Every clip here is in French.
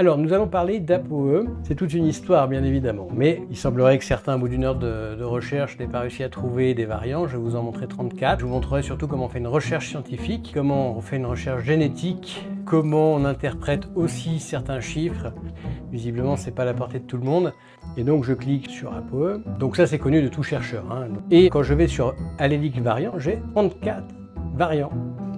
Alors, nous allons parler d'ApoE. C'est toute une histoire, bien évidemment. Mais il semblerait que certains, au bout d'une heure de, recherche, n'aient pas réussi à trouver des variants. Je vais vous en montrer 34. Je vous montrerai surtout comment on fait une recherche scientifique, comment on fait une recherche génétique, comment on interprète aussi certains chiffres. Visiblement, c'est pas à la portée de tout le monde. Et donc, je clique sur ApoE. Donc ça, c'est connu de tout chercheur. Hein. Et quand je vais sur allélique variant, j'ai 34 variants.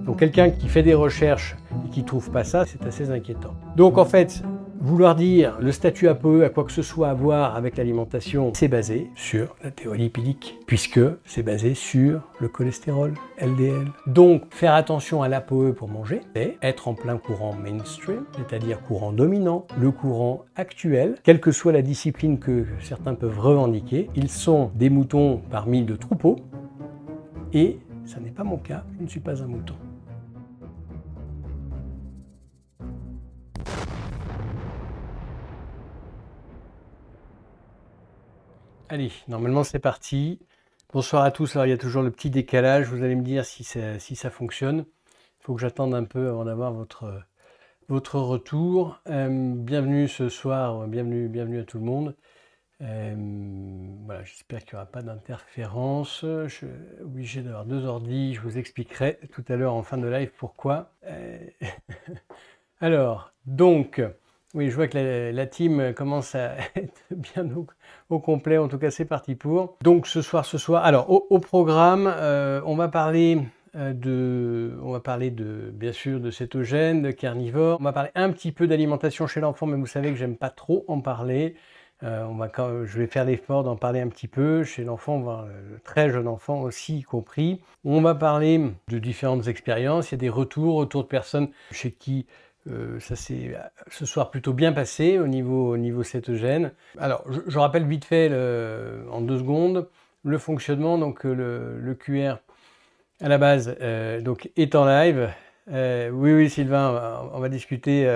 Donc quelqu'un qui fait des recherches et qui ne trouve pas ça, c'est assez inquiétant. Donc en fait, vouloir dire le statut APE à quoi que ce soit à voir avec l'alimentation, c'est basé sur la théorie lipidique, puisque c'est basé sur le cholestérol, LDL. Donc faire attention à l'APOE pour manger, c'est être en plein courant mainstream, c'est-à-dire courant dominant, le courant actuel, quelle que soit la discipline que certains peuvent revendiquer, ils sont des moutons parmi de troupeaux, et ça n'est pas mon cas, je ne suis pas un mouton. Allez, normalement c'est parti. Bonsoir à tous. Alors il y a toujours le petit décalage. Vous allez me dire si ça, fonctionne. Il faut que j'attende un peu avant d'avoir votre, votre retour. Euh, bienvenue ce soir. Bienvenue, bienvenue à tout le monde. Euh, voilà, j'espère qu'il n'y aura pas d'interférence. Je suis obligé d'avoir deux ordi. Je vous expliquerai tout à l'heure en fin de live pourquoi. Euh, Alors, donc, oui, je vois que la, team commence à être bien au, complet. En tout cas, c'est parti pour. Donc, ce soir, ce soir. Alors, au, programme, euh, on va parler euh, de, on va parler de, bien sûr, de cétogène, de carnivore. On va parler un petit peu d'alimentation chez l'enfant, mais vous savez que j'aime pas trop en parler. Euh, on va je vais faire l'effort d'en parler un petit peu chez l'enfant, le très jeune enfant aussi y compris. On va parler de différentes expériences. Il y a des retours autour de personnes chez qui euh, ça s'est ce soir plutôt bien passé au niveau, au niveau Alors, je, rappelle vite fait en deux secondes le fonctionnement. Donc, euh, le, QR à la base euh, donc, est en live. oui, oui, Sylvain, on va, discuter.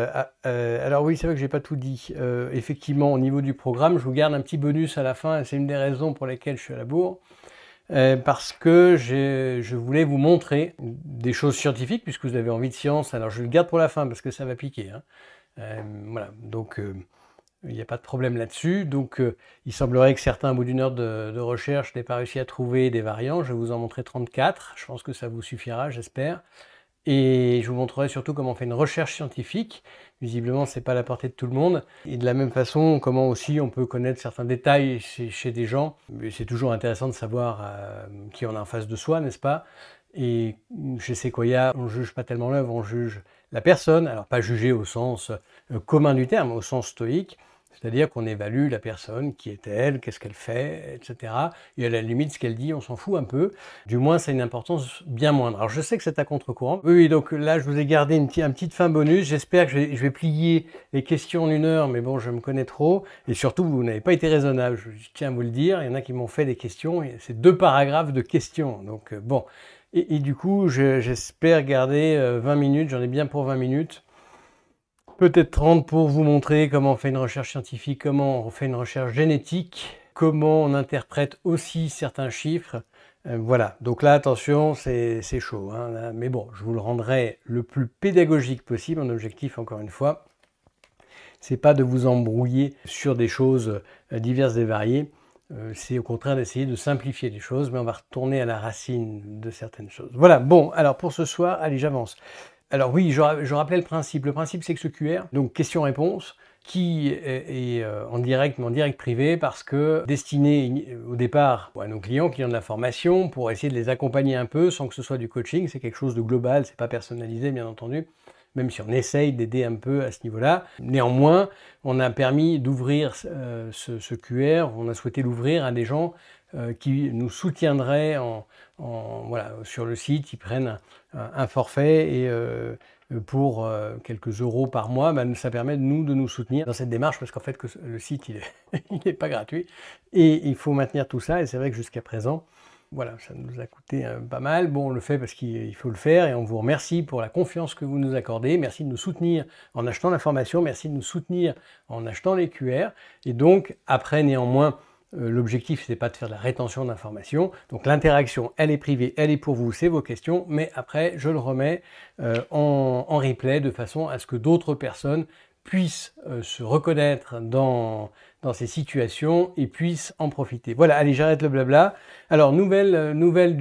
alors, oui, c'est vrai que je j'ai pas tout dit. effectivement, au niveau du programme, je vous garde un petit bonus à la fin. C'est une des raisons pour lesquelles je suis à la bourre. Euh, parce que je voulais vous montrer des choses scientifiques, puisque vous avez envie de science. Alors je le garde pour la fin, parce que ça va piquer. Hein. Euh, voilà, donc euh, il n'y a pas de problème là-dessus. Donc il semblerait que certains, au bout d'une heure de, de recherche, n'aient pas réussi à trouver des variants. Je vais vous en montrer 34. Je pense que ça vous suffira, j'espère. Et je vous montrerai surtout comment on fait une recherche scientifique visiblement c'est pas la portée de tout le monde. Et de la même façon, comment aussi on peut connaître certains détails chez, des gens. C'est toujours intéressant de savoir euh, qui on a en face de soi, n'est-ce pas Et chez Sequoia, on juge pas tellement l'œuvre, on juge la personne. Alors pas juger au sens euh, commun du terme, au sens stoïque, c'est-à-dire qu'on évalue la personne, qui est-elle, qu'est-ce qu'elle fait, etc. Et à la limite, ce qu'elle dit, on s'en fout un peu. Du moins, ça a une importance bien moindre. Alors, je sais que c'est à contre-courant. Oui, donc là, je vous ai gardé une, un petite fin bonus. J'espère que je vais, plier les questions en une heure, mais bon, je me connais trop. Et surtout, vous n'avez pas été raisonnable. Je, tiens à vous le dire. Il y en a qui m'ont fait des questions. C'est deux paragraphes de questions. Donc, euh, bon. Et, du coup, j'espère garder 20 euh, minutes. J'en ai bien pour 20 minutes peut-être 30 pour vous montrer comment on fait une recherche scientifique, comment on fait une recherche génétique, comment on interprète aussi certains chiffres. Euh, voilà, donc là attention, c'est chaud, hein, mais bon, je vous le rendrai le plus pédagogique possible, mon objectif encore une fois, c'est pas de vous embrouiller sur des choses euh, diverses et variées, euh, c'est au contraire d'essayer de simplifier les choses, mais on va retourner à la racine de certaines choses. Voilà, bon, alors pour ce soir, allez, j'avance. Alors oui, je, rappelle rappelais le principe. Le principe, c'est que ce QR, donc question-réponse, qui est, euh, en direct, mais en direct privé, parce que destiné euh, au départ à nos clients qui ont de la formation, pour essayer de les accompagner un peu, sans que ce soit du coaching, c'est quelque chose de global, c'est pas personnalisé, bien entendu même si on essaye d'aider un peu à ce niveau-là. Néanmoins, on a permis d'ouvrir euh, ce, QR, on a souhaité l'ouvrir à des gens qui nous soutiendraient sur le site, ils prennent un forfait et euh, pour euh, quelques euros par mois, ben, ça permet de nous de nous soutenir dans cette démarche parce qu'en fait que le site il n'est pas gratuit et il faut maintenir tout ça et c'est vrai que jusqu'à présent voilà ça nous a coûté euh, pas mal. Bon on le fait parce qu'il faut le faire et on vous remercie pour la confiance que vous nous accordez. Merci de nous soutenir en achetant l'information, merci de nous soutenir en achetant les QR et donc après néanmoins euh, l'objectif, ce n'est pas de faire de la rétention d'informations. Donc l'interaction, elle est privée, elle est pour vous, c'est vos questions, mais après, je le remets euh, en, replay de façon à ce que d'autres personnes puissent euh, se reconnaître dans, ces situations et puissent en profiter. Voilà, allez, j'arrête le blabla. Alors, nouvelle, nouvelle,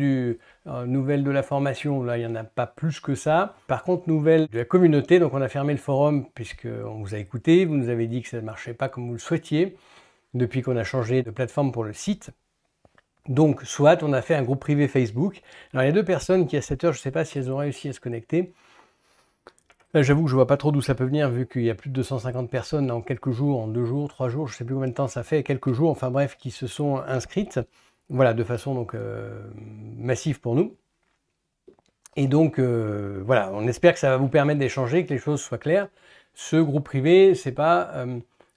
nouvelle de la formation, là, il n'y en a pas plus que ça. Par contre, nouvelle de la communauté, donc on a fermé le forum puisqu'on vous a écouté, vous nous avez dit que ça ne marchait pas comme vous le souhaitiez depuis qu'on a changé de plateforme pour le site. Donc, soit on a fait un groupe privé Facebook. Alors, il y a deux personnes qui, à cette heure, je ne sais pas si elles ont réussi à se connecter. Là, euh, j'avoue que je ne vois pas trop d'où ça peut venir, vu qu'il y a plus de 250 personnes en quelques jours, en deux jours, trois jours, je ne sais plus combien de temps ça fait, quelques jours, enfin bref, qui se sont inscrites. Voilà, de façon donc euh, massive pour nous. Et donc, euh, voilà, on espère que ça va vous permettre d'échanger, que les choses soient claires. Ce groupe privé, c'est pas.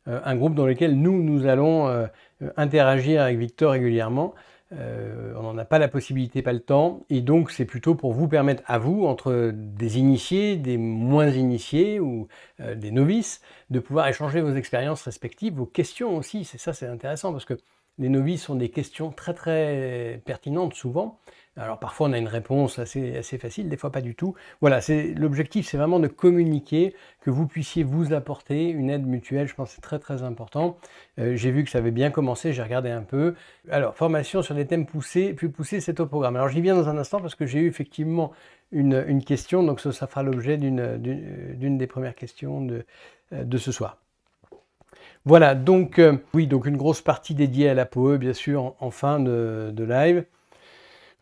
Euh, un groupe dans lequel nous, nous allons euh, euh, interagir avec Victor régulièrement. on n'en a pas la possibilité, pas le temps, et donc c'est plutôt pour vous permettre à vous, entre des initiés, des moins initiés ou des novices, de pouvoir échanger vos expériences respectives, vos questions aussi. C'est ça, c'est intéressant parce que les novices ont des questions très très pertinentes souvent, alors parfois on a une réponse assez, facile, des fois pas du tout. Voilà, l'objectif c'est vraiment de communiquer, que vous puissiez vous apporter une aide mutuelle, je pense que c'est très très important. Euh, j'ai vu que ça avait bien commencé, j'ai regardé un peu. Alors formation sur des thèmes poussés, plus poussés c'est au programme. Alors j'y viens dans un instant parce que j'ai eu effectivement une, question, donc ça, fera l'objet d'une des premières questions de, euh, ce soir. Voilà, donc euh, oui, donc une grosse partie dédiée à la POE, bien sûr, en, fin de live.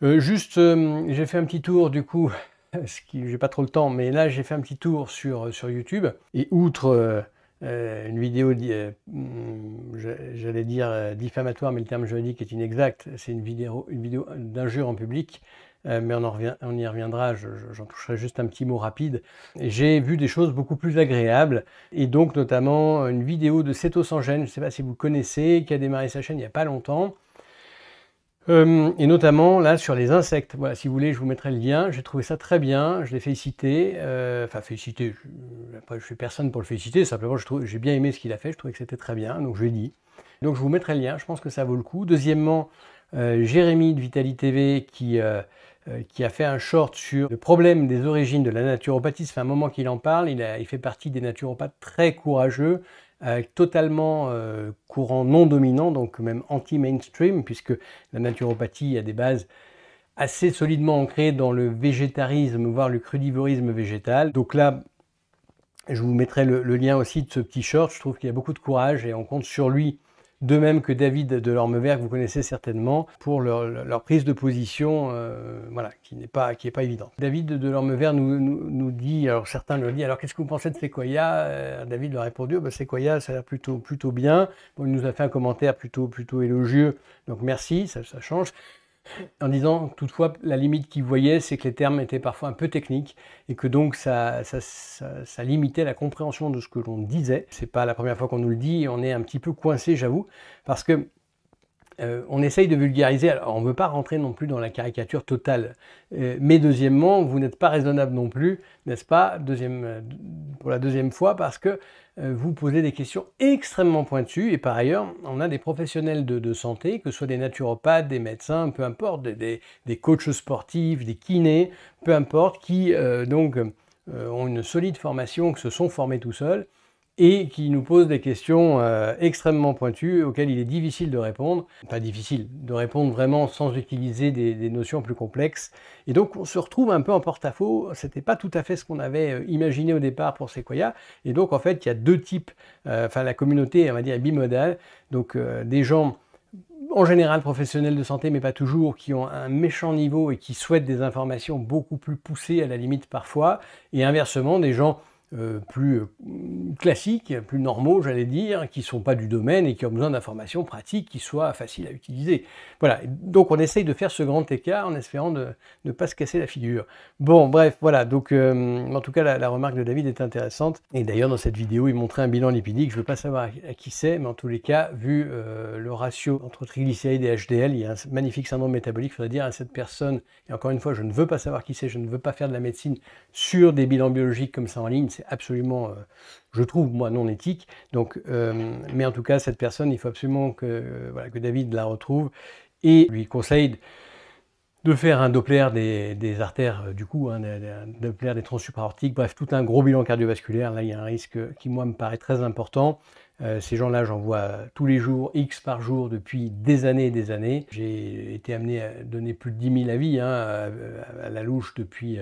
Euh, juste, euh, j'ai fait un petit tour du coup, ce qui j'ai pas trop le temps, mais là j'ai fait un petit tour sur, euh, sur YouTube et outre une vidéo, hmm, j'allais dire diffamatoire, mais le terme juridique est inexact. C'est une vidéo, une vidéo d'injure en public. Mais on, y reviendra, j'en toucherai juste un petit mot rapide. J'ai vu des choses beaucoup plus agréables, et donc notamment une vidéo de Seto Sangène, je ne sais pas si vous connaissez, qui a démarré sa chaîne il n'y a pas longtemps, euh, et notamment là sur les insectes. Voilà, si vous voulez, je vous mettrai le lien. J'ai trouvé ça très bien. Je l'ai félicité. Euh, enfin, félicité. Je, ne suis personne pour le féliciter. Simplement, j'ai bien aimé ce qu'il a fait. Je trouvais que c'était très bien. Donc, je l'ai dit. Donc, je vous mettrai le lien. Je pense que ça vaut le coup. Deuxièmement, euh, Jérémy de Vitali TV qui qui a fait un short sur le problème des origines de la naturopathie. Ça fait un moment qu'il en parle. Il, il, fait partie des naturopathes très courageux euh, totalement euh, courant non dominant, donc même anti-mainstream, puisque la naturopathie a des bases assez solidement ancrées dans le végétarisme, voire le crudivorisme végétal. Donc là, je vous mettrai le, le lien aussi de ce petit short, je trouve qu'il y a beaucoup de courage et on compte sur lui de même que David de l'Ormevert, que vous connaissez certainement, pour leur, prise de position euh, voilà, qui n'est pas, qui pas évidente. David de l'Ormevert nous, nous, dit, alors certains le disent, alors qu'est-ce que vous pensez de Sequoia euh, David leur a répondu, oh, ben, Sequoia, ça a l'air plutôt, plutôt bien. il nous a fait un commentaire plutôt, plutôt élogieux, donc merci, ça change en disant toutefois la limite qu'il voyait, c'est que les termes étaient parfois un peu techniques et que donc ça, limitait la compréhension de ce que l'on disait. C'est pas la première fois qu'on nous le dit, on est un petit peu coincé, j'avoue, parce que euh, on essaye de vulgariser, alors on ne veut pas rentrer non plus dans la caricature totale, euh, mais deuxièmement, vous n'êtes pas raisonnable non plus, n'est-ce pas, deuxième, euh, pour la deuxième fois, parce que vous posez des questions extrêmement pointues, et par ailleurs, on a des professionnels de, santé, que ce soit des naturopathes, des médecins, peu importe, des, des, des coachs sportifs, des kinés, peu importe, qui donc ont une solide formation, que se sont formés tout seuls, et qui nous pose des questions euh, extrêmement pointues auxquelles il est difficile de répondre, Pas difficile de répondre vraiment sans utiliser des, notions plus complexes. Et donc on se retrouve un peu en porte-à-faux, n'était pas tout à fait ce qu'on avait euh, imaginé au départ pour Sequoia, et donc en fait il y a deux types, euh, enfin la communauté on va dire bimodale, donc des gens en général professionnels de santé, mais pas toujours, qui ont un méchant niveau et qui souhaitent des informations beaucoup plus poussées à la limite parfois, et inversement des gens euh, plus euh, classiques, plus normaux, j'allais dire, qui ne sont pas du domaine et qui ont besoin d'informations pratiques qui soient faciles à utiliser. Voilà, donc on essaye de faire ce grand écart en espérant de ne pas se casser la figure. Bon, bref, voilà, donc euh, en tout cas, la, remarque de David est intéressante. Et d'ailleurs, dans cette vidéo, il montrait un bilan lipidique, je ne veux pas savoir à qui c'est, mais en tous les cas, vu le ratio entre triglycérides et HDL, il y a un magnifique syndrome métabolique, il faudrait dire à cette personne, et encore une fois, je ne veux pas savoir qui c'est, je ne veux pas faire de la médecine sur des bilans biologiques comme ça en ligne, absolument, euh, je trouve, moi, non éthique. Donc, euh, mais en tout cas, cette personne, il faut absolument que, euh, voilà, que David la retrouve et lui conseille de faire un Doppler des, artères du coup, hein, un Doppler des troncs supraortiques, bref, tout un gros bilan cardiovasculaire. Là, il y a un risque qui, moi, me paraît très important. ces gens-là, j'en vois tous les jours, X par jour, depuis des années et des années. J'ai été amené à donner plus de 10 000 avis hein, à, la louche depuis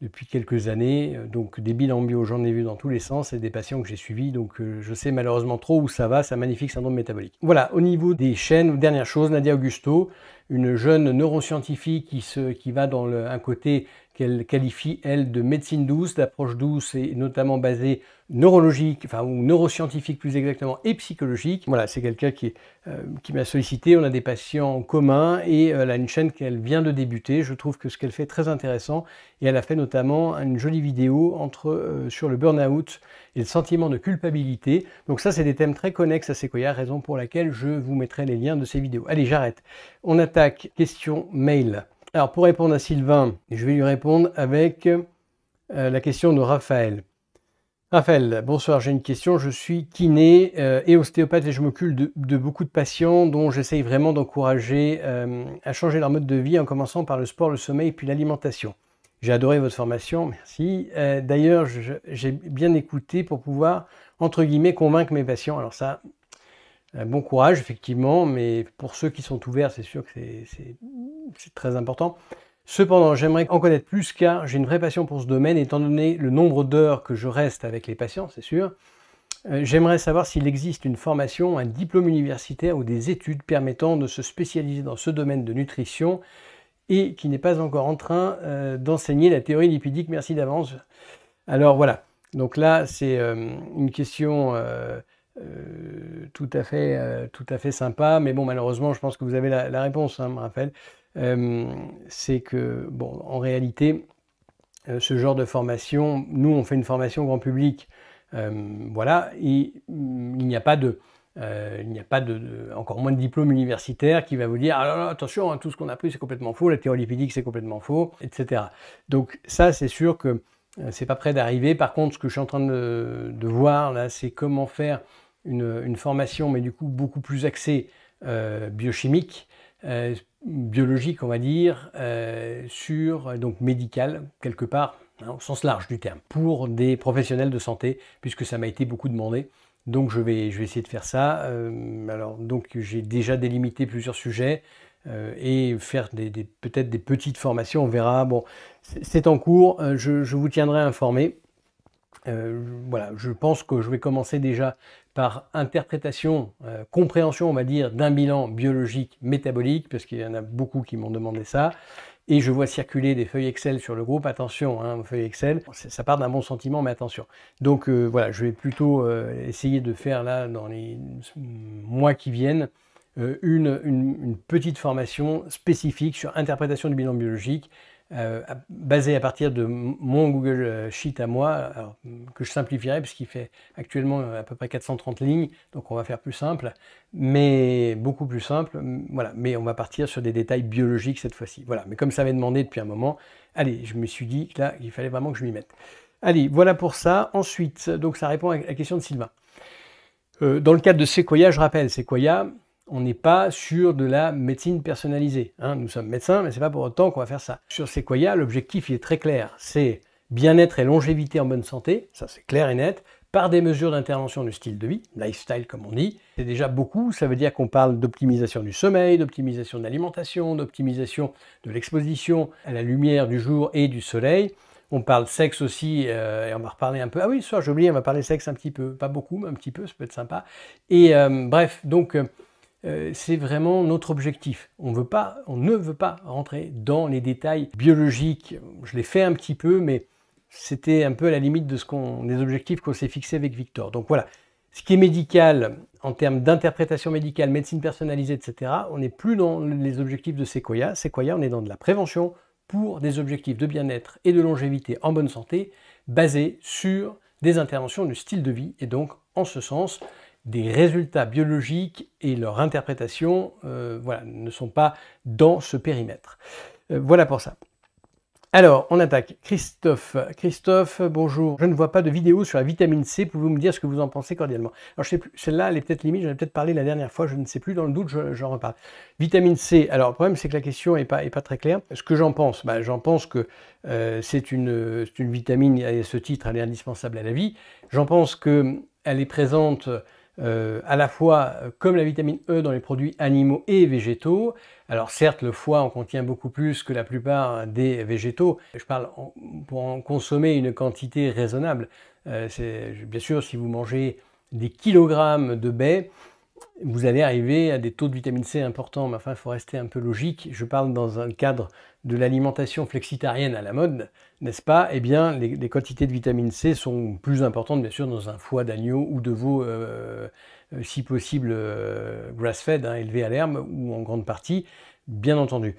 depuis quelques années. Euh, donc des bilans bio, j'en ai vu dans tous les sens et des patients que j'ai suivis. Donc euh, je sais malheureusement trop où ça va, ça magnifique syndrome métabolique. Voilà, au niveau des chaînes, dernière chose, Nadia Augusto, une jeune neuroscientifique qui, se, qui va dans le, un côté qu'elle qualifie, elle, de médecine douce. d'approche douce et notamment basée neurologique, enfin, ou neuroscientifique plus exactement, et psychologique. Voilà, c'est quelqu'un qui, euh, m'a sollicité, on a des patients en commun et euh, elle a une chaîne qu'elle vient de débuter. Je trouve que ce qu'elle fait est très intéressant, et elle a fait notamment une jolie vidéo entre, euh, sur le burn-out et le sentiment de culpabilité. Donc ça, c'est des thèmes très connexes à Sequoia, raison pour laquelle je vous mettrai les liens de ces vidéos. Allez, j'arrête. On attaque question mail. Alors pour répondre à Sylvain, je vais lui répondre avec euh, la question de Raphaël. Raphaël, bonsoir, j'ai une question. Je suis kiné euh, et ostéopathe et je m'occupe de, beaucoup de patients dont j'essaye vraiment d'encourager euh, à changer leur mode de vie en commençant par le sport, le sommeil et puis l'alimentation. J'ai adoré votre formation, merci. D'ailleurs, j'ai bien écouté pour pouvoir, entre guillemets, convaincre mes patients. Alors ça, euh, bon courage, effectivement, mais pour ceux qui sont ouverts, c'est sûr que c'est très important. Cependant, j'aimerais en connaître plus car j'ai une vraie passion pour ce domaine, étant donné le nombre d'heures que je reste avec les patients, c'est sûr. Euh, j'aimerais savoir s'il existe une formation, un diplôme universitaire ou des études permettant de se spécialiser dans ce domaine de nutrition et qui n'est pas encore en train euh, d'enseigner la théorie lipidique. Merci d'avance. Alors voilà, donc là c'est une question euh, tout, à fait, euh, tout à fait sympa, mais bon, malheureusement, je pense que vous avez la, réponse, hein, Raphaël. Euh, c'est que, bon, en réalité, ce genre de formation, nous, on fait une formation grand public. voilà, mm, il n'y a pas de. il n'y a pas de, encore moins de diplôme universitaire qui va vous dire ah attention, hein, tout ce qu'on a appris c'est complètement faux, la théorie lipidique c'est complètement faux, etc. Donc ça c'est sûr que c'est pas prêt d'arriver. Par contre, ce que je suis en train de, de voir là, c'est comment faire une, formation, mais du coup beaucoup plus axée euh, biochimique, euh, biologique, on va dire, euh, sur donc médicale quelque part, hein, au sens large du terme, pour des professionnels de santé, puisque ça m'a été beaucoup demandé. Donc je vais, je vais essayer de faire ça. alors donc j'ai déjà délimité plusieurs sujets et faire des, peut-être des petites formations, on verra. Bon, c'est en cours, je, je, vous tiendrai informé. voilà, je pense que je vais commencer déjà par interprétation, euh, compréhension, on va dire, d'un bilan biologique métabolique, parce qu'il y en a beaucoup qui m'ont demandé ça. Et je vois circuler des feuilles Excel sur le groupe. Attention, hein, feuilles Excel, ça part d'un bon sentiment, mais attention. Donc euh, voilà, je vais plutôt euh, essayer de faire là, dans les mois qui viennent, une, petite formation spécifique sur interprétation du bilan biologique euh, basé à partir de mon Google euh, Sheet à moi, mm, que je simplifierai puisqu'il fait actuellement euh, à peu près 430 lignes, donc on va faire plus simple, mais beaucoup plus simple, voilà, mais on va partir sur des détails biologiques cette fois-ci. Voilà, mais comme ça m'avait demandé depuis un moment, allez, je me suis dit là, il fallait vraiment que je m'y mette. Allez, voilà pour ça. Ensuite, donc ça répond à la question de Sylvain. dans le cadre de Sequoia, je rappelle, Sequoia, on n'est pas sur de la médecine personnalisée. Hein. Nous sommes médecins, mais c'est pas pour autant qu'on va faire ça. Sur Sequoia, l'objectif est très clair. C'est bien-être et longévité en bonne santé, ça c'est clair et net, par des mesures d'intervention du style de vie, lifestyle comme on dit. C'est déjà beaucoup, ça veut dire qu'on parle d'optimisation du sommeil, d'optimisation de l'alimentation, d'optimisation de l'exposition à la lumière du jour et du soleil. On parle sexe aussi, euh, et on va reparler un peu. Ah oui, ce soir j'ai oublié, on va parler sexe un petit peu, pas beaucoup, mais un petit peu, ça peut être sympa. Et euh, bref, donc euh, euh, c'est vraiment notre objectif. On, ne veut pas rentrer dans les détails biologiques. Je l'ai fait un petit peu, mais c'était un peu à la limite de ce qu'on, des objectifs qu'on s'est fixés avec Victor. Donc voilà, ce qui est médical, en termes d'interprétation médicale, médecine personnalisée, etc., on n'est plus dans les objectifs de Sequoia. Sequoia, on est dans de la prévention pour des objectifs de bien-être et de longévité en bonne santé, basés sur des interventions du style de vie. Et donc, en ce sens, des résultats biologiques et leur interprétation euh, voilà, ne sont pas dans ce périmètre. Euh, voilà pour ça. Alors, on attaque. Christophe, Christophe, bonjour. Je ne vois pas de vidéo sur la vitamine C. Pouvez-vous me dire ce que vous en pensez cordialement Alors, je sais plus, celle-là, elle est peut-être limite, j'en ai peut-être parlé la dernière fois, je ne sais plus, dans le doute, j'en reparle. Vitamine C, alors, le problème, c'est que la question n'est pas, très claire. Ce que j'en pense, bah, j'en pense que euh, c'est une, une, vitamine, à ce titre, elle est indispensable à la vie. J'en pense qu'elle est présente euh, à la fois euh, comme la vitamine E dans les produits animaux et végétaux. Alors certes, le foie en contient beaucoup plus que la plupart des végétaux. Je parle pour en consommer une quantité raisonnable. Euh, c'est bien sûr, si vous mangez des kilogrammes de baies, vous allez arriver à des taux de vitamine C importants, mais enfin, il faut rester un peu logique. Je parle dans un cadre de l'alimentation flexitarienne à la mode, n'est-ce pas Eh bien, les, quantités de vitamine C sont plus importantes, bien sûr, dans un foie d'agneau ou de veau, euh, euh, si possible euh, grass-fed, hein, élevé à l'herbe, ou en grande partie, bien entendu.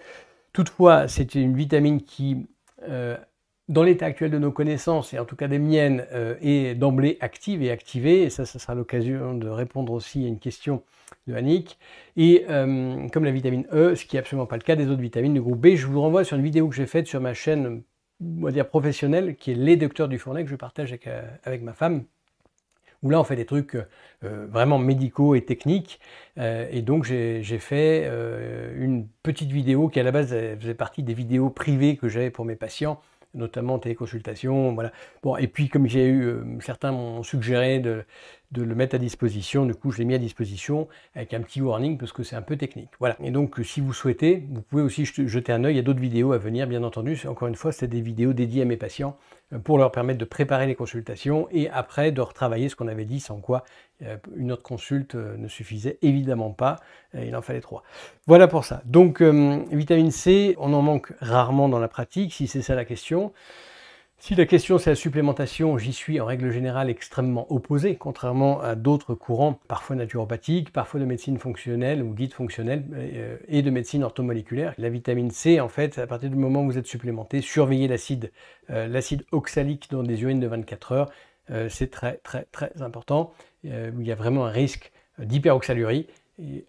Toutefois, c'est une vitamine qui dans l'état actuel de nos connaissances, et en tout cas des miennes, euh, est d'emblée active et activée. Et ça, ça sera l'occasion de répondre aussi à une question de Annick. Et euh, comme la vitamine E, ce qui n'est absolument pas le cas des autres vitamines du groupe B, je vous renvoie sur une vidéo que j'ai faite sur ma chaîne dire professionnelle, qui est Les Docteurs du Fournet, que je partage euh, avec, ma femme, où là on fait des trucs vraiment médicaux et techniques. et donc j'ai fait une petite vidéo qui à la base faisait partie des vidéos privées que j'avais pour mes patients notamment téléconsultation. Voilà. Bon, et puis, comme j'ai eu, euh, certains m'ont suggéré de, de le mettre à disposition. Du coup, je l'ai mis à disposition avec un petit warning parce que c'est un peu technique. Voilà. Et donc, euh, si vous souhaitez, vous pouvez aussi jeter un œil. Il y a d'autres vidéos à venir, bien entendu. Encore une fois, c'est des vidéos dédiées à mes patients euh, pour leur permettre de préparer les consultations et après de retravailler ce qu'on avait dit, sans quoi euh, une autre consulte ne suffisait évidemment pas, il en fallait trois. Voilà pour ça. Donc, vitamine C, on en manque rarement dans la pratique, si c'est ça la question. Si la question c'est la supplémentation, j'y suis en règle générale extrêmement opposé, contrairement à d'autres courants, parfois naturopathiques, parfois de médecine fonctionnelle ou guide fonctionnel, euh, et de médecine orthomoléculaire. La vitamine C, en fait, à partir du moment où vous êtes supplémenté, surveillez l'acide, euh, l'acide oxalique dans des urines de 24 heures, euh, c'est très très très important. il y a vraiment un risque d'hyperoxalurie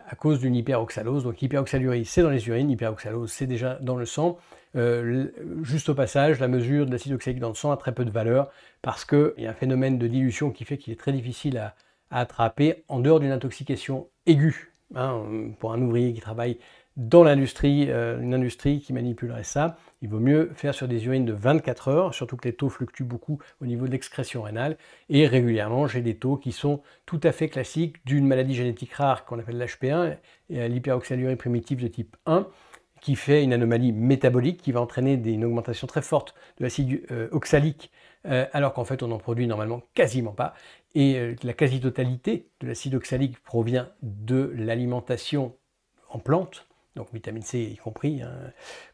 à cause d'une hyperoxalose. Donc hyperoxalurie, c'est dans les urines, hyperoxalose, c'est déjà dans le sang. Euh, juste au passage, la mesure de l'acide oxalique dans le sang a très peu de valeur parce qu'il y a un phénomène de dilution qui fait qu'il est très difficile à, attraper en dehors d'une intoxication aiguë. Hein, pour un ouvrier qui travaille dans l'industrie, euh, une industrie qui manipulerait ça, il vaut mieux faire sur des urines de 24 heures, surtout que les taux fluctuent beaucoup au niveau de l'excrétion rénale, et régulièrement j'ai des taux qui sont tout à fait classiques d'une maladie génétique rare qu'on appelle l'HP1, l'hyperoxalurie primitive de type 1, qui fait une anomalie métabolique qui va entraîner une augmentation très forte de l'acide euh, oxalique, euh, alors qu'en fait on en produit normalement quasiment pas. Et euh, la quasi-totalité de l'acide oxalique provient de l'alimentation en plantes, donc vitamine C y compris. Hein.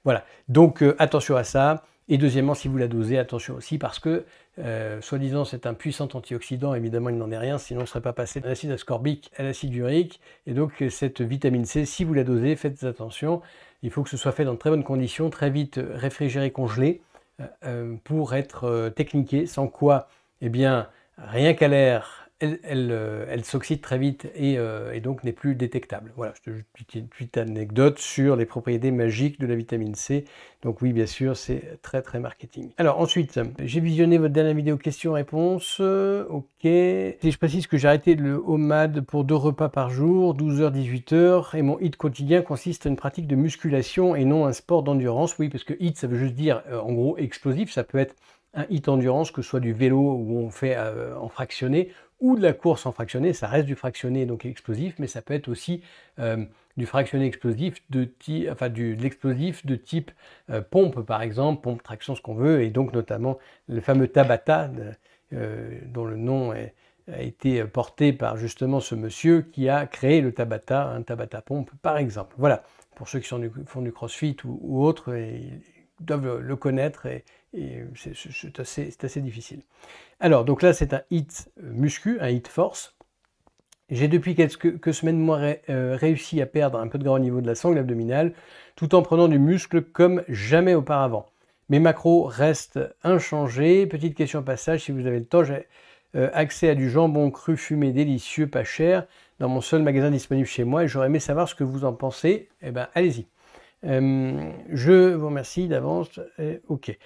Voilà, donc attention à ça. Et deuxièmement, si vous la dosez, attention aussi parce que, soi-disant, c'est un puissant antioxydant. Évidemment, il n'en est rien, sinon on ne serait pas passé de l'acide ascorbique à l'acide urique. Et donc, cette vitamine C, si vous la dosez, faites attention. Il faut que ce soit fait dans très bonnes conditions, très vite réfrigéré, congelé, euh, euh, pour être euh, techniqué, sans quoi, eh bien, rien qu'à l'air, euh, elle, s'oxyde très vite euh, et, donc n'est plus détectable. Voilà, je une petite anecdote sur les propriétés magiques de la vitamine C. Donc oui, bien sûr, c'est très très marketing. Alors ensuite, j'ai visionné votre dernière vidéo questions-réponses. Euh, ok. Et je précise que j'ai arrêté le OMAD pour deux repas par jour, 12h, 18h. Et mon HIT quotidien consiste à une pratique de musculation et non un sport d'endurance. Oui, parce que HIT, ça veut juste dire en gros explosif. Ça peut être un hit endurance, que ce soit du vélo où on fait en fractionné, ou de la course en fractionné, ça reste du fractionné donc explosif, mais ça peut être aussi euh, du fractionné explosif de type, enfin l'explosif de type euh, pompe par exemple, pompe traction ce qu'on veut, et donc notamment le fameux Tabata euh, dont le nom a été porté par justement ce monsieur qui a créé le Tabata, un Tabata pompe par exemple. Voilà pour ceux qui font du CrossFit ou, autre, autres, doivent le connaître et, et c'est assez, difficile. Alors, donc là, c'est un hit euh, muscu, un hit force. J'ai depuis quelques semaines, moi, euh, réussi à perdre un peu de grand niveau de la sangle abdominale, tout en prenant du muscle comme jamais auparavant. Mes macros restent inchangés. Petite question au passage, si vous avez le temps, j'ai euh, accès à du jambon cru fumé délicieux, pas cher, dans mon seul magasin disponible chez moi, et j'aurais aimé savoir ce que vous en pensez. Eh bien, allez-y. je vous remercie d'avance. ok.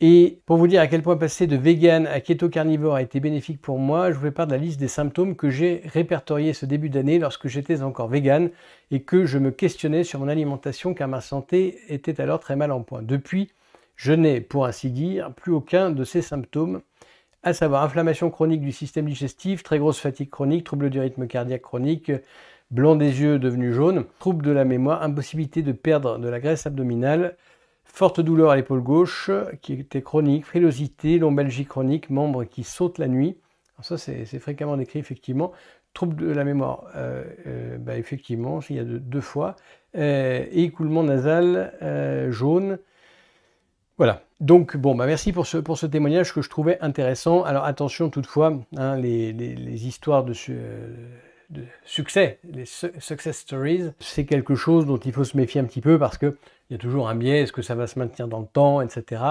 Et pour vous dire à quel point passer de vegan à keto carnivore a été bénéfique pour moi, je vous part de la liste des symptômes que j'ai répertoriés ce début d'année lorsque j'étais encore vegan et que je me questionnais sur mon alimentation car ma santé était alors très mal en point. Depuis, je n'ai, pour ainsi dire, plus aucun de ces symptômes, à savoir inflammation chronique du système digestif, très grosse fatigue chronique, trouble du rythme cardiaque chronique, blanc des yeux devenu jaune, trouble de la mémoire, impossibilité de perdre de la graisse abdominale, Forte douleur à l'épaule gauche qui était chronique, frilosité, lombalgie chronique, membres qui sautent la nuit. ça, c'est fréquemment décrit, effectivement. Trouble de la mémoire, euh, euh, bah, effectivement, il y a deux fois. Euh, écoulement nasal jaune. Voilà. Donc, bon, bah, merci pour ce, pour ce témoignage que je trouvais intéressant. Alors, attention toutefois, hein, les, histoires de ce succès, les success stories, c'est quelque chose dont il faut se méfier un petit peu parce qu'il y a toujours un biais, est-ce que ça va se maintenir dans le temps, etc.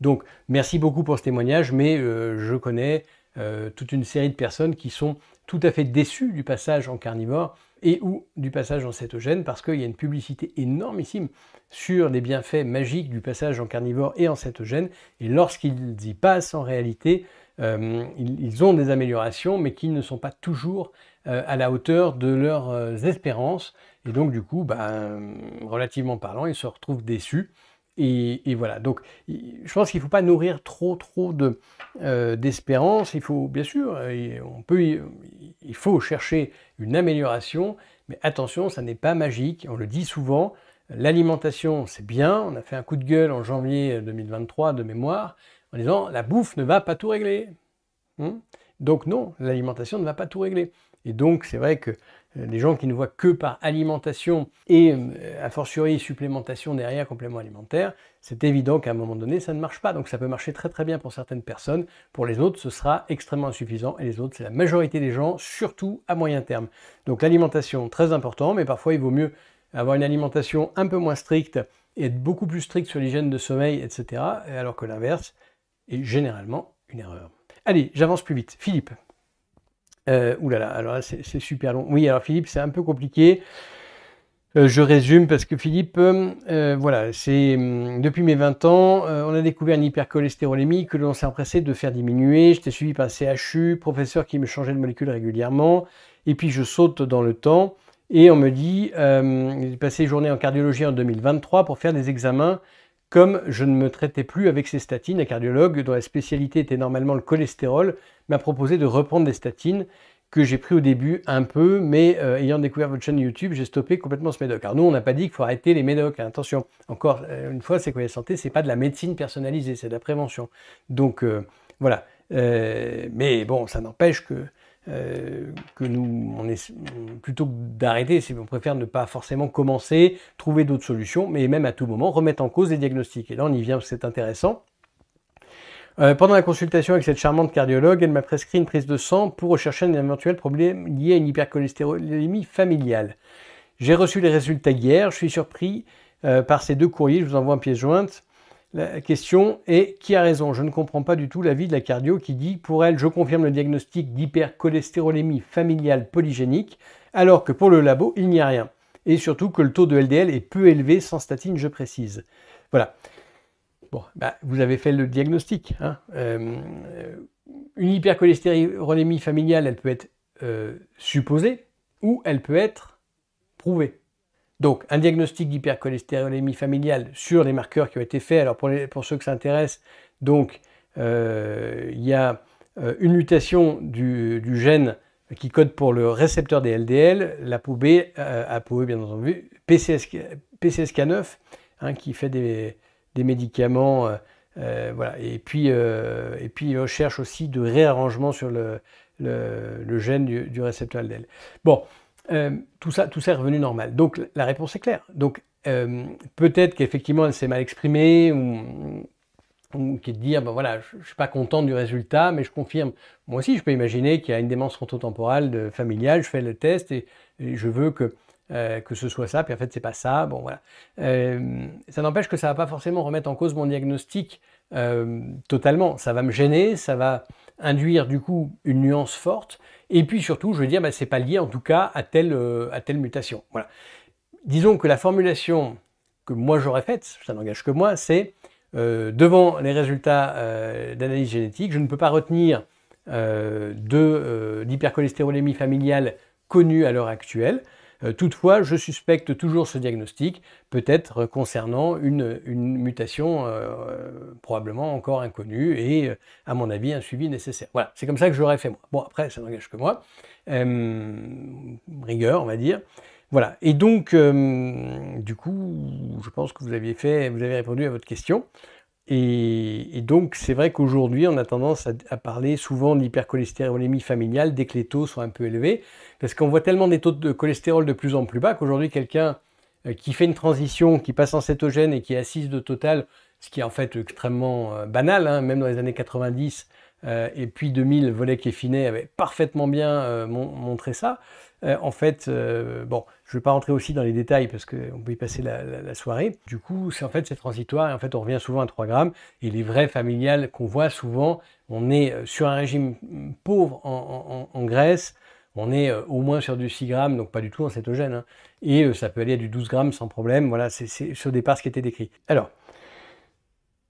Donc merci beaucoup pour ce témoignage, mais euh, je connais euh, toute une série de personnes qui sont tout à fait déçues du passage en carnivore et ou du passage en cétogène parce qu'il y a une publicité énormissime sur les bienfaits magiques du passage en carnivore et en cétogène et lorsqu'ils y passent en réalité, euh, ils, ont des améliorations, mais qui ne sont pas toujours euh, à la hauteur de leurs euh, espérances. Et donc, du coup, ben, relativement parlant, ils se retrouvent déçus. Et, voilà. Donc, je pense qu'il ne faut pas nourrir trop, trop d'espérance. il faut, bien sûr, on peut, il faut chercher une amélioration, mais attention, ça n'est pas magique. On le dit souvent. L'alimentation, c'est bien. On a fait un coup de gueule en janvier 2023 de mémoire en disant la bouffe ne va pas tout régler. Hmm? donc non, l'alimentation ne va pas tout régler. Et donc c'est vrai que euh, les gens qui ne voient que par alimentation et euh, a fortiori supplémentation derrière complément alimentaire, c'est évident qu'à un moment donné ça ne marche pas. Donc ça peut marcher très très bien pour certaines personnes, pour les autres ce sera extrêmement insuffisant et les autres c'est la majorité des gens, surtout à moyen terme. Donc l'alimentation très important, mais parfois il vaut mieux avoir une alimentation un peu moins stricte et être beaucoup plus strict sur l'hygiène de sommeil, etc. Alors que l'inverse, et généralement une erreur. Allez, j'avance plus vite. Philippe. Euh, oulala, alors là, c'est super long. Oui, alors Philippe, c'est un peu compliqué. Euh, je résume parce que Philippe, euh, euh, voilà, c'est hum, depuis mes 20 ans, on a découvert une hypercholestérolémie que l'on s'est empressé de faire diminuer. J'étais suivi par un CHU, professeur qui me changeait de molécule régulièrement. Et puis je saute dans le temps et on me dit, j'ai passé une journée en cardiologie en 2023 pour faire des examens comme je ne me traitais plus avec ces statines, un cardiologue dont la spécialité était normalement le cholestérol m'a proposé de reprendre des statines que j'ai pris au début un peu, mais euh, ayant découvert votre chaîne YouTube, j'ai stoppé complètement ce médoc. Alors nous, on n'a pas dit qu'il faut arrêter les médocs. Hein. Attention, encore euh, une fois, c'est quoi la santé C'est pas de la médecine personnalisée, c'est de la prévention. Donc euh, voilà. mais bon, ça n'empêche que euh, que nous, on est, plutôt que d'arrêter, on préfère ne pas forcément commencer, trouver d'autres solutions, mais même à tout moment remettre en cause les diagnostics. Et là, on y vient, que c'est intéressant. Euh, pendant la consultation avec cette charmante cardiologue, elle m'a prescrit une prise de sang pour rechercher un éventuel problème lié à une hypercholestérolémie familiale. J'ai reçu les résultats hier, je suis surpris euh, par ces deux courriers, je vous envoie en pièce jointe. La question est qui a raison Je ne comprends pas du tout l'avis de la cardio qui dit pour elle, je confirme le diagnostic d'hypercholestérolémie familiale polygénique, alors que pour le labo, il n'y a rien. Et surtout que le taux de LDL est peu élevé sans statine, je précise. Voilà. Bon, bah, vous avez fait le diagnostic. Hein. Euh, une hypercholestérolémie familiale, elle peut être euh, supposée ou elle peut être prouvée. Donc, un diagnostic d'hypercholestérolémie familiale sur les marqueurs qui ont été faits. Alors, pour, ceux que ça intéresse, donc, euh, il y a euh, une mutation du, gène qui code pour le récepteur des LDL, la POB, euh, APOE bien entendu, PCSK, 9 hein, qui fait des, médicaments. Euh, et puis, et puis, aussi de réarrangements sur le, gène du récepteur LDL. Bon, euh, tout, ça, tout est revenu normal. Donc la réponse est claire. Donc euh, peut-être qu'effectivement elle s'est mal exprimée ou, qu'elle qui dit dire ah ben voilà je, ne suis pas content du résultat mais je confirme. Moi aussi je peux imaginer qu'il y a une démence frontotemporale familiale. Je fais le test et, je veux que euh, que ce soit ça, puis en fait c'est pas ça, bon voilà. ça n'empêche que ça va pas forcément remettre en cause mon diagnostic euh, totalement. Ça va me gêner, ça va induire du coup une nuance forte. Et puis surtout, je veux dire, bah, ce n'est pas lié en tout cas euh, à telle, mutation. Voilà. Disons que la formulation que moi j'aurais faite, ça n'engage que moi, c'est euh, devant les résultats d'analyse génétique, je ne peux pas retenir de l'hypercholestérolémie familiale connue à l'heure actuelle. Euh, toutefois, je suspecte toujours ce diagnostic, peut-être concernant une, mutation euh, probablement encore inconnue et, euh, à mon avis, un suivi nécessaire. Voilà, c'est comme ça que j'aurais fait moi. Bon, après, ça n'engage que moi. rigueur, on va dire. Voilà. Et donc, du coup, je pense que vous aviez fait, vous avez répondu à votre question. Et, donc, c'est vrai qu'aujourd'hui, on a tendance à, à parler souvent d'hypercholestérolémie familiale dès que les taux sont un peu élevés. Parce qu'on voit tellement des taux de cholestérol de plus en plus bas qu'aujourd'hui, quelqu'un euh, qui fait une transition, qui passe en cétogène et qui est assise de total, ce qui est en fait extrêmement euh, banal, hein, même dans les années 90 euh, et puis 2000, Volet Finet avait parfaitement bien montré ça. en fait, bon, je ne vais pas rentrer aussi dans les détails parce qu'on peut y passer la, soirée. Du coup, c'est en fait c'est transitoire et en fait on revient souvent à 3 grammes. Et les vrais familiales qu'on voit souvent, on est sur un régime pauvre en, Grèce, on est euh, au moins sur du 6 grammes, donc pas du tout en cétogène. Hein. Et euh, ça peut aller à du 12 grammes sans problème. Voilà, c'est au départ ce qui était décrit. Alors,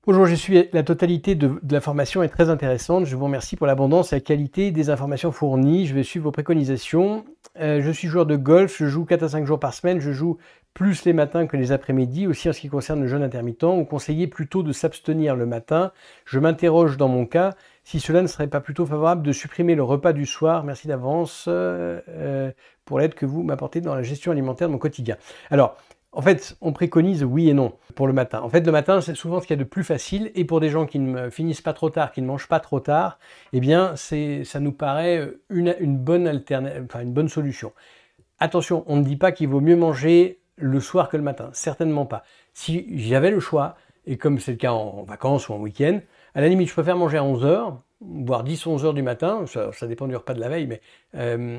bonjour, je suis la totalité de, l'information est très intéressante. Je vous remercie pour l'abondance et la qualité des informations fournies. Je vais suivre vos préconisations. Euh, je suis joueur de golf, je joue 4 à 5 jours par semaine, je joue plus les matins que les après-midi. Aussi en ce qui concerne le jeûne intermittent, vous conseillez plutôt de s'abstenir le matin. Je m'interroge dans mon cas si cela ne serait pas plutôt favorable de supprimer le repas du soir, merci d'avance euh, euh, pour l'aide que vous m'apportez dans la gestion alimentaire de mon quotidien. Alors, en fait, on préconise oui et non pour le matin. En fait, le matin, c'est souvent ce qu'il y a de plus facile. Et pour des gens qui ne finissent pas trop tard, qui ne mangent pas trop tard, eh bien, ça nous paraît une, bonne enfin, une bonne solution. Attention, on ne dit pas qu'il vaut mieux manger le soir que le matin. Certainement pas. Si j'avais le choix, et comme c'est le cas en vacances ou en week-end, à la limite, je préfère manger à 11h, voire 10-11h du matin, ça, dépend du repas de la veille, mais euh,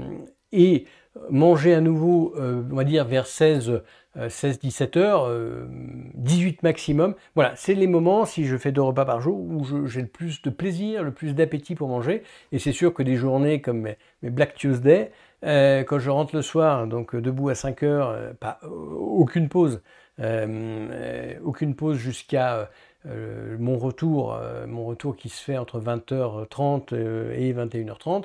et manger à nouveau, euh, on va dire vers 16, 16 17 h 18 maximum. Voilà, c'est les moments, si je fais deux repas par jour, où j'ai le plus de plaisir, le plus d'appétit pour manger. Et c'est sûr que des journées comme mes, Black Tuesday, euh, quand je rentre le soir, donc debout à 5 h pas, aucune pause, aucune pause jusqu'à euh, mon, retour, euh, mon retour qui se fait entre 20h30 euh, et 21h30.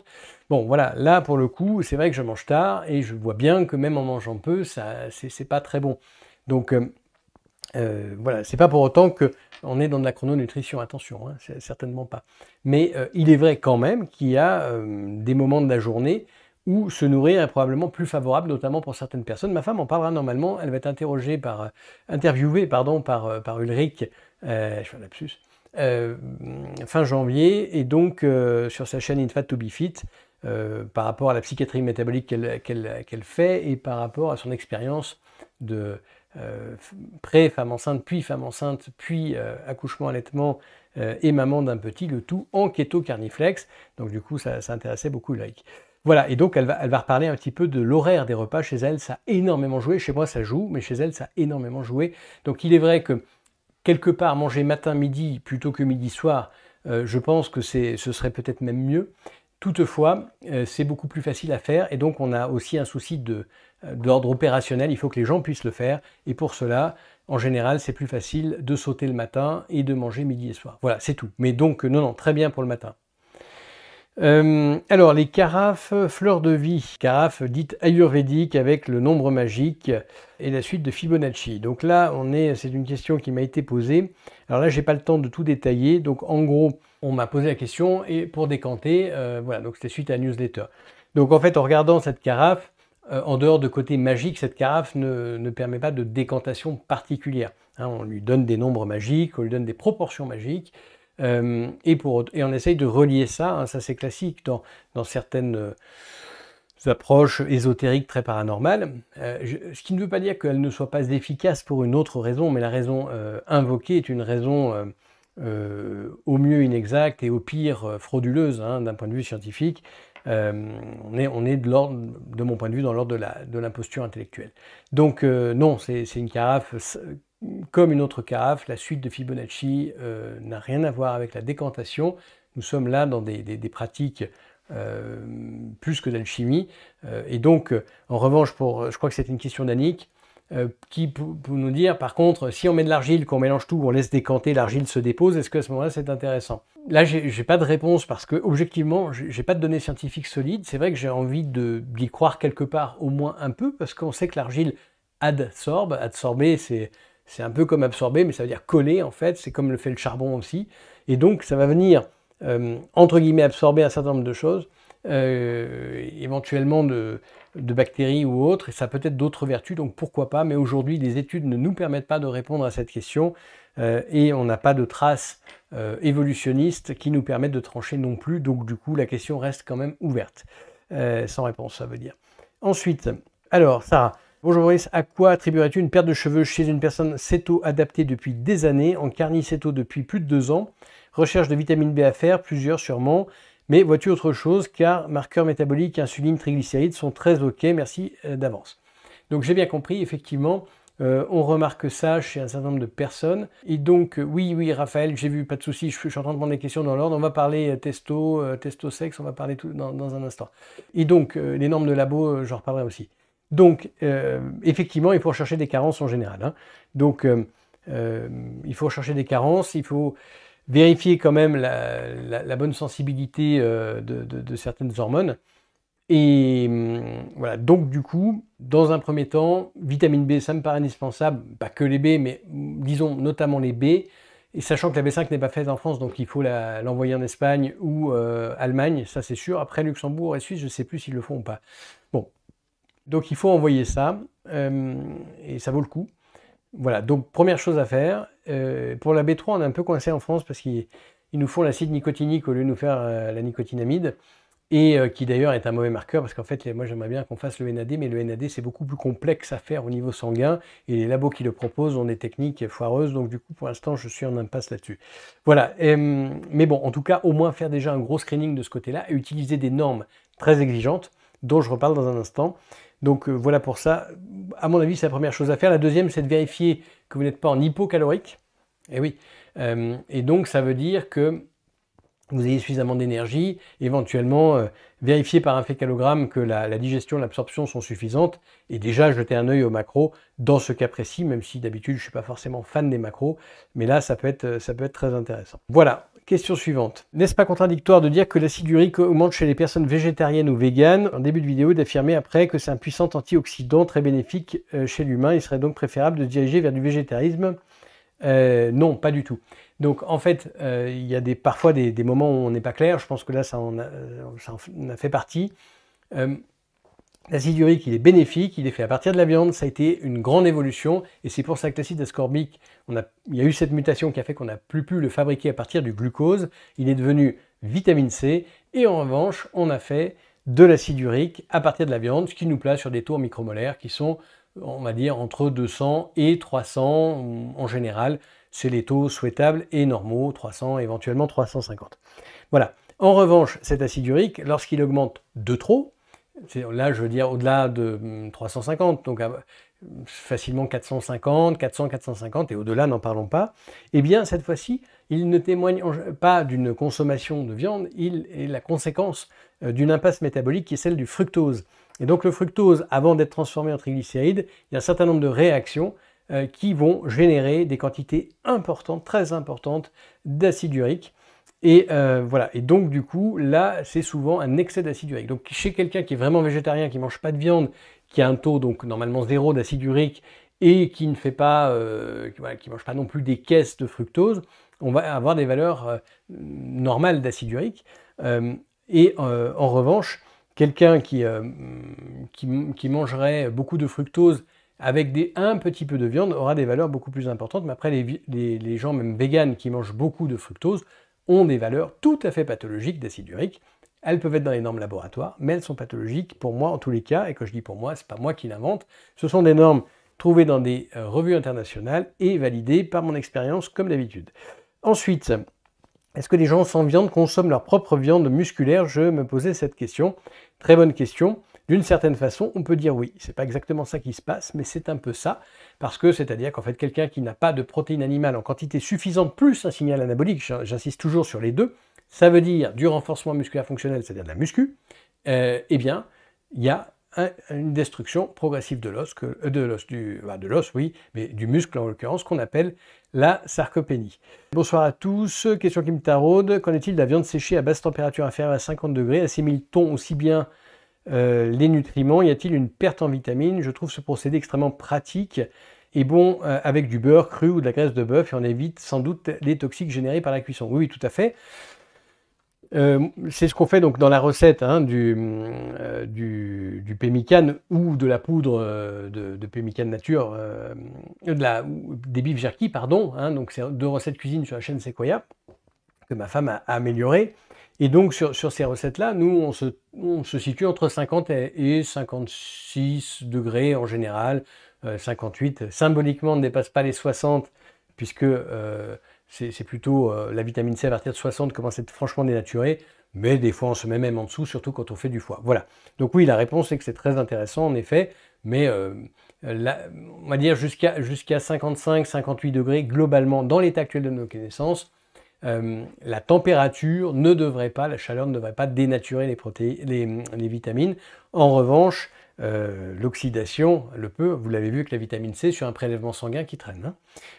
Bon, voilà, là pour le coup, c'est vrai que je mange tard et je vois bien que même en mangeant peu, ça, c'est pas très bon. Donc voilà, c'est pas pour autant que on est dans de la chrononutrition, attention, hein, certainement pas. Mais il est vrai quand même qu'il y a des moments de la journée où se nourrir est probablement plus favorable, notamment pour certaines personnes. Ma femme en parlera normalement, elle va être interrogée par, interviewée pardon, par, par Ulrich euh, lapsus, euh, fin janvier, et donc euh, sur sa chaîne Infat to Be Fit, par rapport à la psychiatrie métabolique qu'elle fait et par rapport à son expérience de pré-femme enceinte, puis femme enceinte, puis accouchement, allaitement, et maman d'un petit, le tout en keto carniflex. Donc du coup, ça, ça intéressait beaucoup like Voilà, et donc elle va, elle va reparler un petit peu de l'horaire des repas. Chez elle, ça a énormément joué. Chez moi, ça joue, mais chez elle, ça a énormément joué. Donc il est vrai que quelque part manger matin, midi plutôt que midi, soir, euh, je pense que ce serait peut-être même mieux. Toutefois, euh, c'est beaucoup plus facile à faire et donc on a aussi un souci euh, d'ordre opérationnel. Il faut que les gens puissent le faire et pour cela, en général, c'est plus facile de sauter le matin et de manger midi et soir. Voilà, c'est tout. Mais donc, non, non, très bien pour le matin. Euh, alors, les carafes fleurs de vie, carafes dites ayurvédiques avec le nombre magique et la suite de Fibonacci. Donc là, on est, c'est une question qui m'a été posée. Alors là, je n'ai pas le temps de tout détailler. Donc en gros, on m'a posé la question et pour décanter, euh, voilà. Donc c'était suite à la newsletter. Donc en fait, en regardant cette carafe, euh, en dehors de côté magique, cette carafe ne, permet pas de décantation particulière. Hein, on lui donne des nombres magiques, on lui donne des proportions magiques. Euh, et, pour, et on essaye de relier ça, hein, ça c'est classique dans, dans certaines euh, approches ésotériques très paranormales, euh, ce qui ne veut pas dire qu'elles ne soient pas efficaces pour une autre raison, mais la raison invoquée est une raison au mieux inexacte et au pire frauduleuse hein, d'un point de vue scientifique. on est, on est de, de, mon point de vue dans l'ordre de l'imposture de intellectuelle. Donc non, c'est une carafe comme une autre carafe, la suite de Fibonacci euh, n'a rien à voir avec la décantation. Nous sommes là dans des, pratiques euh, plus que d'alchimie. Euh, et donc, en revanche, pour, je crois que c'est une question d'Annick, qui pour, nous dire, par contre, si on met de l'argile, qu'on mélange tout, on laisse décanter, l'argile se dépose, est-ce qu'à ce, ce moment-là, c'est intéressant Là, je n'ai pas de réponse parce que, objectivement, j'ai pas de données scientifiques solides. C'est vrai que j'ai envie d'y croire quelque part, au moins un peu, parce qu'on sait que l'argile adsorbe. Adsorber, c'est c'est un peu comme absorber, mais ça veut dire coller en fait, c'est comme le fait le charbon aussi. Et donc ça va venir, euh, entre guillemets, absorber un certain nombre de choses, euh, éventuellement de, bactéries ou autres, et ça peut être d'autres vertus, donc pourquoi pas, mais aujourd'hui les études ne nous permettent pas de répondre à cette question, euh, et on n'a pas de traces évolutionnistes qui nous permettent de trancher non plus, donc du coup la question reste quand même ouverte, sans réponse ça veut dire. Ensuite, alors ça... Bonjour Boris, à quoi attribuerais-tu une perte de cheveux chez une personne céto adaptée depuis des années, en carnicéto depuis plus de deux ans Recherche de vitamine B à faire, plusieurs sûrement. Mais vois-tu autre chose Car marqueurs métaboliques, insuline, triglycérides sont très ok, merci euh, d'avance. Donc j'ai bien compris, effectivement, euh, on remarque ça chez un certain nombre de personnes. Et donc, euh, oui, oui, Raphaël, j'ai vu, pas de souci, je, suis en train de prendre des questions dans l'ordre. On va parler testo, testo sexe, on va parler tout dans, dans un instant. Et donc, les normes de labo, j'en reparlerai aussi. Donc, euh, effectivement, il faut rechercher des carences en général. Hein. Donc, euh, euh, il faut rechercher des carences, il faut vérifier quand même la, bonne sensibilité de, certaines hormones. Et hum, voilà, donc du coup, dans un premier temps, vitamine B, ça me paraît indispensable, pas que les B, mais hum, disons notamment les B, et sachant que la B5 n'est pas faite en France, donc il faut l'envoyer en Espagne ou Allemagne, ça c'est sûr. Après Luxembourg et Suisse, je ne sais plus s'ils le font ou pas. Donc il faut envoyer ça, euh, et ça vaut le coup. Voilà, donc première chose à faire. Euh, pour la B3, on est un peu coincé en France parce qu'ils nous font l'acide nicotinique au lieu de nous faire euh, la nicotinamide, et qui d'ailleurs est un mauvais marqueur parce qu'en fait, moi j'aimerais bien qu'on fasse le NAD, mais le NAD c'est beaucoup plus complexe à faire au niveau sanguin, et les labos qui le proposent ont des techniques foireuses, donc du coup pour l'instant je suis en impasse là-dessus. Voilà, mais bon, en tout cas, au moins faire déjà un gros screening de ce côté-là et utiliser des normes très exigeantes dont je reparle dans un instant. Donc euh, voilà pour ça. À mon avis, c'est la première chose à faire. La deuxième, c'est de vérifier que vous n'êtes pas en hypocalorique. Et eh oui. Euh, et donc ça veut dire que vous ayez suffisamment d'énergie, éventuellement euh, vérifier par un fécalogramme que la, digestion et l'absorption sont suffisantes, et déjà jeter un œil aux macros dans ce cas précis, même si d'habitude je ne suis pas forcément fan des macros, mais là ça peut être, ça peut être très intéressant. Voilà, Question suivante. N'est-ce pas contradictoire de dire que l'acide urique augmente chez les personnes végétariennes ou véganes En début de vidéo, d'affirmer après que c'est un puissant antioxydant très bénéfique euh, chez l'humain. Il serait donc préférable de diriger vers du végétarisme euh, Non, pas du tout. Donc en fait, euh, il y a des, parfois des, moments où on n'est pas clair. Je pense que là, ça en a, fait partie. L'acide urique, il est bénéfique, il est fait à partir de la viande, ça a été une grande évolution, et c'est pour ça que l'acide ascorbique, il y a eu cette mutation qui a fait qu'on n'a plus pu le fabriquer à partir du glucose, il est devenu vitamine C, et en revanche, on a fait de l'acide urique à partir de la viande, ce qui nous place sur des taux micromolaires qui sont, on va dire, entre 200 et 300 en général, c'est les taux souhaitables et normaux, 300, éventuellement 350. Voilà. En revanche, cet acide urique, lorsqu'il augmente de trop, Là, je veux dire au-delà de 350, hum, donc facilement 450, 400, 450, et au-delà, n'en parlons pas. Eh bien, cette fois-ci, il ne témoigne pas d'une consommation de viande, il est la conséquence euh, d'une impasse métabolique qui est celle du fructose. Et donc, le fructose, avant d'être transformé en triglycérides, il y a un certain nombre de réactions euh, qui vont générer des quantités importantes, très importantes, d'acide urique et euh, voilà. Et donc, du coup, là, c'est souvent un excès d'acide urique. Donc, chez quelqu'un qui est vraiment végétarien, qui ne mange pas de viande, qui a un taux, donc, normalement zéro d'acide urique, et qui ne fait pas, euh, qui, mange pas non plus des caisses de fructose, on va avoir des valeurs euh, normales d'acide urique. et en revanche, quelqu'un qui, qui, mangerait beaucoup de fructose avec des, un petit peu de viande aura des valeurs beaucoup plus importantes. Mais après, les, les gens, même véganes, qui mangent beaucoup de fructose, ont des valeurs tout à fait pathologiques d'acide urique. Elles peuvent être dans les normes laboratoires, mais elles sont pathologiques pour moi en tous les cas, et quand je dis pour moi, ce n'est pas moi qui l'invente, ce sont des normes trouvées dans des euh, revues internationales et validées par mon expérience comme d'habitude. Ensuite, est-ce que les gens sans viande consomment leur propre viande musculaire Je me posais cette question. Très bonne question. D'une certaine façon, on peut dire oui. C'est pas exactement ça qui se passe, mais c'est un peu ça. Parce que c'est-à-dire qu'en fait, quelqu'un qui n'a pas de protéines animales en quantité suffisante plus un signal anabolique, j'insiste toujours sur les deux, ça veut dire du renforcement musculaire fonctionnel, c'est-à-dire de la muscu, euh, eh bien, il y a une destruction progressive de l'os, euh, de l'os, du, bah, de l'os, oui, mais du muscle en l'occurrence, qu'on appelle la sarcopénie. Bonsoir à tous, question qui me taraude, qu'en est-il de la viande séchée à basse température inférieure à 50 degrés à 6000 tons aussi bien euh, les nutriments, y a-t-il une perte en vitamines Je trouve ce procédé extrêmement pratique et bon euh, avec du beurre cru ou de la graisse de bœuf et on évite sans doute les toxiques générés par la cuisson. Oui, tout à fait. Euh, c'est ce qu'on fait donc dans la recette hein, du, pemmican ou de la poudre de, de, pemmican nature, des bifes jerky, pardon. Hein. donc c'est deux recettes cuisine sur la chaîne Sequoia que ma femme a, a améliorées. Et donc sur, ces recettes-là, nous, on se, situe entre 50 et 56 degrés en général. 58, euh, symboliquement, on ne dépasse pas les 60, puisque euh, c'est plutôt euh, la vitamine C à partir de 60 commence à être franchement dénaturée. Mais des fois, on se met même en dessous, surtout quand on fait du foie. Voilà. Donc oui, la réponse est que c'est très intéressant, en effet. Mais on va dire jusqu'à 55-58 degrés, globalement, dans l'état actuel de nos connaissances, euh, la température ne devrait pas, la chaleur ne devrait pas dénaturer les, les, vitamines. En revanche, euh, l'oxydation le peut. Vous l'avez vu avec la vitamine C sur un prélèvement sanguin qui traîne. Hein.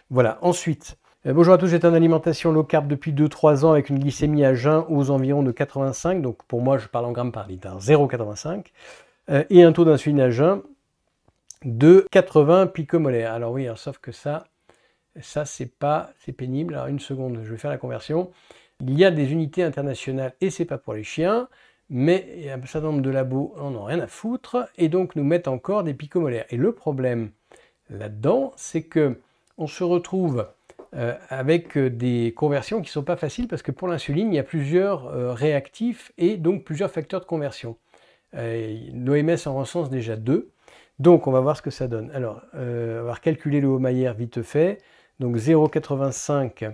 Voilà, ensuite. Euh, bonjour à tous, j'étais en alimentation low carb depuis 2-3 ans avec une glycémie à jeun aux environs de 85, donc pour moi je parle en grammes par litre, 0,85, hein. et un taux d'insuline à jeun de 80 picomolaires. Alors oui, hein, sauf que ça, ça, c'est pas, c'est pénible. Alors, une seconde, je vais faire la conversion. Il y a des unités internationales et c'est pas pour les chiens, mais un certain nombre de labos n'en ont rien à foutre et donc nous mettent encore des picomolaires. Et le problème là-dedans, c'est que on se retrouve euh, avec euh, des conversions qui ne sont pas faciles parce que pour l'insuline, il y a plusieurs euh, réactifs et donc plusieurs facteurs de conversion. L'OMS en recense déjà deux. Donc on va voir ce que ça donne. Alors, on va calculer le haut vite fait. Donc 0,85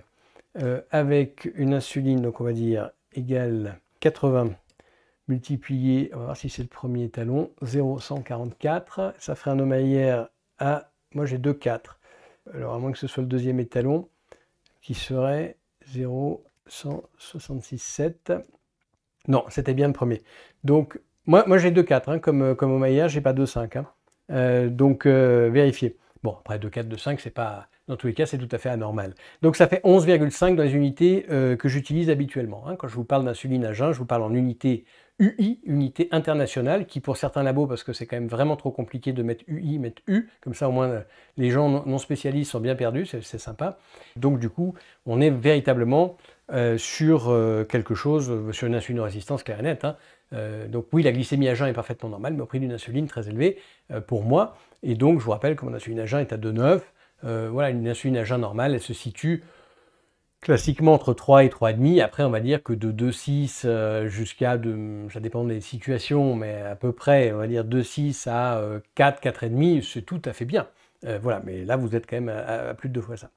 euh, avec une insuline, donc on va dire égale 80 multiplié, on va voir si c'est le premier étalon, 0,144, ça ferait un homme à, moi j'ai 2,4. Alors à moins que ce soit le deuxième étalon, qui serait 0,166,7. Non, c'était bien le premier. Donc moi, j'ai 2,4, hein, comme, comme je j'ai pas 2,5. Hein. Euh, donc euh, vérifiez. Bon, après 2,4, 2,5, c'est pas dans tous les cas, c'est tout à fait anormal. Donc ça fait 11,5 dans les unités euh, que j'utilise habituellement. Hein. Quand je vous parle d'insuline à jeun, je vous parle en unité UI, unité internationale, qui pour certains labos, parce que c'est quand même vraiment trop compliqué de mettre UI, mettre U, comme ça au moins euh, les gens non spécialistes sont bien perdus, c'est sympa. Donc du coup, on est véritablement euh, sur quelque chose, sur une insuline résistance claire et nette. Hein. donc oui, la glycémie à jeun est parfaitement normale, mais au prix d'une insuline très élevée pour moi. Et donc je vous rappelle que mon insuline à jeun est à 2,9 euh, voilà, une insuline à jeun normale, elle se situe classiquement entre 3 et 3,5. Après, on va dire que de 2,6 euh, jusqu'à, ça dépend des situations, mais à peu près, on va dire 2,6 à 4, euh, 4,5, c'est tout à fait bien. Euh, voilà, mais là, vous êtes quand même à, plus de deux fois ça.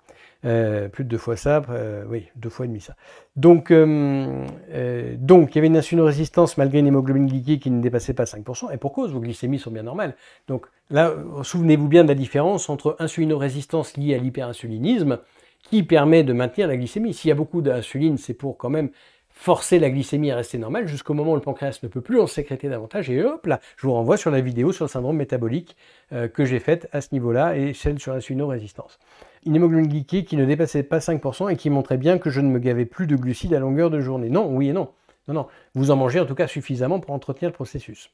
Euh, plus de deux fois ça, euh, oui, deux fois et demi ça. Donc, donc, il y avait une insulino-résistance malgré une hémoglobine glyquée qui ne dépassait pas 5%, et pour cause, vos glycémies sont bien normales. Donc là, souvenez-vous bien de la différence entre insulino liée à l'hyperinsulinisme, qui permet de maintenir la glycémie. S'il y a beaucoup d'insuline, c'est pour quand même forcer la glycémie à rester normale jusqu'au moment où le pancréas ne peut plus en sécréter davantage. Et hop là, je vous renvoie sur la vidéo sur le syndrome métabolique euh, que j'ai faite à ce niveau-là et celle sur résistance. Une hémoglobine glyquée qui ne dépassait pas 5% et qui montrait bien que je ne me gavais plus de glucides à longueur de journée. Non, oui et non. Non, non, vous en mangez en tout cas suffisamment pour entretenir le processus.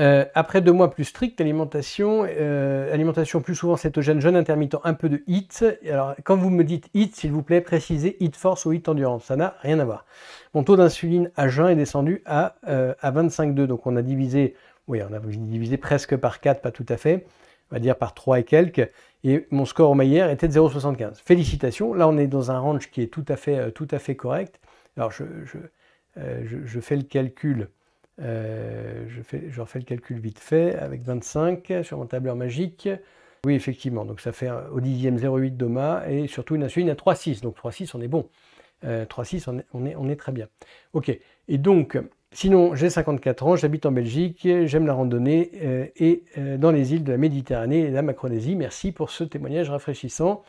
Euh, après deux mois plus stricts, alimentation, euh, alimentation plus souvent cétogène, jeûne intermittent, un peu de HIT. Alors, quand vous me dites HIT, s'il vous plaît, précisez HIT force ou HIT endurance. Ça n'a rien à voir. Mon taux d'insuline à jeun est descendu à, 25,2. Euh, Donc, on a divisé, oui, on a divisé presque par 4, pas tout à fait, on va dire par 3 et quelques. Et mon score au Maillère était de 0,75. Félicitations. Là, on est dans un range qui est tout à fait, tout à fait correct. Alors, je euh, je, fais le calcul. Euh, je, fais, refais le calcul vite fait avec 25 sur mon tableur magique. Oui, effectivement. Donc ça fait au dixième 0,8 doma et surtout une insuline à 3,6. Donc 3,6, on est bon. 3,6, euh, on, est, très bien. Ok. Et donc, sinon, j'ai 54 ans, j'habite en Belgique, j'aime la randonnée et dans les îles de la Méditerranée et de la Macronésie. Merci pour ce témoignage rafraîchissant.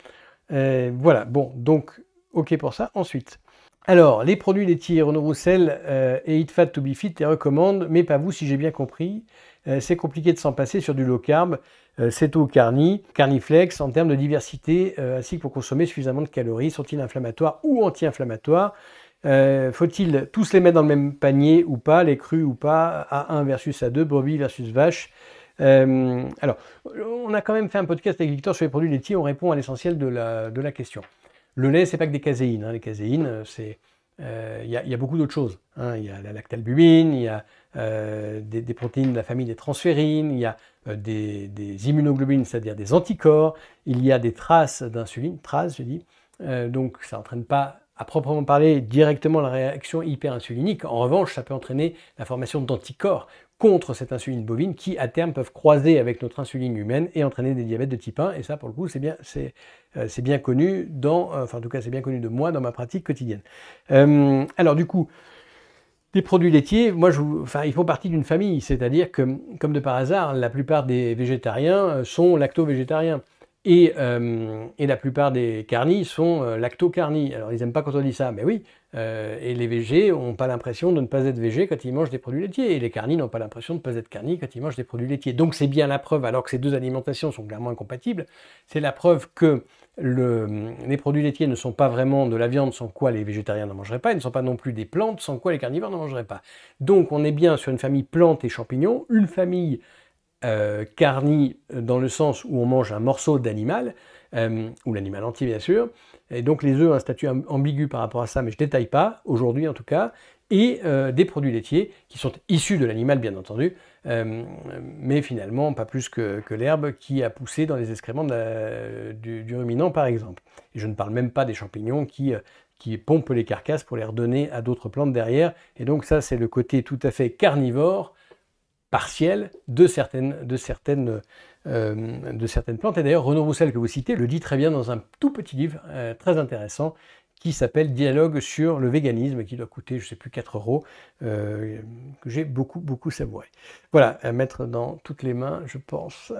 voilà. Bon, donc, ok pour ça. Ensuite, alors, les produits laitiers Renaud Roussel euh, et Eat Fat to Be Fit les recommandent, mais pas vous si j'ai bien compris. Euh, c'est compliqué de s'en passer sur du low carb, euh, c'est au carni, carniflex en termes de diversité, ainsi que pour consommer suffisamment de calories. Sont-ils inflammatoires ou anti-inflammatoires Faut-il tous les mettre dans le même panier ou pas, les crus ou pas, A1 versus A2, brebis versus vache Alors, on a quand même fait un podcast avec Victor sur les produits laitiers, on répond à l'essentiel de la question. Le lait, c'est pas que des caséines. Hein. Les caséines, euh, c'est euh, il y, a beaucoup d'autres choses. Hein. Il y a la lactalbumine, il y a euh, des, protéines de la famille des transférines, il y a des, des, immunoglobulines, c'est-à-dire des anticorps, il y a des traces d'insuline, traces je dis, donc ça n'entraîne pas à proprement parler directement la réaction hyperinsulinique. En revanche, ça peut entraîner la formation d'anticorps contre cette insuline bovine qui, à terme, peuvent croiser avec notre insuline humaine et entraîner des diabètes de type 1. Et ça, pour le coup, c'est bien, c'est, euh, bien connu dans, euh, enfin, en tout cas, c'est bien connu de moi dans ma pratique quotidienne. Euh, alors, du coup, des produits laitiers, moi, je, enfin, ils font partie d'une famille, c'est-à-dire que, comme de par hasard, la plupart des végétariens sont lacto-végétariens. Et, la plupart des carnies sont lacto carnies Alors ils n'aiment pas quand on dit ça, mais oui, euh, et les végés n'ont pas l'impression de ne pas être végés quand ils mangent des produits laitiers. Et les carnies n'ont pas l'impression de ne pas être carnies quand ils mangent des produits laitiers. Donc c'est bien la preuve, alors que ces deux alimentations sont clairement incompatibles, c'est la preuve que les produits laitiers ne sont pas vraiment de la viande sans quoi les végétariens n'en mangeraient pas, ils ne sont pas non plus des plantes sans quoi les carnivores n'en mangeraient pas. Donc on est bien sur une famille plantes et champignons, une famille euh, carnie euh, dans le sens où on mange un morceau d'animal, euh, ou l'animal entier bien sûr, et donc les œufs ont un statut ambigu par rapport à ça, mais je ne détaille pas, aujourd'hui en tout cas, et euh, des produits laitiers qui sont issus de l'animal bien entendu, euh, mais finalement pas plus que, l'herbe qui a poussé dans les excréments du, ruminant par exemple. Et je ne parle même pas des champignons qui, euh, qui pompent les carcasses pour les redonner à d'autres plantes derrière, et donc ça c'est le côté tout à fait carnivore partielle de certaines, de certaines, euh, de certaines plantes. Et d'ailleurs, Renaud Roussel, que vous citez, le dit très bien dans un tout petit livre euh, très intéressant qui s'appelle Dialogue sur le véganisme, qui doit coûter, je sais plus, 4 euros, euh, que j'ai beaucoup, beaucoup savouré. Voilà, à mettre dans toutes les mains, je pense.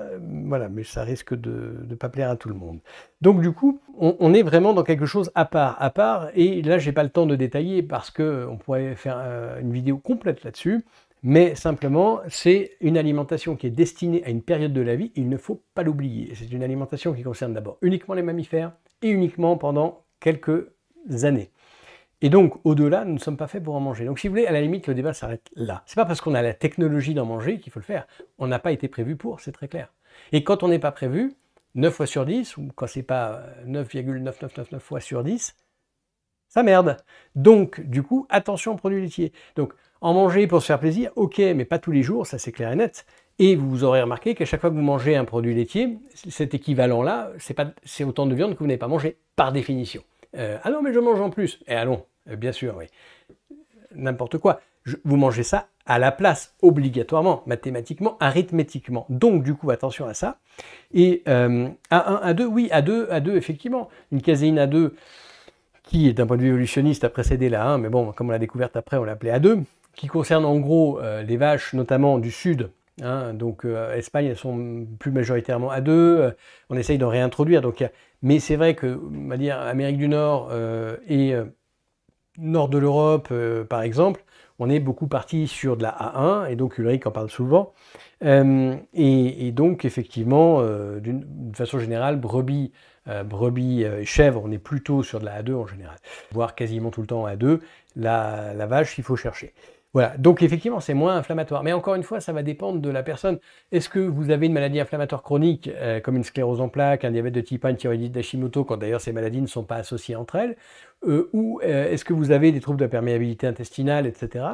voilà, mais ça risque de ne pas plaire à tout le monde. Donc, du coup, on, est vraiment dans quelque chose à part, à part. Et là, n'ai pas le temps de détailler parce qu'on pourrait faire une vidéo complète là-dessus mais simplement, c'est une alimentation qui est destinée à une période de la vie, il ne faut pas l'oublier. C'est une alimentation qui concerne d'abord uniquement les mammifères et uniquement pendant quelques années. Et donc, au-delà, nous ne sommes pas faits pour en manger. Donc, si vous voulez, à la limite, le débat s'arrête là. C'est pas parce qu'on a la technologie d'en manger qu'il faut le faire. On n'a pas été prévu pour, c'est très clair. Et quand on n'est pas prévu, 9 fois sur 10, ou quand c'est pas 9,9999 euh, fois sur 10, ça merde. Donc, du coup, attention aux produits laitiers. Donc, en manger pour se faire plaisir, ok, mais pas tous les jours, ça c'est clair et net. Et vous aurez remarqué qu'à chaque fois que vous mangez un produit laitier, cet équivalent-là, c'est c'est autant de viande que vous n'avez pas mangé, par définition. Euh, ah non, mais je mange en plus. Eh allons, euh, bien sûr, oui. N'importe quoi. vous mangez ça à la place, obligatoirement, mathématiquement, arithmétiquement. Donc, du coup, attention à ça. Et euh, à 1, à 2, oui, à 2, à 2, effectivement. Une caséine à 2 qui, d'un point de vue évolutionniste, a précédé la 1, mais bon, comme on l'a découverte après, on l'appelait A2, qui concerne en gros euh, les vaches, notamment du sud. Hein, donc, euh, Espagne, elles sont plus majoritairement A2. Euh, on essaye d'en réintroduire. Donc, Mais c'est vrai que, on va dire, Amérique du Nord et nord de l'Europe, par exemple, on est beaucoup parti sur de la A1, et donc Ulrich en parle souvent. et, donc, effectivement, d'une façon générale, brebis euh, brebis euh, et chèvre, on est plutôt sur de la A2 en général, voire quasiment tout le temps A2. La, vache, il faut chercher. Voilà, donc effectivement, c'est moins inflammatoire. Mais encore une fois, ça va dépendre de la personne. Est-ce que vous avez une maladie inflammatoire chronique, euh, comme une sclérose en plaques, un diabète de type 1, une thyroïdite d'Hashimoto, quand d'ailleurs ces maladies ne sont pas associées entre elles, ou est-ce que vous avez des troubles de perméabilité intestinale, etc.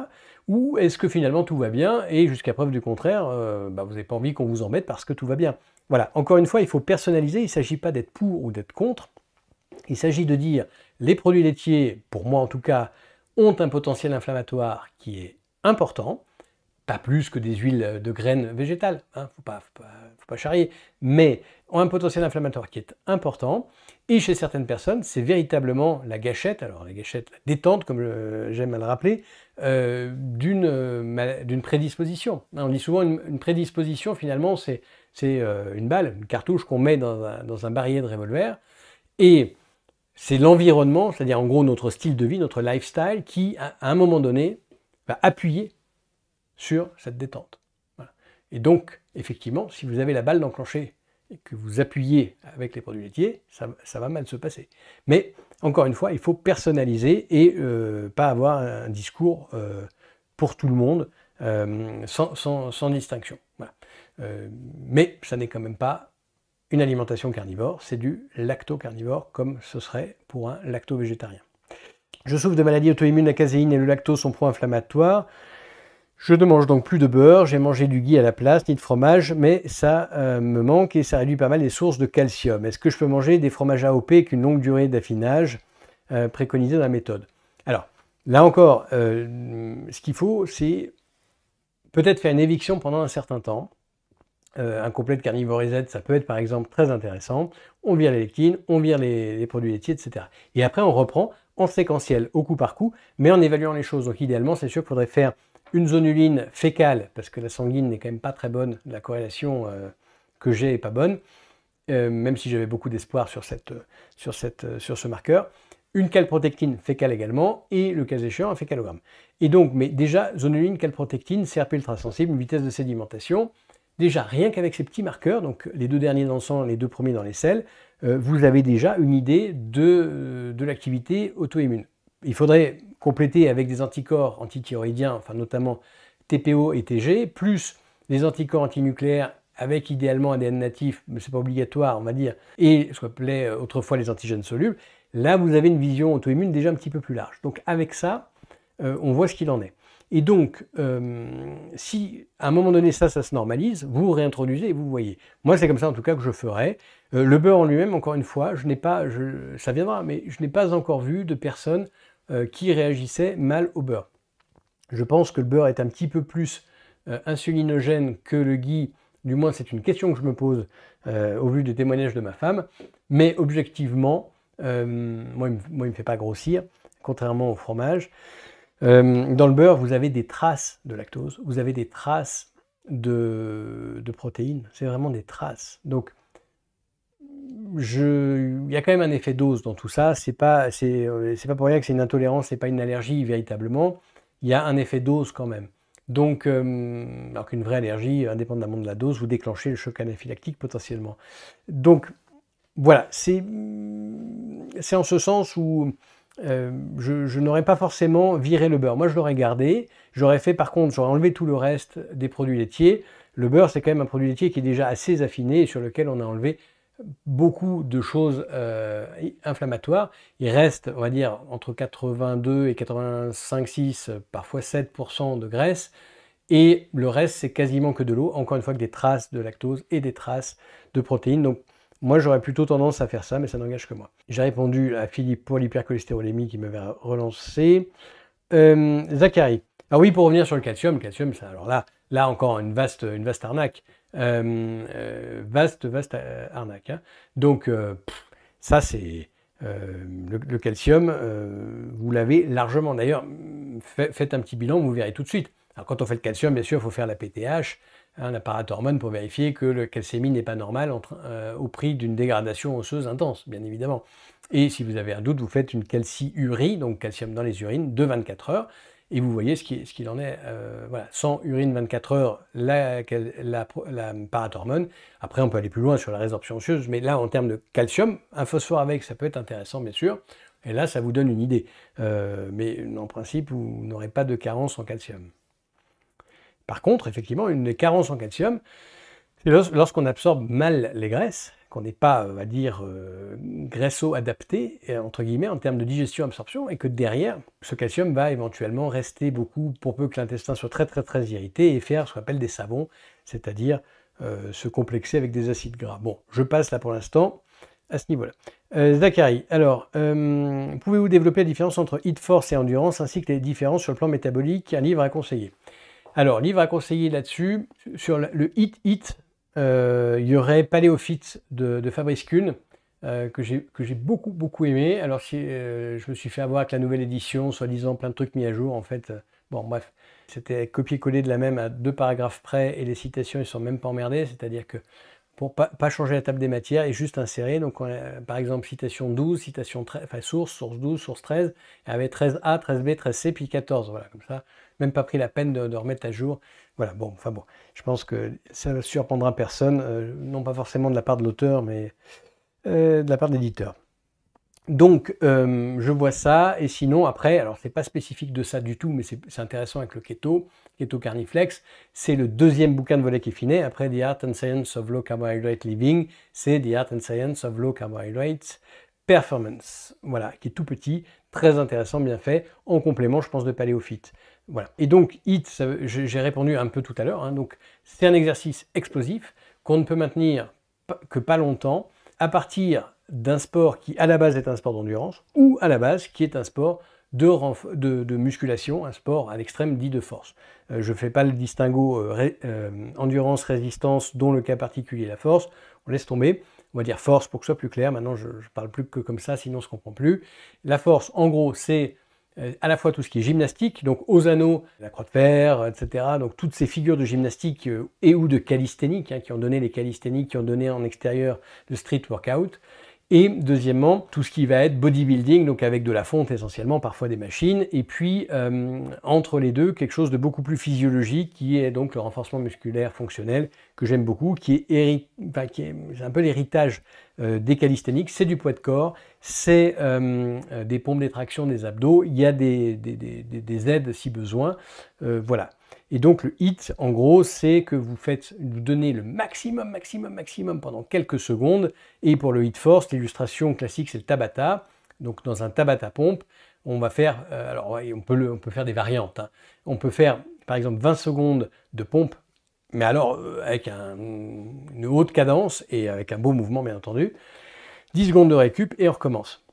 Ou est-ce que finalement tout va bien et jusqu'à preuve du contraire, euh, bah, vous n'avez pas envie qu'on vous embête parce que tout va bien Voilà, encore une fois, il faut personnaliser, il ne s'agit pas d'être pour ou d'être contre, il s'agit de dire les produits laitiers, pour moi en tout cas, ont un potentiel inflammatoire qui est important, pas plus que des huiles de graines végétales, hein, faut, pas, faut, pas, charrier, mais ont un potentiel inflammatoire qui est important. Et chez certaines personnes, c'est véritablement la gâchette, alors la gâchette, détente, comme j'aime à le rappeler, euh, euh, d'une prédisposition. Hein, on dit souvent une, prédisposition, finalement, c'est euh, une balle, une cartouche qu'on met dans un, dans barillet de revolver, et c'est l'environnement, c'est-à-dire en gros notre style de vie, notre lifestyle, qui, à, un moment donné, va appuyer sur cette détente. Et donc, effectivement, si vous avez la balle d'enclencher et que vous appuyez avec les produits laitiers, ça, ça va mal se passer. Mais encore une fois, il faut personnaliser et euh, pas avoir un discours euh, pour tout le monde euh, sans, distinction. mais ça n'est quand même pas une alimentation carnivore, c'est du lacto-carnivore comme ce serait pour un lacto-végétarien. Je souffre de maladies auto-immunes, la caséine et le lactose sont pro-inflammatoires. Je ne mange donc plus de beurre, j'ai mangé du gui à la place, ni de fromage, mais ça euh, me manque et ça réduit pas mal les sources de calcium. Est-ce que je peux manger des fromages AOP avec une longue durée d'affinage euh, préconisée dans la méthode Alors, là encore, euh, ce qu'il faut, c'est peut-être faire une éviction pendant un certain temps. un complet de carnivore Z, ça peut être par exemple très intéressant. On vire les lectines, on vire les, les produits laitiers, etc. Et après, on reprend en séquentiel, au coup par coup, mais en évaluant les choses. Donc idéalement, c'est sûr qu'il faudrait faire une zonuline fécale, parce que la sanguine n'est quand même pas très bonne, la corrélation euh, que j'ai n'est pas bonne, euh, même si j'avais beaucoup d'espoir sur, cette, euh, sur, cette, sur ce marqueur, une calprotectine fécale également, et le cas échéant, un fécalogramme. Et donc, mais déjà, zonuline, calprotectine, CRP ultrasensible, vitesse de sédimentation, déjà, rien qu'avec ces petits marqueurs, donc les deux derniers dans le sang, les deux premiers dans les selles, vous avez déjà une idée de, de l'activité auto-immune. Il faudrait compléter avec des anticorps antithyroïdiens, enfin notamment TPO et TG, plus des anticorps antinucléaires avec idéalement ADN natif, mais ce n'est pas obligatoire, on va dire, et ce qu'on appelait euh, autrefois les antigènes solubles. Là, vous avez une vision auto-immune déjà un petit peu plus large. Donc avec ça, euh, on voit ce qu'il en est. Et donc, euh, si à un moment donné ça, ça se normalise, vous réintroduisez et vous voyez. Moi, c'est comme ça en tout cas que je ferai. le beurre en lui-même, encore une fois, je n'ai pas, ça viendra, mais je n'ai pas encore vu de personne... Euh, qui réagissait mal au beurre. Je pense que le beurre est un petit peu plus euh, insulinogène que le ghee, du moins c'est une question que je me pose euh, au vu des témoignages de ma femme, mais objectivement, moi, il ne me fait pas grossir, contrairement au fromage. dans le beurre, vous avez des traces de lactose, vous avez des traces de, de protéines, c'est vraiment des traces. Donc je... il y a quand même un effet dose dans tout ça. C'est pas, euh, c'est, pas pour rien que c'est une intolérance, c'est pas une allergie véritablement. Il y a un effet dose quand même. Donc, euh, alors vraie allergie, indépendamment de la dose, vous déclenchez le choc anaphylactique potentiellement. Donc, voilà, c'est, c'est en ce sens où euh, je, je n'aurais pas forcément viré le beurre. Moi, je l'aurais gardé. J'aurais fait, par contre, j'aurais enlevé tout le reste des produits laitiers. Le beurre, c'est quand même un produit laitier qui est déjà assez affiné et sur lequel on a enlevé beaucoup de choses euh, inflammatoires. Il reste, on va dire, entre 82 et 85, 6, parfois 7% de graisse. Et le reste, c'est quasiment que de l'eau. Encore une fois, que des traces de lactose et des traces de protéines. Donc, moi, j'aurais plutôt tendance à faire ça, mais ça n'engage que moi. J'ai répondu à Philippe pour l'hypercholestérolémie qui m'avait relancé. Euh, Zachary. Ah oui, pour revenir sur le calcium, le calcium, ça, alors là, là encore une vaste, une vaste arnaque. Euh, euh, vaste, vaste euh, arnaque. Hein. Donc, ça, c'est. le, calcium, vous l'avez largement. D'ailleurs, faites un petit bilan, vous verrez tout de suite. Alors, quand on fait le calcium, bien sûr, il faut faire la PTH, hein, l'apparat hormone, pour vérifier que le calcémie n'est pas normal au prix d'une dégradation osseuse intense, bien évidemment. Et si vous avez un doute, vous faites une calciurie, donc calcium dans les urines, de 24 heures et vous voyez ce qu'il en est. Euh, voilà, sans urine 24 heures, la, la, parathormone. Après, on peut aller plus loin sur la résorption osseuse, mais là, en termes de calcium, un phosphore avec, ça peut être intéressant, bien sûr. Et là, ça vous donne une idée. Euh, mais en principe, vous n'aurez pas de carence en calcium. Par contre, effectivement, une des carences en calcium, c'est lorsqu'on absorbe mal les graisses, qu'on n'est pas, va euh, dire, euh, graisseau-adapté, euh, entre guillemets, en termes de digestion-absorption, et que derrière, ce calcium va éventuellement rester beaucoup, pour peu que l'intestin soit très très très irrité, et faire ce qu'on appelle des savons, c'est-à-dire euh, se complexer avec des acides gras. Bon, je passe là pour l'instant à ce niveau-là. Zachary, alors, pouvez-vous développer la différence entre hit force et endurance, ainsi que les différences sur le plan métabolique Un livre à conseiller. Alors, livre à conseiller là-dessus, sur le hit hit, euh, il y aurait Paléophyte de, Fabrice Kuhn, euh, que j'ai beaucoup, beaucoup aimé. Alors, si, euh, je me suis fait avoir avec la nouvelle édition, soi-disant plein de trucs mis à jour, en fait. bon, bref, c'était copier-coller de la même à deux paragraphes près, et les citations, ils sont même pas emmerdés, c'est-à-dire que pour pas, pas, changer la table des matières et juste insérer. Donc, par exemple, citation 12, citation source, source 12, source 13, avait 13A, 13B, 13C, puis 14. Voilà, comme ça, même pas pris la peine de, remettre à jour. Voilà, bon, enfin bon, je pense que ça ne surprendra personne, euh, non pas forcément de la part de l'auteur, mais euh, de la part de l'éditeur. Donc, euh, je vois ça, et sinon, après, alors c'est pas spécifique de ça du tout, mais c'est intéressant avec le keto, keto carniflex, c'est le deuxième bouquin de volet est finit après The Art and Science of Low Carbohydrate Living, c'est The Art and Science of Low Carbohydrate Performance, voilà, qui est tout petit, très intéressant, bien fait, en complément, je pense, de Paléophyte. Voilà. Et donc, hit, j'ai répondu un peu tout à l'heure, hein. donc c'est un exercice explosif qu'on ne peut maintenir que pas longtemps à partir d'un sport qui à la base est un sport d'endurance ou à la base qui est un sport de, musculation, un sport à l'extrême dit de force. Euh, je ne fais pas le distinguo euh, euh, endurance, résistance, dont le cas particulier la force. On laisse tomber. On va dire force pour que ce soit plus clair. Maintenant, je ne parle plus que comme ça, sinon on ne se comprend plus. La force, en gros, c'est euh, à la fois tout ce qui est gymnastique, donc aux anneaux, la croix de fer, etc. Donc toutes ces figures de gymnastique euh, et ou de calisthénique, hein, qui ont donné les calisthéniques, qui ont donné en extérieur le street workout. Et deuxièmement, tout ce qui va être bodybuilding, donc avec de la fonte essentiellement, parfois des machines. Et puis, euh, entre les deux, quelque chose de beaucoup plus physiologique, qui est donc le renforcement musculaire fonctionnel, que j'aime beaucoup, qui est, un peu l'héritage euh, des calisthéniques. C'est du poids de corps, c'est euh, des pompes d'étraction des abdos, il y a des aides si besoin. voilà. Et donc le hit, en gros, c'est que vous faites, vous donnez le maximum, maximum, maximum pendant quelques secondes. Et pour le hit force, l'illustration classique, c'est le Tabata. Donc dans un Tabata pompe, on va faire, euh, alors on peut, peut faire des variantes. Hein. On peut faire par exemple 20 secondes de pompe, mais alors euh, avec une haute cadence et avec un beau mouvement bien entendu. 10 secondes de récup et on recommence.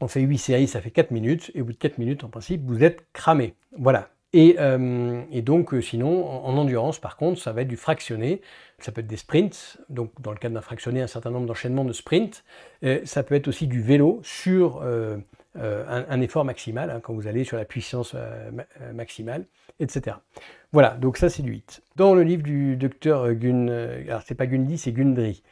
On fait 8 séries, ça fait 4 minutes, et au bout de 4 minutes, en principe, vous êtes cramé. Voilà, euh, et, donc, euh, sinon, en endurance, par contre, ça va être du fractionné. Ça peut être des sprints, donc dans le cadre d'un fractionné, un certain nombre d'enchaînements de sprints. Euh, ça peut être aussi du vélo sur un, effort maximal, hein, quand vous allez sur la puissance maximale, etc. Voilà, donc ça c'est du 8. Dans le livre du docteur Gun, alors c'est pas Gundy, c'est Gundry,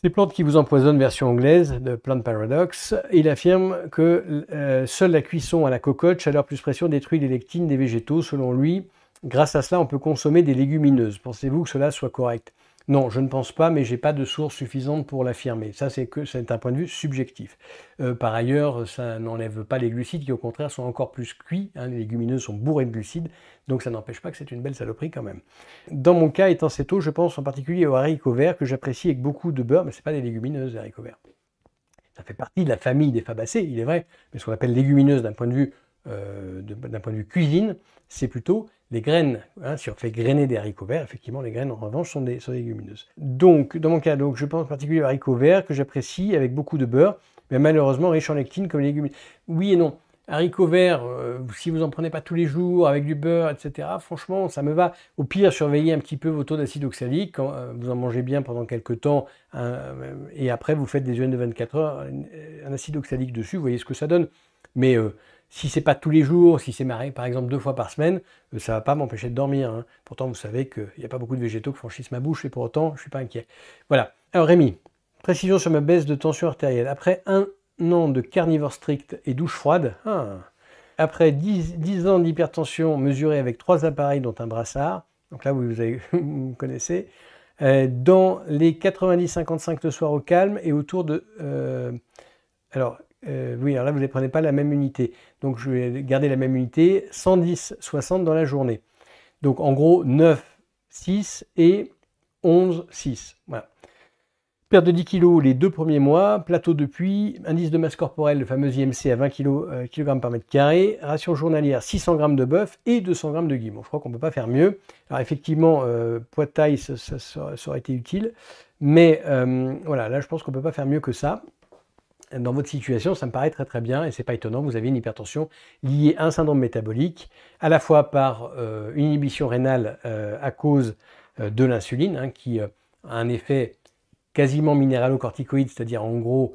ces plantes qui vous empoisonnent, version anglaise de Plant Paradox, il affirme que euh, seule la cuisson à la cocotte, chaleur plus pression, détruit les lectines des végétaux. Selon lui, grâce à cela, on peut consommer des légumineuses. Pensez-vous que cela soit correct non, je ne pense pas, mais n'ai pas de source suffisante pour l'affirmer. Ça, c'est que c'est un point de vue subjectif. Euh, par ailleurs, ça n'enlève pas les glucides qui, au contraire, sont encore plus cuits. Hein. les légumineuses sont bourrées de glucides, donc ça n'empêche pas que c'est une belle saloperie quand même. Dans mon cas, étant eau, je pense en particulier aux haricots verts que j'apprécie avec beaucoup de beurre, mais ce n'est pas des légumineuses, les haricots verts. Ça fait partie de la famille des fabacées, il est vrai, mais ce qu'on appelle légumineuse euh, d'un point de vue cuisine, c'est plutôt les graines. si on hein, fait grainer des haricots verts, effectivement, les graines, en revanche, sont des, légumineuses. Donc, dans mon cas, donc, je pense en particulier aux haricots verts que j'apprécie avec beaucoup de beurre, mais malheureusement riche en lectine comme les légumineuses. Oui et non. Haricots verts, euh, si vous en prenez pas tous les jours avec du beurre, etc., franchement, ça me va. Au pire, surveillez un petit peu vos taux d'acide oxalique quand euh, vous en mangez bien pendant quelques temps hein, euh, et après vous faites des jeûnes de 24 heures, un acide oxalique dessus, vous voyez ce que ça donne. Mais si c'est pas tous les jours, si c'est par exemple deux fois par semaine, euh, ça va pas m'empêcher de dormir. Hein. Pourtant, vous savez qu'il n'y a pas beaucoup de végétaux qui franchissent ma bouche et pour autant, je suis pas inquiet. Voilà. Alors Rémi, précision sur ma baisse de tension artérielle. Après un an de carnivore strict et douche froide, ah, après dix ans d'hypertension mesurée avec trois appareils dont un brassard, donc là vous, avez, connaissez, euh, dans les 90-55 de soir au calme et autour de... Euh, alors, euh, oui, alors là, vous ne prenez pas la même unité. Donc, je vais garder la même unité, 110, 60 dans la journée. Donc, en gros, 9, 6 et 11, 6. Voilà. Perte de 10 kg les deux premiers mois, plateau depuis, indice de masse corporelle, le fameux IMC à 20 kg, kg par mètre carré, ration journalière 600 g de bœuf et 200 g de guimauve. Je crois qu'on ne peut pas faire mieux. Alors effectivement, euh, poids de taille, ça, aurait été utile, mais euh, voilà, là je pense qu'on ne peut pas faire mieux que ça dans votre situation, ça me paraît très très bien et c'est pas étonnant, vous avez une hypertension liée à un syndrome métabolique, à la fois par euh, une inhibition rénale euh, à cause euh, de l'insuline, hein, qui a un effet quasiment minéralocorticoïde, c'est-à-dire en gros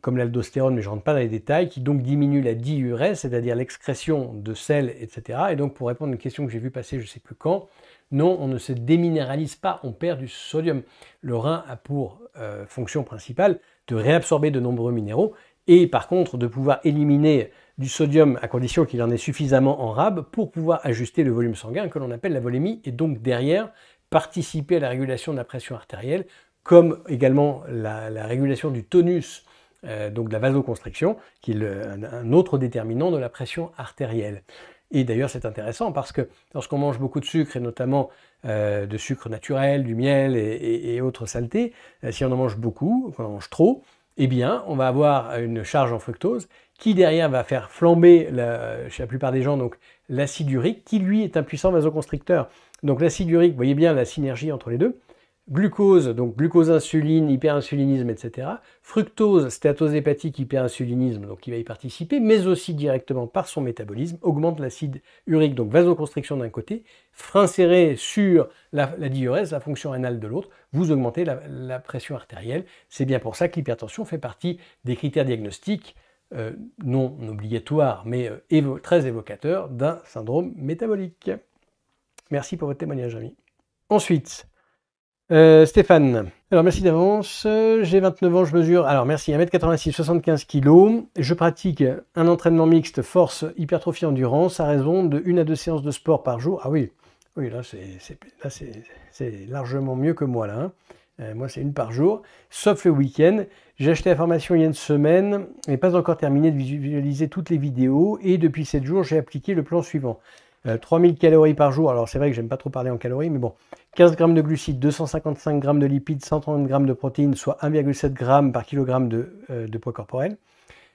comme l'aldostérone, mais je ne rentre pas dans les détails, qui donc diminue la diurèse, c'est-à-dire l'excrétion de sel, etc. Et donc pour répondre à une question que j'ai vue passer je ne sais plus quand, non, on ne se déminéralise pas, on perd du sodium. Le rein a pour fonction principale de réabsorber de nombreux minéraux et par contre de pouvoir éliminer du sodium à condition qu'il en ait suffisamment en rab pour pouvoir ajuster le volume sanguin que l'on appelle la volémie et donc derrière participer à la régulation de la pression artérielle comme également la, régulation du tonus, euh, donc de la vasoconstriction, qui est un autre déterminant de la pression artérielle. Et d'ailleurs, c'est intéressant parce que lorsqu'on mange beaucoup de sucre, et notamment euh, de sucre naturel, du miel et, autres saletés, euh, si on en mange beaucoup, on en mange trop, eh bien, on va avoir une charge en fructose qui derrière va faire flamber euh, chez la plupart des gens donc l'acide urique qui lui est un puissant vasoconstricteur. Donc l'acide urique, vous voyez bien la synergie entre les deux, glucose, donc glucose-insuline, hyperinsulinisme, etc. Fructose, stéatose hépatique, hyperinsulinisme, donc qui va y participer, mais aussi directement par son métabolisme, augmente l'acide urique, donc vasoconstriction d'un côté, frein serré sur la, diurèse, la fonction rénale de l'autre, vous augmentez la, pression artérielle. C'est bien pour ça que l'hypertension fait partie des critères diagnostiques euh, non obligatoires, mais euh, très évocateurs d'un syndrome métabolique. Merci pour votre témoignage, ami. Ensuite, euh, Stéphane, alors merci d'avance. J'ai 29 ans, je mesure. Alors merci, 1m86, 75 kg. Je pratique un entraînement mixte force, hypertrophie, endurance à raison de 1 à deux séances de sport par jour. Ah oui, oui, là c'est largement mieux que moi là. Hein. Euh, moi c'est une par jour, sauf le week-end. J'ai acheté la formation il y a une semaine mais pas encore terminé de visualiser toutes les vidéos. Et depuis 7 jours, j'ai appliqué le plan suivant. 3000 euh, calories par jour, alors c'est vrai que j'aime pas trop parler en calories, mais bon, 15 g de glucides, 255 g de lipides, 130 g de protéines, soit 1,7 g par kilogramme de, euh, poids corporel.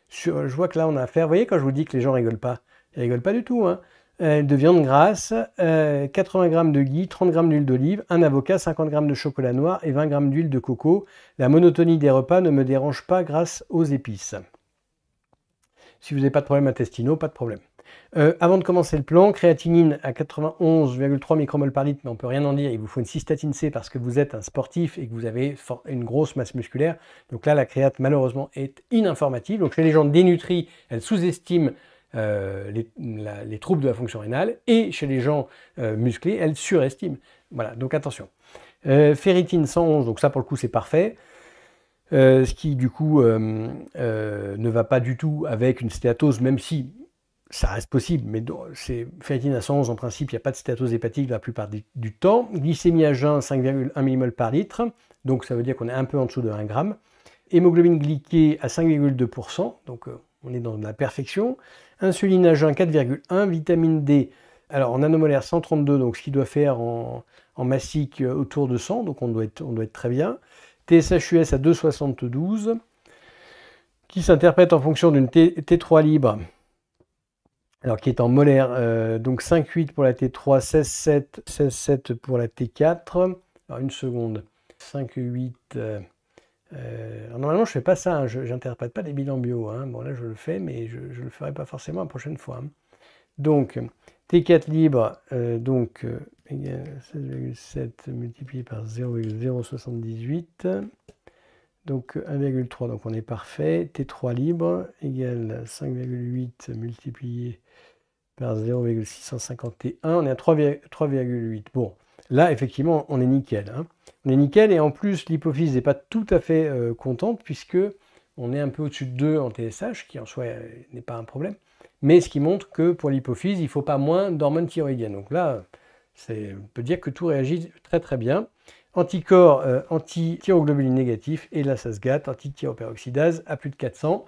je vois que là on a affaire, vous voyez quand je vous dis que les gens rigolent pas, ils rigolent pas du tout, hein. euh, de viande grasse, 80 g de gui, 30 g d'huile d'olive, un avocat, 50 g de chocolat noir et 20 g d'huile de coco. La monotonie des repas ne me dérange pas grâce aux épices. Si vous n'avez pas de problème intestinaux, pas de problème. Euh, avant de commencer le plan, créatinine à 91,3 micromol par litre, mais on ne peut rien en dire, il vous faut une cystatine C parce que vous êtes un sportif et que vous avez une grosse masse musculaire. Donc là, la créate, malheureusement, est ininformative. Donc chez les gens dénutris, elle sous-estime euh, les, troubles de la fonction rénale, et chez les gens euh, musclés, elle surestime. Voilà, donc attention. ferritine 111, donc ça pour le coup c'est parfait. ce qui du coup ne va pas du tout avec une stéatose, même si ça reste possible, mais c'est ferritine à 111, en principe, il n'y a pas de stéatose hépatique la plupart du, temps. Glycémie à jeun, 5,1 mmol par litre, donc ça veut dire qu'on est un peu en dessous de 1 gramme. Hémoglobine glyquée à 5,2%, donc euh, on est dans la perfection. Insuline à jeun, 4,1. Vitamine D, alors en anomolaire 132, donc ce qui doit faire en, massique euh, autour de 100, donc on doit on doit être très bien. TSHUS à 2,72, qui s'interprète en fonction d'une T3 libre alors qui est en molaire. Euh, donc 5,8 pour la T3, 16,7 7 pour la T4. Alors une seconde, 5,8, euh, euh, normalement, je ne fais pas ça, hein, je n'interprète pas les bilans bio. Hein. Bon, là, je le fais, mais je ne le ferai pas forcément la prochaine fois. Hein. Donc, T4 libre, donc 16,7 multiplié par 0,078. Donc 1,3, donc on est parfait. T3 libre égale 5,8 multiplié 0,651, on est à 3,8. Bon, là, effectivement, on est nickel. Hein. On est nickel, et en plus, l'hypophyse n'est pas tout à fait euh, contente, puisque on est un peu au-dessus de 2 en TSH, qui en soi euh, n'est pas un problème, mais ce qui montre que pour l'hypophyse, il ne faut pas moins d'hormones thyroïdiennes. Donc là, on peut dire que tout réagit très très bien. Anticorps euh, anti-thyroglobuline négatif, et là ça se gâte, anti-thyroperoxydase à plus de 400,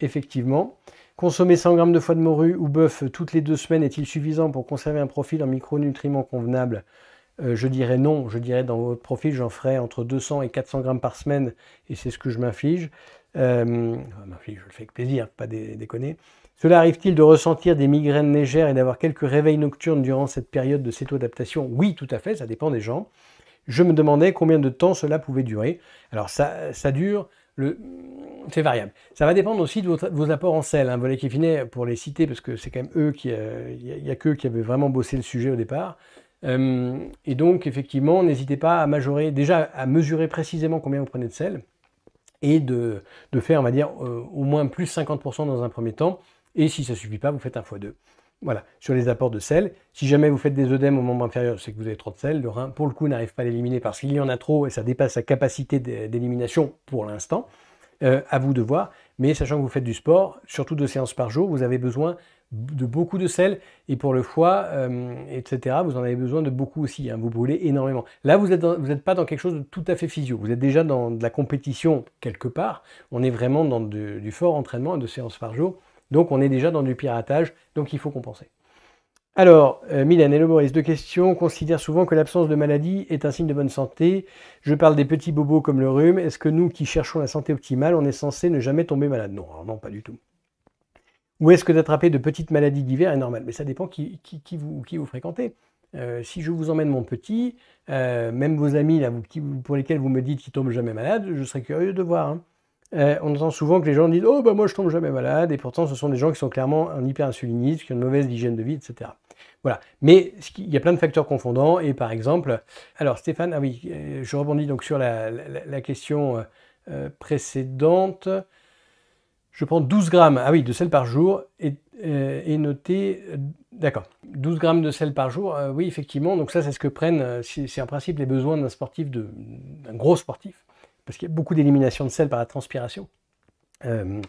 effectivement. Consommer 100 g de foie de morue ou bœuf toutes les deux semaines est-il suffisant pour conserver un profil en micronutriments convenable euh, Je dirais non. Je dirais dans votre profil, j'en ferai entre 200 et 400 g par semaine et c'est ce que je m'inflige. Euh, je le fais avec plaisir, pas déconner. Cela arrive-t-il de ressentir des migraines légères et d'avoir quelques réveils nocturnes durant cette période de adaptation Oui, tout à fait, ça dépend des gens. Je me demandais combien de temps cela pouvait durer. Alors ça dure c'est variable. Ça va dépendre aussi de, vos apports en sel. un hein. Volet finit pour les citer, parce que c'est quand même eux qui, il euh, a, qui avaient vraiment bossé le sujet au départ. Euh, et donc, effectivement, n'hésitez pas à majorer, déjà à mesurer précisément combien vous prenez de sel et de, faire, on va dire, euh, au moins plus 50% dans un premier temps. Et si ça ne suffit pas, vous faites un fois deux voilà, sur les apports de sel. Si jamais vous faites des œdèmes au moment inférieur, c'est que vous avez trop de sel. Le rein, pour le coup, n'arrive pas à l'éliminer parce qu'il y en a trop et ça dépasse sa capacité d'élimination pour l'instant. Euh, à vous de voir. Mais sachant que vous faites du sport, surtout deux séances par jour, vous avez besoin de beaucoup de sel et pour le foie, euh, etc., vous en avez besoin de beaucoup aussi. Hein. vous brûlez énormément. Là, vous n'êtes pas dans quelque chose de tout à fait physio. Vous êtes déjà dans de la compétition quelque part. On est vraiment dans du fort entraînement et deux séances par jour. Donc on est déjà dans du piratage, donc il faut compenser. Alors, euh, Milan et le deux questions. Considère souvent que l'absence de maladie est un signe de bonne santé. Je parle des petits bobos comme le rhume. Est-ce que nous qui cherchons la santé optimale, on est censé ne jamais tomber malade Non, non, pas du tout. Ou est-ce que d'attraper de petites maladies d'hiver est normal Mais ça dépend qui, vous, fréquentez. Euh, si je vous emmène mon petit, euh, même vos amis pour lesquels vous me dites qu'ils tombent jamais malade, je serais curieux de voir. Hein. Euh, on entend souvent que les gens disent Oh, bah moi je tombe jamais malade, et pourtant ce sont des gens qui sont clairement en hyperinsulinisme, qui ont une mauvaise hygiène de vie, etc. Voilà. Mais il y a plein de facteurs confondants, et par exemple, alors Stéphane, ah oui, euh, je rebondis donc sur la, question euh, précédente. Je prends 12 grammes, ah oui, de sel par jour, et, noté, d'accord, 12 grammes de sel par jour, oui, effectivement, donc ça c'est ce que prennent, c'est en principe les besoins d'un sportif, d'un gros sportif parce qu'il y a beaucoup d'élimination de sel par la transpiration. Euh,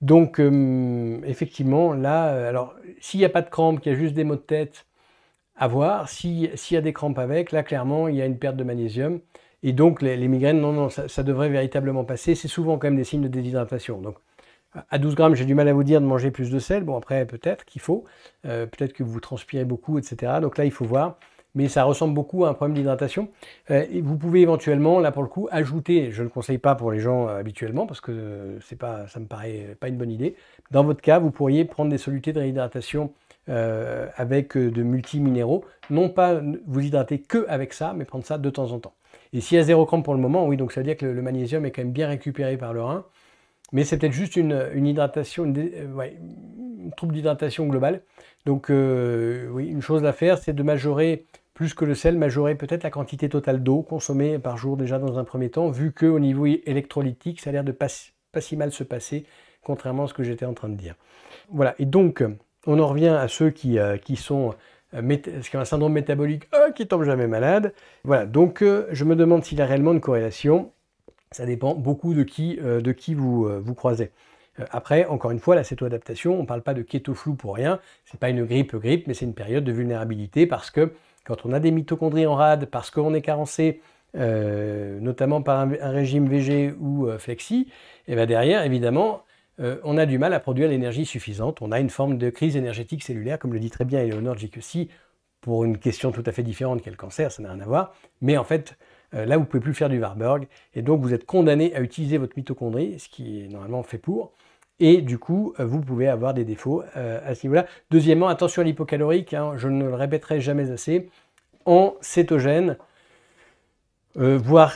donc, euh, effectivement, là, euh, alors, s'il n'y a pas de crampes, qu'il y a juste des maux de tête, à voir. S'il y a des crampes avec, là, clairement, il y a une perte de magnésium. Et donc, les, migraines, non, non, ça, devrait véritablement passer. C'est souvent quand même des signes de déshydratation. Donc, à 12 grammes, j'ai du mal à vous dire de manger plus de sel. Bon, après, peut-être qu'il faut. peut-être que vous transpirez beaucoup, etc. Donc là, il faut voir mais ça ressemble beaucoup à un problème d'hydratation. Euh, vous pouvez éventuellement, là pour le coup, ajouter, je ne le conseille pas pour les gens euh, habituellement, parce que ça euh, c'est pas, ça me paraît pas une bonne idée. Dans votre cas, vous pourriez prendre des solutés de réhydratation avec de multi-minéraux, non pas vous hydrater que avec ça, mais prendre ça de temps en temps. Et s'il y a zéro pour le moment, oui, donc ça veut dire que le, magnésium est quand même bien récupéré par le rein, mais c'est peut-être juste une, hydratation, une, trouble d'hydratation globale. Donc oui, une chose à faire, c'est de majorer plus que le sel, majorer peut-être la quantité totale d'eau consommée par jour déjà dans un premier temps, vu qu'au niveau électrolytique, ça a l'air de pas, si mal se passer, contrairement à ce que j'étais en train de dire. Voilà, et donc on en revient à ceux qui, euh, qui sont euh, qui ont un syndrome métabolique euh, qui tombe jamais malade. Voilà, donc je me demande s'il y a réellement une corrélation. Ça dépend beaucoup de qui, de qui vous, vous croisez. Après, encore une fois, la cétoadaptation, on ne parle pas de keto flou pour rien. C'est pas une grippe grippe, mais c'est une période de vulnérabilité parce que quand on a des mitochondries en rade parce qu'on est carencé, euh, notamment par un, régime VG ou euh, flexi, et eh ben, derrière, évidemment, euh, on a du mal à produire l'énergie suffisante. On a une forme de crise énergétique cellulaire, comme le dit très bien Eleonore Jicussi, pour une question tout à fait différente qu'est le cancer, ça n'a rien à voir. Mais en fait, là, vous ne pouvez plus faire du Warburg, et donc vous êtes condamné à utiliser votre mitochondrie, ce qui est normalement fait pour, et du coup, euh, vous pouvez avoir des défauts euh, à ce niveau-là. Deuxièmement, attention à l'hypocalorique, hein, je ne le répéterai jamais assez, en cétogène, euh, voire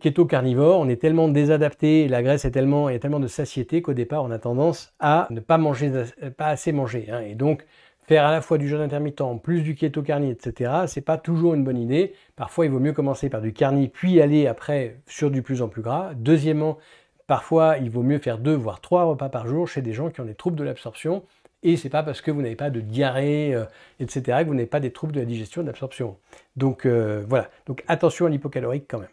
keto carnivore, on est tellement désadapté, la graisse est tellement, il y a tellement de satiété qu'au départ on a tendance à ne pas manger, pas assez manger. Hein. et donc faire à la fois du jeûne intermittent, plus du keto carni, etc. C'est pas toujours une bonne idée. Parfois il vaut mieux commencer par du carni, puis aller après sur du plus en plus gras. Deuxièmement, Parfois, il vaut mieux faire deux voire trois repas par jour chez des gens qui ont des troubles de l'absorption. Et c'est pas parce que vous n'avez pas de diarrhée, euh, etc., que vous n'avez pas des troubles de la digestion et de l'absorption. Donc euh, voilà. Donc attention à l'hypocalorique quand même.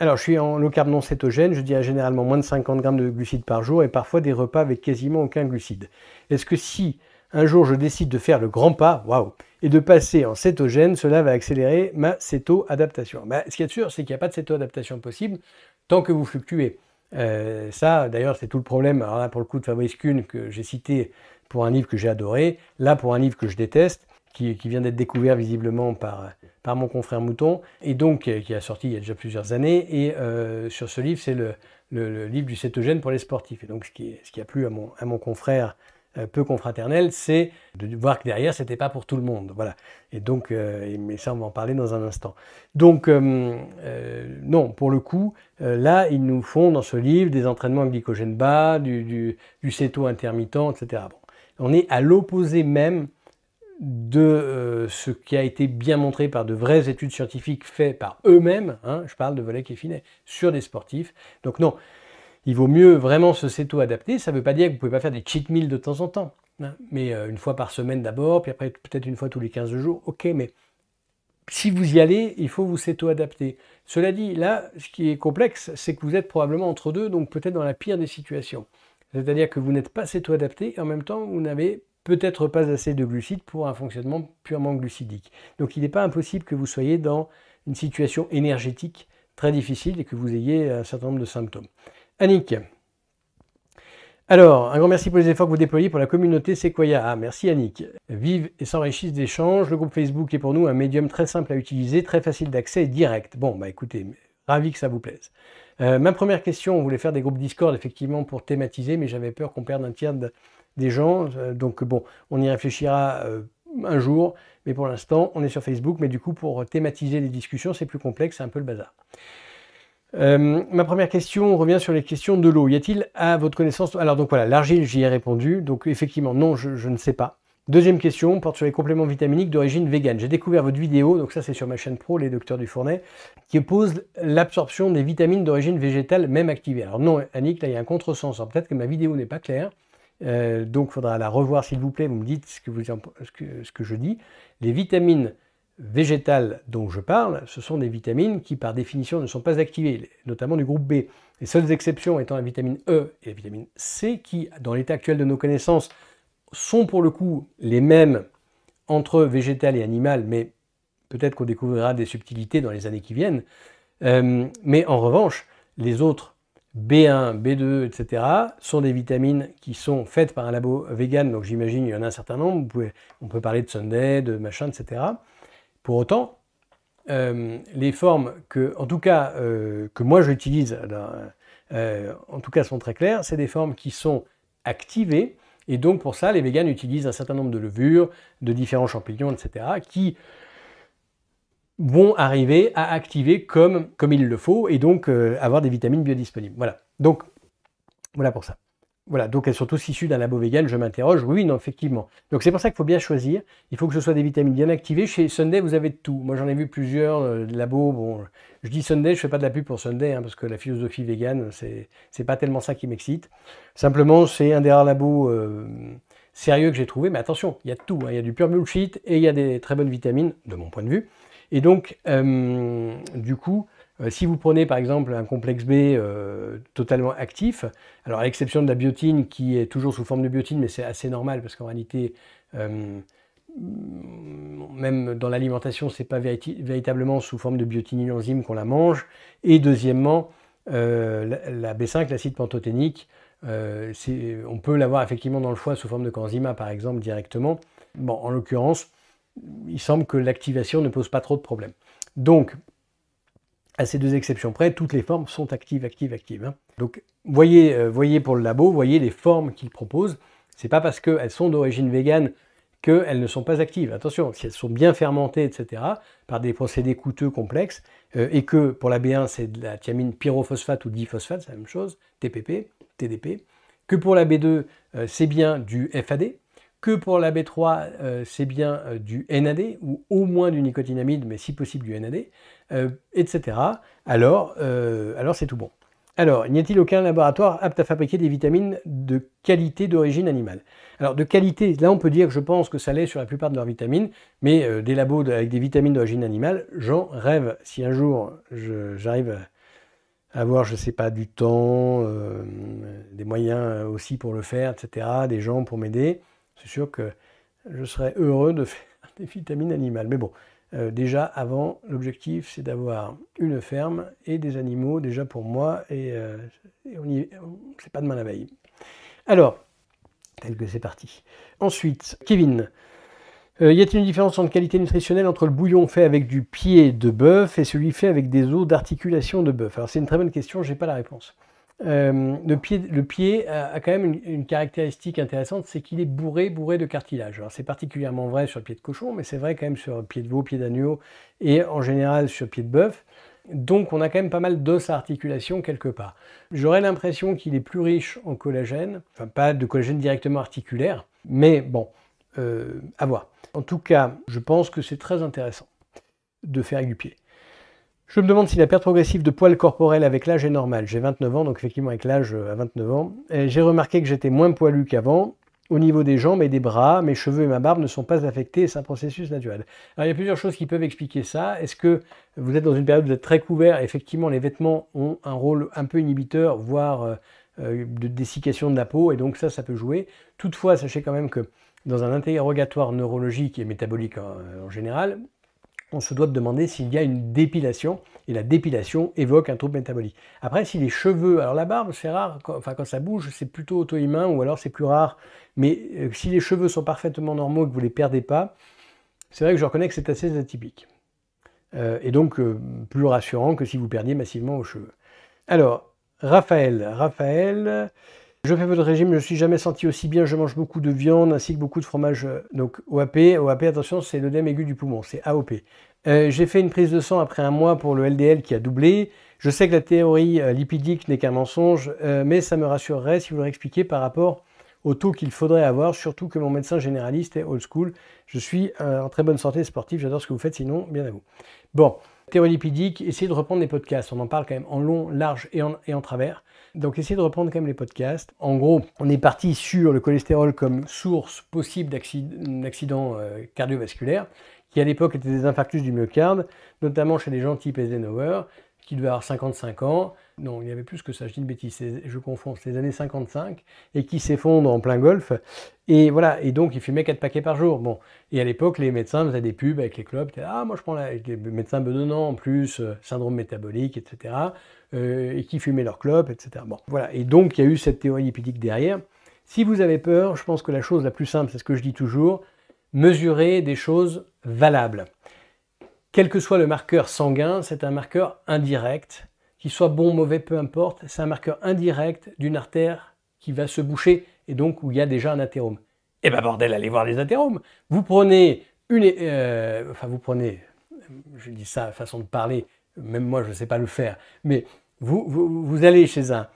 Alors, je suis en low carb non cétogène, je dis généralement moins de 50 grammes de glucides par jour et parfois des repas avec quasiment aucun glucide. Est-ce que si un jour je décide de faire le grand pas, waouh, et de passer en cétogène, cela va accélérer ma cétoadaptation adaptation ben, Ce qui est sûr, c'est qu'il n'y a pas de cétoadaptation possible tant que vous fluctuez. Euh, ça, d'ailleurs, c'est tout le problème. Alors là, pour le coup, de Fabrice Kuhn, que j'ai cité pour un livre que j'ai adoré, là, pour un livre que je déteste, qui, vient d'être découvert visiblement par, par mon confrère Mouton, et donc euh, qui a sorti il y a déjà plusieurs années. Et euh, sur ce livre, c'est le, livre du cétogène pour les sportifs. Et donc, ce qui, ce qui a plu à mon, à mon confrère euh, peu confraternel, c'est de voir que derrière, c'était pas pour tout le monde. Voilà. Et donc, euh, mais ça, on va en parler dans un instant. Donc, euh, non, pour le coup, là, ils nous font dans ce livre des entraînements à glycogène bas, du, du, céto intermittent, etc. Bon. On est à l'opposé même de ce qui a été bien montré par de vraies études scientifiques faites par eux-mêmes, hein, je parle de Volek et sur des sportifs. Donc non, il vaut mieux vraiment se céto-adapter. Ça ne veut pas dire que vous ne pouvez pas faire des cheat meals de temps en temps. Hein. Mais euh, une fois par semaine d'abord, puis après peut-être une fois tous les 15 jours. Ok, mais si vous y allez, il faut vous céto-adapter. Cela dit, là, ce qui est complexe, c'est que vous êtes probablement entre deux, donc peut-être dans la pire des situations. C'est-à-dire que vous n'êtes pas céto-adapté et en même temps, vous n'avez peut-être pas assez de glucides pour un fonctionnement purement glucidique. Donc il n'est pas impossible que vous soyez dans une situation énergétique très difficile et que vous ayez un certain nombre de symptômes. Annick. Ah, Alors, un grand merci pour les efforts que vous déployez pour la communauté Sequoia. Ah, merci Annick. Vive et s'enrichissent d'échanges. Le groupe Facebook est pour nous un médium très simple à utiliser, très facile d'accès et direct. Bon, bah écoutez, ravi que ça vous plaise. Euh, ma première question, on voulait faire des groupes Discord effectivement pour thématiser, mais j'avais peur qu'on perde un tiers des gens. Euh, donc bon, on y réfléchira euh, un jour, mais pour l'instant, on est sur Facebook. Mais du coup, pour thématiser les discussions, c'est plus complexe, c'est un peu le bazar. Euh, ma première question revient sur les questions de l'eau. Y a-t-il à votre connaissance... Alors donc voilà, l'argile, j'y ai répondu. Donc effectivement, non, je, ne sais pas. Deuxième question porte sur les compléments vitaminiques d'origine vegan, J'ai découvert votre vidéo, donc ça c'est sur ma chaîne pro, les docteurs du Fournet, qui pose l'absorption des vitamines d'origine végétale même activées. Alors non, Annick, là il y a un contresens. peut-être que ma vidéo n'est pas claire. Euh, donc faudra la revoir s'il vous plaît, vous me dites ce que, ce que je dis. Les vitamines végétales dont je parle, ce sont des vitamines qui par définition ne sont pas activées, notamment du groupe B. Les seules exceptions étant la vitamine E et la vitamine C qui, dans l'état actuel de nos connaissances, sont pour le coup les mêmes entre végétal et animal. mais peut-être qu'on découvrira des subtilités dans les années qui viennent. Euh, mais en revanche, les autres B1, B2, etc. sont des vitamines qui sont faites par un labo vegan, donc j'imagine il y en a un certain nombre. on peut parler de Sunday, de machin, etc. Pour autant, euh, les formes que, en tout cas, euh, que moi j'utilise, euh, en tout cas sont très claires, c'est des formes qui sont activées. Et donc pour ça, les véganes utilisent un certain nombre de levures, de différents champignons, etc., qui vont arriver à activer comme, comme il le faut et donc avoir des vitamines biodisponibles. Voilà. Donc voilà pour ça voilà, donc elles sont toutes issues d'un labo vegan, je m'interroge, oui, non, effectivement. Donc c'est pour ça qu'il faut bien choisir, il faut que ce soit des vitamines bien activées. Chez Sunday, vous avez de tout. Moi j'en ai vu plusieurs euh, labos, bon, je dis Sunday, je ne fais pas de la pub pour Sunday, hein, parce que la philosophie vegan, n'est pas tellement ça qui m'excite. Simplement, c'est un des rares labos euh, sérieux que j'ai trouvé, mais attention, il y a tout, hein. il y a du pur bullshit et il y a des très bonnes vitamines, de mon point de vue. Et donc, euh, du coup, euh, si vous prenez par exemple un complexe B euh, totalement actif, alors à l'exception de la biotine qui est toujours sous forme de biotine, mais c'est assez normal parce qu'en réalité, euh, même dans l'alimentation, c'est pas véritablement sous forme de biotine enzyme qu'on la mange. Et deuxièmement, la, B5, l'acide pantothénique, on peut l'avoir effectivement dans le foie sous forme de canzima, par exemple directement. Bon, en l'occurrence, il semble que l'activation ne pose pas trop de problèmes. Donc, à ces deux exceptions près, toutes les formes sont actives, actives, actives. Hein. Donc voyez, euh, voyez pour le labo, voyez les formes qu'il propose. C'est pas parce qu'elles sont d'origine végane qu'elles ne sont pas actives. Attention, si elles sont bien fermentées, etc., par des procédés coûteux, complexes, euh, et que pour la B1, c'est de la thiamine pyrophosphate ou diphosphate, c'est la même chose, TPP, TDP, que pour la B2, euh, c'est bien du FAD, que pour la B3, euh, c'est bien euh, du NAD, ou au moins du nicotinamide, mais si possible du NAD, etc., euh, alors, alors c'est tout bon. Alors, n'y a-t-il aucun laboratoire apte à fabriquer des vitamines de qualité d'origine animale Alors, de qualité, là on peut dire, que je pense que ça l'est sur la plupart de leurs vitamines, mais des labos avec des vitamines d'origine animale, j'en rêve. Si un jour j'arrive à avoir, je ne sais pas, du temps, des moyens aussi pour le faire, etc., des gens pour m'aider, c'est sûr que je serais heureux de faire des vitamines animales. Mais bon, euh, déjà avant, l'objectif c'est d'avoir une ferme et des animaux déjà pour moi euh, et, on y, c'est pas demain la veille. Alors, tel que c'est parti. Ensuite, Kevin. Euh, y a-t-il une différence en qualité nutritionnelle entre le bouillon fait avec du pied de bœuf et celui fait avec des os d'articulation de bœuf Alors c'est une très bonne question, j'ai pas la réponse. Euh, le pied, a, quand même une, caractéristique intéressante, c'est qu'il est bourré, bourré de cartilage. Alors c'est particulièrement vrai sur le pied de cochon, mais c'est vrai quand même sur le pied de veau, pied d'agneau et en général sur le pied de bœuf. Donc on a quand même pas mal d'os à articulation quelque part. J'aurais l'impression qu'il est plus riche en collagène, enfin pas de collagène directement articulaire, mais bon, euh, à voir. En tout cas, je pense que c'est très intéressant de faire avec du pied. Je me demande si la perte progressive de poils corporels avec l'âge est normale. J'ai 29 ans, donc effectivement avec l'âge euh, à 29 ans. J'ai remarqué que j'étais moins poilu qu'avant. Au niveau des jambes et des bras, mes cheveux et ma barbe ne sont pas affectés c'est un processus naturel. Alors il y a plusieurs choses qui peuvent expliquer ça. Est-ce que vous êtes dans une période où vous êtes très couvert Effectivement, les vêtements ont un rôle un peu inhibiteur, voire euh, euh, de dessiccation de la peau, et donc ça, ça peut jouer. Toutefois, sachez quand même que dans un interrogatoire neurologique et métabolique en général, on se doit de demander s'il y a une dépilation, et la dépilation évoque un trouble métabolique. Après, si les cheveux, alors la barbe, c'est rare, quand, enfin quand ça bouge, c'est plutôt auto humain ou alors c'est plus rare, mais euh, si les cheveux sont parfaitement normaux et que vous ne les perdez pas, c'est vrai que je reconnais que c'est assez atypique. Euh, et donc euh, plus rassurant que si vous perdiez massivement vos cheveux. Alors, Raphaël, Raphaël, je fais votre régime, je ne suis jamais senti aussi bien, je mange beaucoup de viande ainsi que beaucoup de fromage. Euh, donc OAP, OAP, attention, c'est l'odème aigu du poumon, c'est AOP. Euh, j'ai fait une prise de sang après un mois pour le LDL qui a doublé. Je sais que la théorie euh, lipidique n'est qu'un mensonge, mais ça me rassurerait si vous le expliquiez par rapport au taux qu'il faudrait avoir, surtout que mon médecin généraliste est old school. Je suis en très bonne santé sportive, j'adore ce que vous faites, sinon, bien à vous. Bon, théorie lipidique, essayez de reprendre les podcasts, on en parle quand même en long, large et en travers. Donc essayez de reprendre quand même les podcasts. En gros, on est parti sur le cholestérol comme source possible d'accident euh, cardiovasculaire, qui à l'époque étaient des infarctus du myocarde, notamment chez les gens type Eisenhower, qui devait avoir 55 ans. Non, il y avait plus que ça, je dis une bêtise, je confonds, les années 55, et qui s'effondre en plein golf. Et voilà, et donc il fumait 4 paquets par jour. Bon, et à l'époque, les médecins faisaient des pubs avec les clubs, ah, moi je prends les médecins bedonnants en plus, euh, syndrome métabolique, etc., euh, et qui fumaient leurs clopes, etc. Bon, voilà, et donc il y a eu cette théorie lipidique derrière. Si vous avez peur, je pense que la chose la plus simple, c'est ce que je dis toujours, mesurer des choses valables. Quel que soit le marqueur sanguin, c'est un marqueur indirect. Qu'il soit bon, mauvais, peu importe, c'est un marqueur indirect d'une artère qui va se boucher et donc où il y a déjà un athérome. Eh ben bordel, allez voir les athéromes. Vous prenez une... Euh, enfin, vous prenez... Je dis ça, façon de parler, même moi je ne sais pas le faire, mais vous, vous, allez chez un,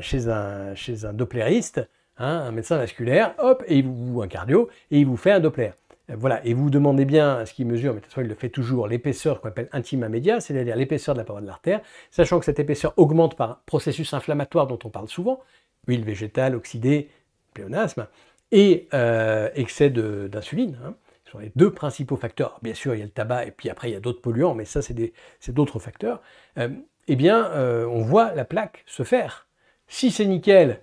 chez un, chez un hein, un médecin vasculaire, hop, et vous, un cardio, et il vous fait un Doppler. Euh, voilà, et vous vous demandez bien ce qu'il mesure, mais de toute façon il le fait toujours, l'épaisseur qu'on appelle intima média, c'est-à-dire l'épaisseur de la paroi de l'artère, sachant que cette épaisseur augmente par un processus inflammatoire dont on parle souvent, huile végétale, oxydée, pléonasme, et euh, excès d'insuline. Hein. Ce sont les deux principaux facteurs. bien sûr, il y a le tabac, et puis après il y a d'autres polluants, mais ça c'est d'autres facteurs. Euh, eh bien, on voit la plaque se faire. Si c'est nickel,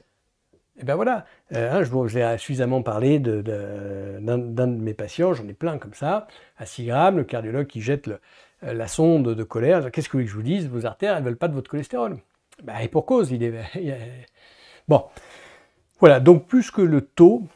et bien voilà, euh, hein, je vous ai suffisamment parlé d'un de, de, mes patients, j'en ai plein comme ça, à 6 grammes, le cardiologue qui jette euh, la sonde de colère, qu'est-ce que vous voulez que je vous dise, vos artères, elles ne veulent pas de votre cholestérol. Ben, et pour cause, il est... bon, voilà, donc plus que le taux,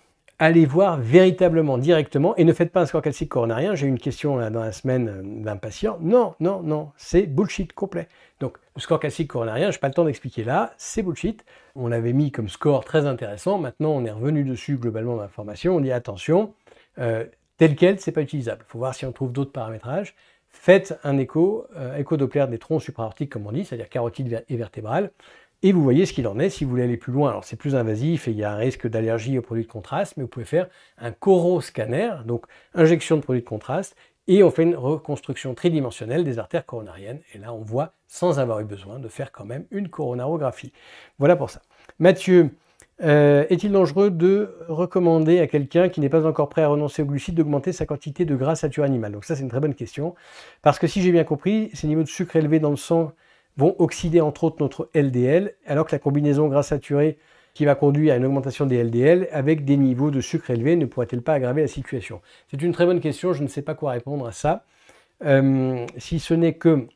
allez voir véritablement directement et ne faites pas un score calcique coronarien. J'ai eu une question dans la semaine euh, d'un patient. Non, non, non, c'est bullshit complet. Donc, le score calcique coronarien, je n'ai pas le temps d'expliquer là, c'est bullshit. On l'avait mis comme score très intéressant. Maintenant, on est revenu dessus globalement dans On dit attention, euh, tel quel, n'est pas utilisable. Il faut voir si on trouve d'autres paramétrages. Faites un écho, euh, écho Doppler des troncs supraortiques, comme on dit, c'est-à-dire carotide et vertébrale. Et vous voyez ce qu'il en est si vous voulez aller plus loin. Alors c'est plus invasif et il y a un risque d'allergie aux produits de contraste, mais vous pouvez faire un scanner, donc injection de produits de contraste, et on fait une reconstruction tridimensionnelle des artères coronariennes. Et là, on voit sans avoir eu besoin de faire quand même une coronarographie. Voilà pour ça. Mathieu, euh, est-il dangereux de recommander à quelqu'un qui n'est pas encore prêt à renoncer au glucide d'augmenter sa quantité de gras saturé animal Donc ça, c'est une très bonne question. Parce que si j'ai bien compris, ces niveaux de sucre élevés dans le sang vont oxyder entre autres notre LDL, alors que la combinaison gras saturé qui va conduire à une augmentation des LDL avec des niveaux de sucre élevés ne pourrait-elle pas aggraver la situation C'est une très bonne question, je ne sais pas quoi répondre à ça. Euh, si ce n'est que,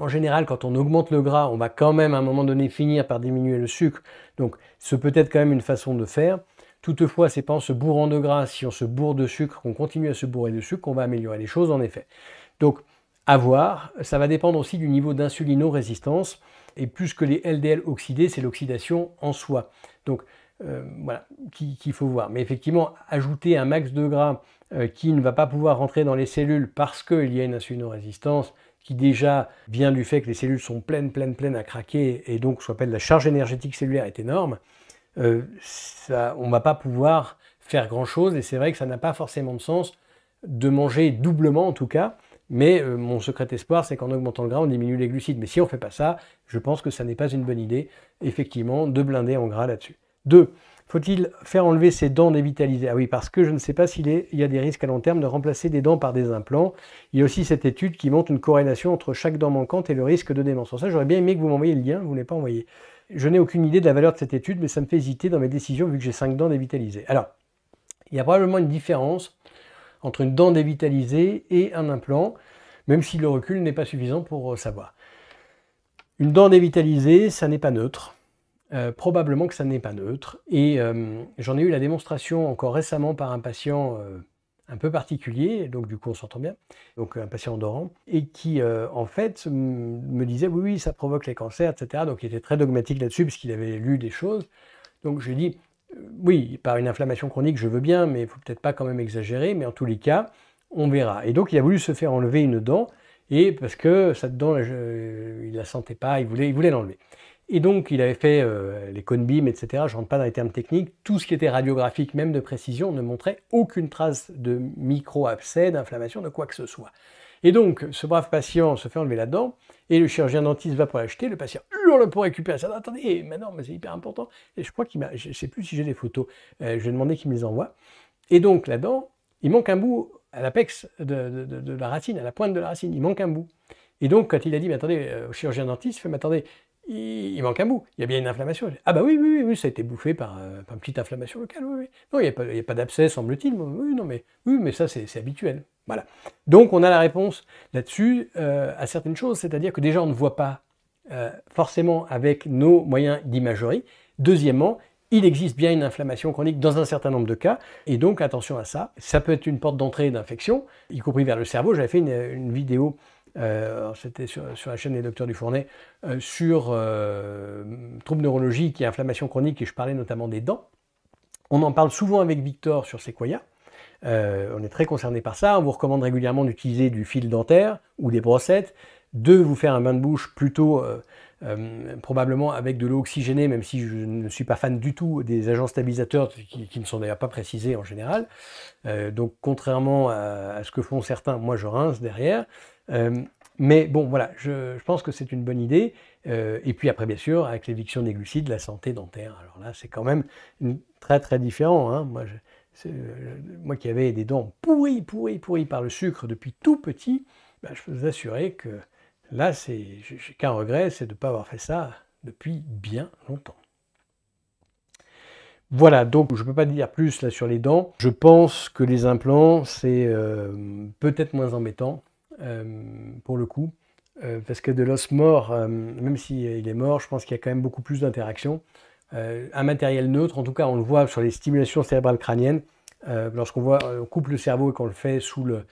en général, quand on augmente le gras, on va quand même à un moment donné finir par diminuer le sucre. Donc, ce peut être quand même une façon de faire. Toutefois, c'est pas en se bourrant de gras, si on se bourre de sucre, qu'on continue à se bourrer de sucre, qu'on va améliorer les choses, en effet. Donc, avoir, voir, ça va dépendre aussi du niveau dinsulino et plus que les LDL oxydés, c'est l'oxydation en soi. Donc euh, voilà, qu'il faut voir. Mais effectivement, ajouter un max de gras euh, qui ne va pas pouvoir rentrer dans les cellules parce qu'il y a une insulinorésistance, qui déjà vient du fait que les cellules sont pleines, pleines, pleines à craquer, et donc ce qu'on appelle la charge énergétique cellulaire est énorme, euh, on ne va pas pouvoir faire grand-chose, et c'est vrai que ça n'a pas forcément de sens de manger doublement en tout cas, mais euh, mon secret espoir, c'est qu'en augmentant le gras, on diminue les glucides. Mais si on ne fait pas ça, je pense que ça n'est pas une bonne idée, effectivement, de blinder en gras là-dessus. Deux, Faut-il faire enlever ses dents dévitalisées Ah oui, parce que je ne sais pas s'il y a des risques à long terme de remplacer des dents par des implants. Il y a aussi cette étude qui montre une corrélation entre chaque dent manquante et le risque de démence. ça, j'aurais bien aimé que vous m'envoyiez le lien, vous ne l'avez pas envoyé. Je n'ai aucune idée de la valeur de cette étude, mais ça me fait hésiter dans mes décisions vu que j'ai cinq dents dévitalisées. Alors, il y a probablement une différence entre une dent dévitalisée et un implant, même si le recul n'est pas suffisant pour euh, savoir. Une dent dévitalisée, ça n'est pas neutre. Euh, probablement que ça n'est pas neutre. Et euh, j'en ai eu la démonstration encore récemment par un patient un peu particulier, donc du coup on s'entend bien, donc un patient endorant, et qui en fait me disait oui, oui, ça provoque les cancers, etc. Donc il était très dogmatique là-dessus, puisqu'il avait lu des choses. Donc je lui ai dit, euh, oui, par une inflammation chronique, je veux bien, mais il faut peut-être pas quand même exagérer, mais en tous les cas, on verra. Et donc il a voulu se faire enlever une dent, et parce que cette dent, je, euh, il la sentait pas, il voulait, l'enlever. Et donc il avait fait euh, les cone bim, etc. Je ne rentre pas dans les termes techniques. Tout ce qui était radiographique, même de précision, ne montrait aucune trace de micro-abcès, d'inflammation, de quoi que ce soit. Et donc ce brave patient se fait enlever la dent. Et le chirurgien dentiste va pour l'acheter, le patient hurle pour récupérer ça. Attendez, eh, mais non, mais c'est hyper important. Et je crois qu'il m'a, je ne sais plus si j'ai des photos, euh, je vais demander qu'il me les envoie. Et donc là-dedans, il manque un bout à l'apex de, la racine, à la pointe de la racine, il manque un bout. Et donc, quand il a dit, mais attendez, euh, au chirurgien dentiste, il fait, mais attendez, il, manque un bout. Il y a bien une inflammation. ah bah oui, oui, oui, ça a été bouffé par, euh, une petite inflammation locale. Non, il n'y a pas, pas d'abcès, semble-t-il. Oui, non, mais oui, mais ça c'est habituel. Voilà. Donc on a la réponse là-dessus euh, à certaines choses, c'est-à-dire que déjà on ne voit pas euh, forcément avec nos moyens d'imagerie. Deuxièmement, il existe bien une inflammation chronique dans un certain nombre de cas, et donc attention à ça. Ça peut être une porte d'entrée d'infection, y compris vers le cerveau. J'avais fait une vidéo euh, c'était sur, la chaîne des docteurs du Fournet, euh, sur euh, troubles neurologiques et inflammation chronique, et je parlais notamment des dents. On en parle souvent avec Victor sur Sequoia. on est très concerné par ça. On vous recommande régulièrement d'utiliser du fil dentaire ou des brossettes. de vous faire un bain de bouche plutôt probablement avec de l'eau oxygénée, même si je ne suis pas fan du tout des agents stabilisateurs qui, ne sont d'ailleurs pas précisés en général. donc contrairement à, ce que font certains, moi je rince derrière. Euh, mais bon, voilà, je, pense que c'est une bonne idée. Euh, et puis après, bien sûr, avec l'éviction des glucides, la santé dentaire. Alors là, c'est quand même très très différent. Hein. Moi, euh, moi qui avais des dents pourries, pourries, pourries par le sucre depuis tout petit, bah, je peux vous assurer que là, j'ai qu'un regret, c'est de ne pas avoir fait ça depuis bien longtemps. Voilà, donc je ne peux pas dire plus là sur les dents. Je pense que les implants, c'est peut-être moins embêtant euh, pour le coup. Euh, parce que de l'os mort, euh, même s'il est mort, je pense qu'il y a quand même beaucoup plus d'interactions. un matériel neutre, en tout cas, on le voit sur les stimulations cérébrales crâniennes. Lorsqu'on voit, on coupe le cerveau et qu'on le fait sous le,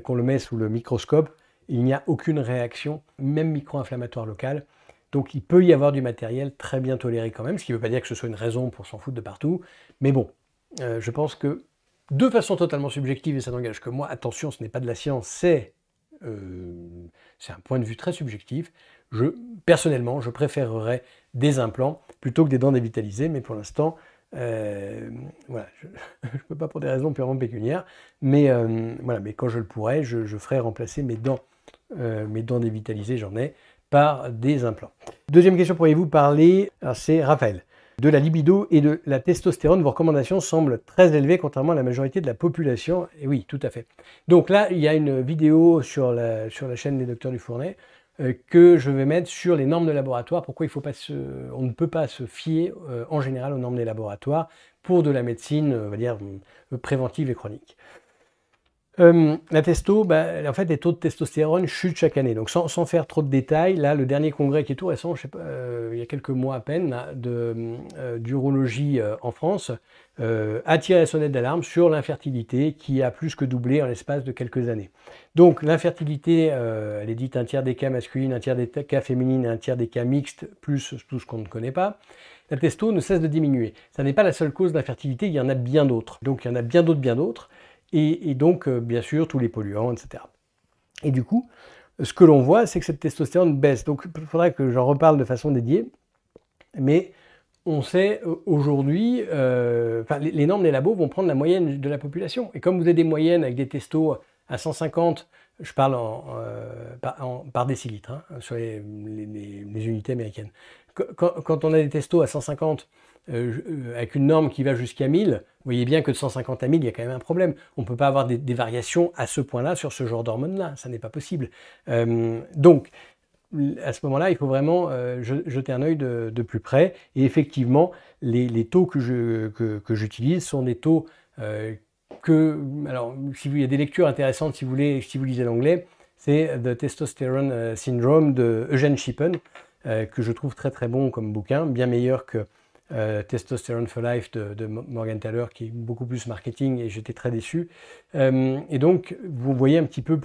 qu'on le met sous le microscope, il n'y a aucune réaction, même micro-inflammatoire locale. Donc il peut y avoir du matériel très bien toléré quand même, ce qui ne veut pas dire que ce soit une raison pour s'en foutre de partout. Mais bon, je pense que de façon totalement subjective, et ça n'engage que moi, attention, ce n'est pas de la science, c'est euh, c'est un point de vue très subjectif. Je, personnellement, je préférerais des implants plutôt que des dents dévitalisées, mais pour l'instant, euh, voilà, je ne peux pas pour des raisons purement pécuniaires, mais euh, voilà, mais quand je le pourrais, je, ferai remplacer mes dents, mes dents dévitalisées, j'en ai, par des implants. Deuxième question, pourriez-vous parler C'est Raphaël de la libido et de la testostérone, vos recommandations semblent très élevées contrairement à la majorité de la population. Et oui, tout à fait. Donc là, il y a une vidéo sur la, sur la chaîne des docteurs du Fournet euh, que je vais mettre sur les normes de laboratoire, pourquoi il faut pas on ne peut pas se fier euh, en général aux normes des laboratoires pour de la médecine, euh, va dire, préventive et chronique. Hum, la testo, bah, en fait, les taux de testostérone chutent chaque année. Donc, sans, faire trop de détails, là, le dernier congrès qui est tout récent, je sais pas, euh, il y a quelques mois à peine, de hum, euh, d'urologie euh, en France, a tiré la sonnette d'alarme sur l'infertilité qui a plus que doublé en l'espace de quelques années. Donc, l'infertilité, elle est dite un tiers des cas masculines, un tiers des cas féminines, un tiers des cas mixtes, plus tout ce qu'on ne connaît pas la testo ne cesse de diminuer. Ça n'est pas la seule cause d'infertilité, il y en a bien d'autres. Donc il y en a bien d'autres, bien d'autres et, donc euh, bien sûr tous les polluants, etc. Et du coup, ce que l'on voit, c'est que cette testostérone baisse. Donc il faudra que j'en reparle de façon dédiée, mais on sait euh, aujourd'hui, euh, enfin, les normes des labos vont prendre la moyenne de la population. Et comme vous avez des moyennes avec des testos à 150, je parle par, décilitre hein, sur les, unités américaines. Quand, quand, on a des testos à 150 euh, euh, avec une norme qui va jusqu'à 1000, vous voyez bien que de 150 à 1000, il y a quand même un problème. On ne peut pas avoir des, variations à ce point-là sur ce genre d'hormones là ça n'est pas possible. Euh, donc, à ce moment-là, il faut vraiment jeter un œil de, plus près. Et effectivement, les, taux que j'utilise que, sont des taux que... Alors, s'il y a des lectures intéressantes, si vous, voulez, si vous lisez l'anglais, c'est The Testosterone Syndrome de Eugene Schippen que je trouve très très bon comme bouquin, bien meilleur que euh, Testosterone for Life de, Morgan Taylor, qui est beaucoup plus marketing, et j'étais très déçu. Euh, et donc, vous voyez un petit peu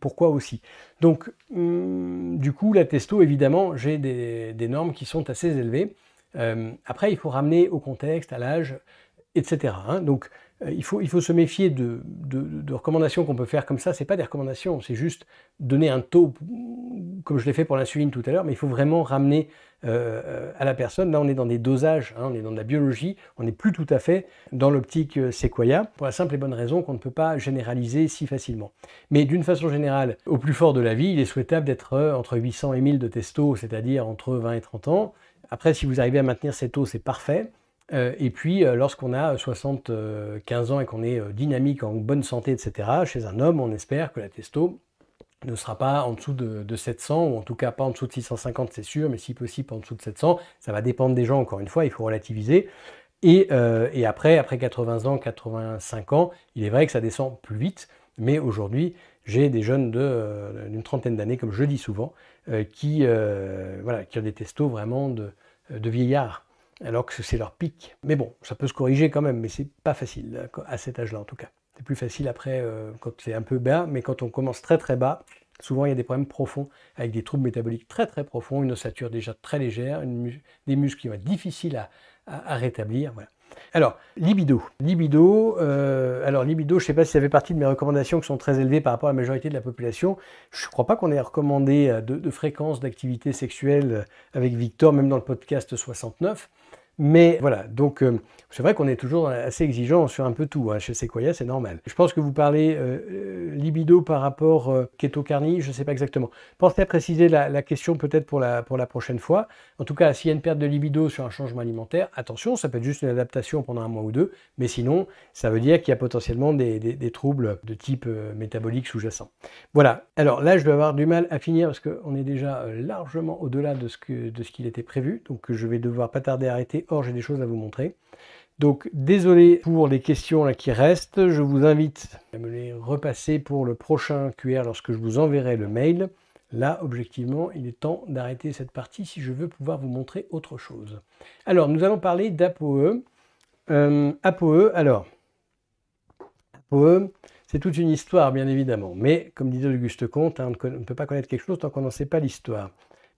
pourquoi aussi. Donc, hum, du coup, la testo, évidemment, j'ai des, normes qui sont assez élevées. Euh, après, il faut ramener au contexte, à l'âge, etc. Hein. Donc, euh, il faut, se méfier de, recommandations qu'on peut faire comme ça. Ce n'est pas des recommandations, c'est juste donner un taux, comme je l'ai fait pour l'insuline tout à l'heure, mais il faut vraiment ramener euh, à la personne. Là, on est dans des dosages, hein, on est dans de la biologie, on n'est plus tout à fait dans l'optique euh, séquoia, pour la simple et bonne raison qu'on ne peut pas généraliser si facilement. Mais d'une façon générale, au plus fort de la vie, il est souhaitable d'être entre 800 et 1000 de testo, c'est-à-dire entre 20 et 30 ans. Après, si vous arrivez à maintenir ces taux, c'est parfait. Euh, et puis, euh, lorsqu'on a 75 euh, ans et qu'on est dynamique, en bonne santé, etc., chez un homme, on espère que la testo ne sera pas en dessous de, 700, ou en tout cas pas en dessous de 650, c'est sûr, mais si possible en dessous de 700. Ça va dépendre des gens, encore une fois, il faut relativiser. Et, après, après 80 ans, 85 ans, il est vrai que ça descend plus vite, mais aujourd'hui, j'ai des jeunes d'une trentaine d'années, comme je dis souvent, qui, ont des testos vraiment de vieillards alors que c'est leur pic. Mais bon, ça peut se corriger quand même, mais c'est pas facile euh, à cet âge-là en tout cas. C'est plus facile après euh, quand c'est un peu bas, mais quand on commence très très bas, souvent il y a des problèmes profonds avec des troubles métaboliques très très profonds, une ossature déjà très légère, des muscles qui vont être difficiles à, rétablir. Alors, libido. Libido, euh, alors libido, je ne sais pas si ça fait partie de mes recommandations qui sont très élevées par rapport à la majorité de la population. Je ne crois pas qu'on ait recommandé de, de fréquence d'activité sexuelle avec Victor, même dans le podcast 69. Mais voilà, donc euh, c'est vrai qu'on est toujours assez exigeant sur un peu tout. Hein. Chez Sequoia, c'est normal. Je pense que vous parlez euh, euh, libido par rapport euh, carni je ne sais pas exactement. Pensez à préciser la, question peut-être pour la, pour la prochaine fois. En tout cas, s'il y a une perte de libido sur un changement alimentaire, attention, ça peut être juste une adaptation pendant un mois ou deux, mais sinon, ça veut dire qu'il y a potentiellement des, troubles de type métabolique sous-jacent. Voilà, alors là, je vais avoir du mal à finir parce qu'on est déjà largement au-delà de ce qu'il était prévu, donc je vais devoir pas tarder à arrêter Or, j'ai des choses à vous montrer. Donc, désolé pour les questions qui restent. Je vous invite à me les repasser pour le prochain QR lorsque je vous enverrai le mail. Là, objectivement, il est temps d'arrêter cette partie si je veux pouvoir vous montrer autre chose. Alors, nous allons parler d'ApoE. Euh, ApoE, alors, ApoE, c'est toute une histoire, bien évidemment. Mais, comme disait Auguste Comte, hein, on ne peut pas connaître quelque chose tant qu'on n'en sait pas l'histoire.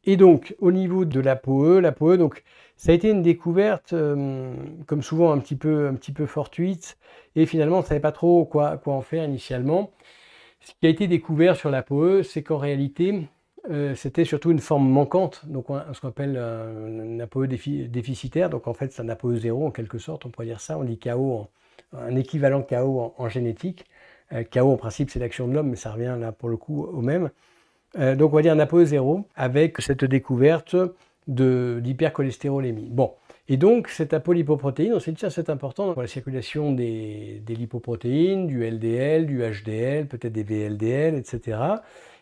Et donc, au niveau de la POE, euh, la ça a été une découverte, euh, comme souvent, un petit, peu, fortuite. Et finalement, on ne savait pas trop quoi, en faire initialement. Ce qui a été découvert sur la POE, c'est qu'en réalité, euh, c'était surtout une forme manquante, donc ce qu'on appelle un, APOE déficitaire. Donc en fait, c'est un APOE zéro en quelque sorte, on pourrait dire ça. On dit KO, un équivalent KO en, génétique. KO, en principe, c'est l'action de l'homme, mais ça revient là pour le coup au même. Euh, donc on va dire un ApoE 0 avec cette découverte d'hypercholestérolémie. Bon, et donc cette apolipoprotéine, on s'est dit, c'est important pour la circulation des, lipoprotéines, du LDL, du HDL, peut-être des VLDL, etc.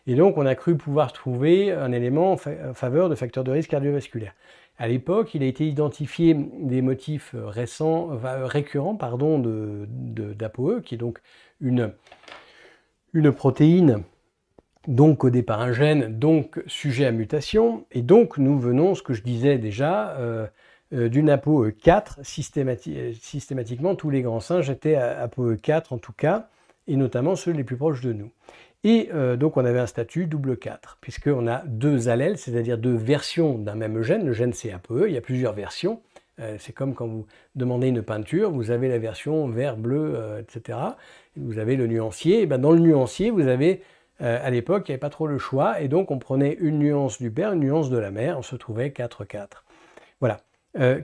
Et donc on a cru pouvoir trouver un élément en, faveur de facteurs de risque cardiovasculaire. À l'époque, il a été identifié des motifs récents, récurrents pardon, d'ApoE, de, qui est donc une protéine donc au départ un gène, donc sujet à mutation, et donc nous venons, ce que je disais déjà, euh, euh, d'une ApoE4, systématiquement tous les grands singes étaient ApoE4 en tout cas, et notamment ceux les plus proches de nous. Et euh, donc on avait un statut double 4, puisqu'on a deux allèles, c'est-à-dire deux versions d'un même gène, le gène ApoE, il y a plusieurs versions, c'est comme quand vous demandez une peinture, vous avez la version vert, bleu, etc. Vous avez le nuancier, et ben, dans le nuancier, vous avez euh, à l'époque, il n'y avait pas trop le choix, et donc on prenait une nuance du père, une nuance de la mère, on se trouvait 4-4. Voilà.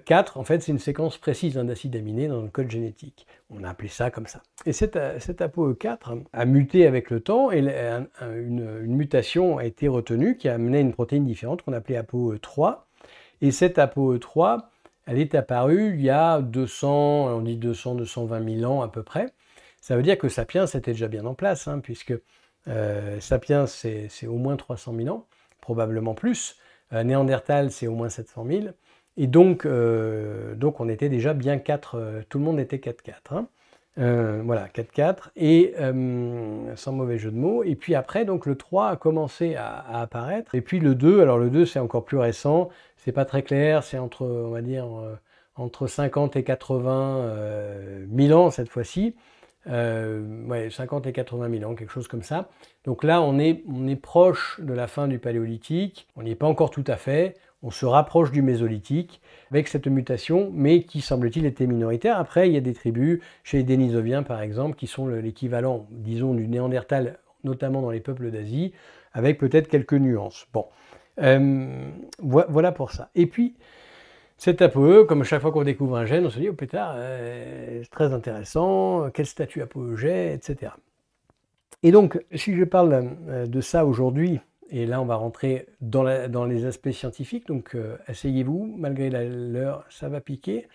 4, euh, en fait, c'est une séquence précise d'un hein, acide aminé dans le code génétique. On a appelé ça comme ça. Et cette euh, ApoE4 a muté avec le temps, et une, mutation a été retenue qui a amené une protéine différente qu'on appelait ApoE3. Et cette ApoE3, elle est apparue il y a 200, on dit 200, 220 000 ans à peu près. Ça veut dire que Sapiens était déjà bien en place, hein, puisque euh, Sapiens, c'est au moins 300 000 ans, probablement plus. Euh, Néandertal, c'est au moins 700 000. Et donc, euh, donc on était déjà bien 4, euh, tout le monde était 4-4. Hein. voilà, 4-4, et sans mauvais jeu de mots. Et puis après, donc le 3 a commencé à, apparaître. Et puis le 2, alors le 2 c'est encore plus récent, c'est pas très clair, c'est entre, on va dire, entre 50 et 80 000 ans cette fois-ci. 50 euh, et 80 000 ans, quelque chose comme ça. Donc là, on est, on est proche de la fin du paléolithique, on n'y est pas encore tout à fait, on se rapproche du mésolithique avec cette mutation, mais qui semble-t-il était minoritaire. Après, il y a des tribus, chez les Dénisoviens par exemple, qui sont l'équivalent, disons, du Néandertal, notamment dans les peuples d'Asie, avec peut-être quelques nuances. Bon, euh, voilà pour ça. Et puis, c'est un peu comme chaque fois qu'on découvre un gène, on se dit, oh pétard, euh, c'est très intéressant, quel statut APOE j'ai, etc. Et donc, si je parle euh, de ça aujourd'hui, et là on va rentrer dans, dans les aspects scientifiques, donc euh, asseyez-vous, malgré l'heure, ça va piquer,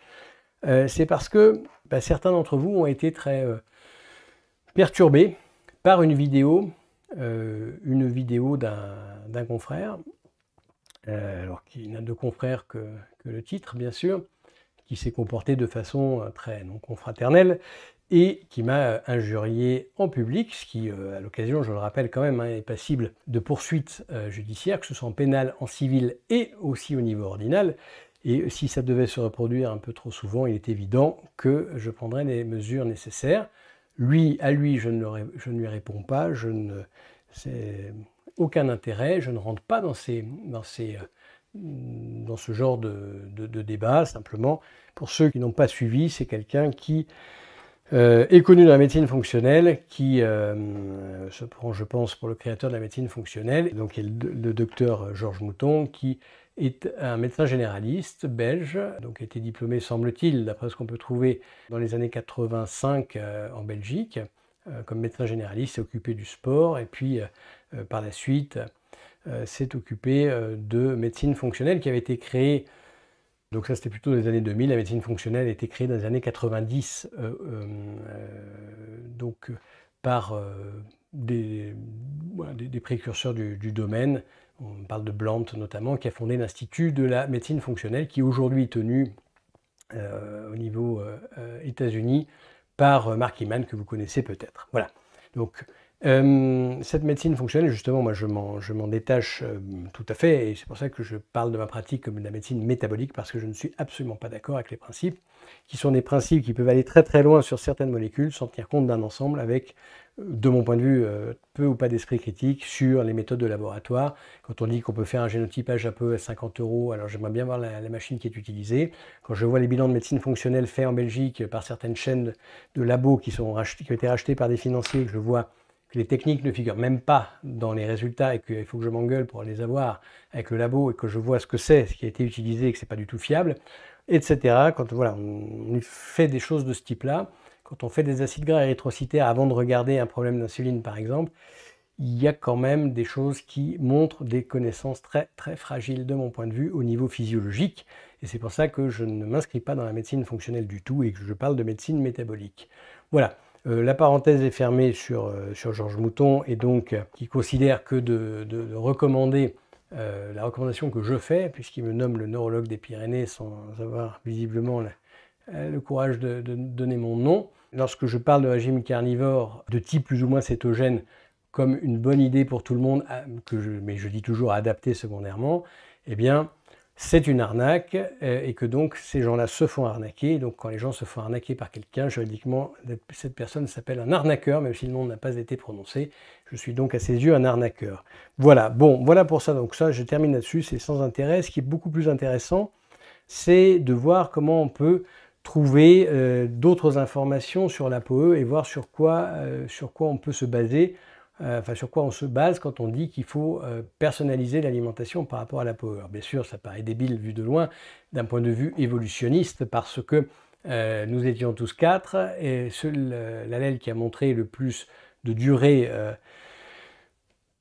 c'est parce que bah, certains d'entre vous ont été très perturbés par une vidéo, une vidéo d'un confrère, euh, alors qui n'a de confrère que, le titre, bien sûr, qui s'est comporté de façon euh, très non confraternelle et qui m'a euh, injurié en public, ce qui, à l'occasion, je le rappelle quand même, hein, est passible de poursuites judiciaires, que ce soit en pénal, en civil et aussi au niveau ordinal. Et si ça devait se reproduire un peu trop souvent, il est évident que je prendrai les mesures nécessaires. Lui, à lui, je ne, lui réponds pas, je ne aucun intérêt, je ne rentre pas dans, ces, dans, ces, euh, dans ce genre de, de, débat, simplement, pour ceux qui n'ont pas suivi, c'est quelqu'un qui euh, est connu dans la médecine fonctionnelle, qui euh, se prend, je pense, pour le créateur de la médecine fonctionnelle, donc le, docteur Georges Mouton, qui est un médecin généraliste belge, donc a été diplômé, semble-t-il, d'après ce qu'on peut trouver dans les années 85 en Belgique, comme médecin généraliste, s'est occupé du sport, et puis euh, par la suite, euh, s'est occupé euh, de médecine fonctionnelle qui avait été créée, donc ça c'était plutôt les années 2000, la médecine fonctionnelle a été créée dans les années 90, donc par des, précurseurs du, domaine, on parle de Blant notamment, qui a fondé l'Institut de la médecine fonctionnelle, qui aujourd'hui est tenu au niveau États-Unis par Mark Iman que vous connaissez peut-être. Voilà. Donc, euh, cette médecine fonctionnelle, justement, moi je m'en détache euh, tout à fait, et c'est pour ça que je parle de ma pratique comme de la médecine métabolique, parce que je ne suis absolument pas d'accord avec les principes, qui sont des principes qui peuvent aller très très loin sur certaines molécules sans tenir compte d'un ensemble avec, euh, de mon point de vue, peu ou pas d'esprit critique sur les méthodes de laboratoire. Quand on dit qu'on peut faire un génotypage à peu à 50 euros, alors j'aimerais bien voir la, machine qui est utilisée. Quand je vois les bilans de médecine fonctionnelle faits en Belgique par certaines chaînes de labos qui, sont qui ont été rachetés par des financiers, que je vois que les techniques ne figurent même pas dans les résultats et qu'il faut que je m'engueule pour les avoir avec le labo et que je vois ce que c'est, ce qui a été utilisé et que c'est pas du tout fiable, etc. Quand voilà, on fait des choses de ce type-là, quand on fait des acides gras érythrocytaires avant de regarder un problème d'insuline par exemple, il y a quand même des choses qui montrent des connaissances très très fragiles de mon point de vue au niveau physiologique. Et c'est pour ça que je ne m'inscris pas dans la médecine fonctionnelle du tout et que je parle de médecine métabolique. Voilà. Euh, la parenthèse est fermée sur, euh, sur Georges Mouton et donc euh, qui considère que de, recommander la recommandation que je fais, puisqu'il me nomme le neurologue des Pyrénées sans avoir visiblement le, courage de, donner mon nom. Lorsque je parle de régime carnivore de type plus ou moins cétogène comme une bonne idée pour tout le monde, que mais je dis toujours adapté secondairement, eh bien, c'est une arnaque euh, et que donc ces gens-là se font arnaquer. donc quand les gens se font arnaquer par quelqu'un, juridiquement, cette personne s'appelle un arnaqueur, même si le nom n'a pas été prononcé. Je suis donc à ses yeux un arnaqueur. Voilà, bon, voilà pour ça. Donc ça, je termine là-dessus, c'est sans intérêt. Ce qui est beaucoup plus intéressant, c'est de voir comment on peut trouver euh, d'autres informations sur la l'APOE et voir sur quoi, euh, sur quoi on peut se baser euh, sur quoi on se base quand on dit qu'il faut euh, personnaliser l'alimentation par rapport à la power. Bien sûr, ça paraît débile vu de loin d'un point de vue évolutionniste parce que euh, nous étions tous quatre et l'allèle qui a montré le plus de durée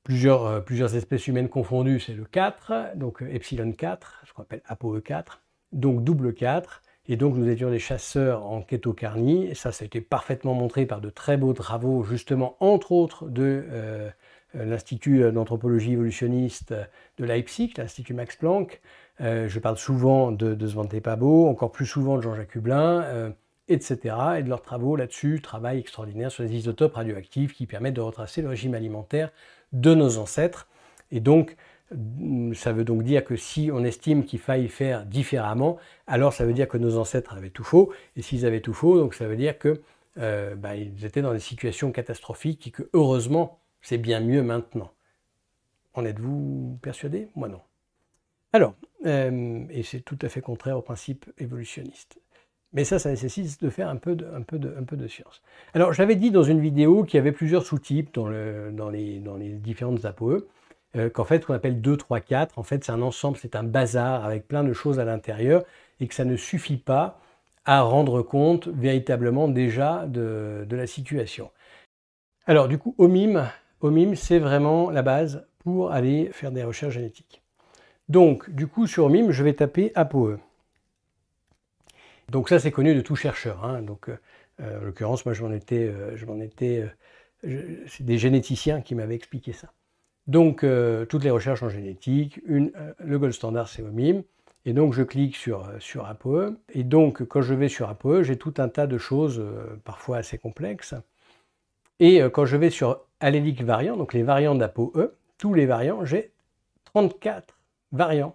plusieurs, espèces humaines confondues, c'est le 4, donc epsilon 4, ce qu'on appelle ApoE4, donc double 4. Et donc nous étions des chasseurs en kétocarnie, et ça, ça a été parfaitement montré par de très beaux travaux, justement, entre autres, de euh, euh, l'Institut d'anthropologie évolutionniste de Leipzig, l'Institut Max Planck. Euh, je parle souvent de, Svante Pabo, encore plus souvent de Jean-Jacques Hublin, etc., et de leurs travaux là-dessus, travail extraordinaire sur les isotopes radioactifs qui permettent de retracer le régime alimentaire de nos ancêtres. Et donc, Mm, ça veut donc dire que si on estime qu'il faille faire différemment, alors ça veut dire que nos ancêtres avaient tout faux. Et s'ils avaient tout faux, donc ça veut dire qu'ils euh, bah, étaient dans des situations catastrophiques et que heureusement, c'est bien mieux maintenant. En êtes-vous persuadé Moi non. Alors, euh, et c'est tout à fait contraire au principe évolutionniste. Mais ça, ça nécessite de faire un peu de, science. Alors, j'avais dit dans une vidéo qu'il y avait plusieurs sous-types dans, les, dans les différentes APOE. Euh, qu'en fait, qu'on appelle 2, 3, 4, en fait, c'est un ensemble, c'est un bazar avec plein de choses à l'intérieur et que ça ne suffit pas à rendre compte véritablement déjà de, la situation. Alors, du coup, OMIM, OMIM c'est vraiment la base pour aller faire des recherches génétiques. Donc, du coup, sur OMIM, je vais taper APOE. Donc ça, c'est connu de tout chercheur. Hein. Donc, euh, euh, en l'occurrence, moi, je m'en étais, je m'en étais, c'est des généticiens qui m'avaient expliqué ça. Donc, euh, toutes les recherches en génétique, euh, le gold standard, c'est OMIM. Et donc, je clique sur, euh, sur APOE. Et donc, quand je vais sur APOE, j'ai tout un tas de choses, parfois assez complexes. Et quand je vais sur allélique variant, donc les variants d'APOE, e, tous les variants, j'ai 34 variants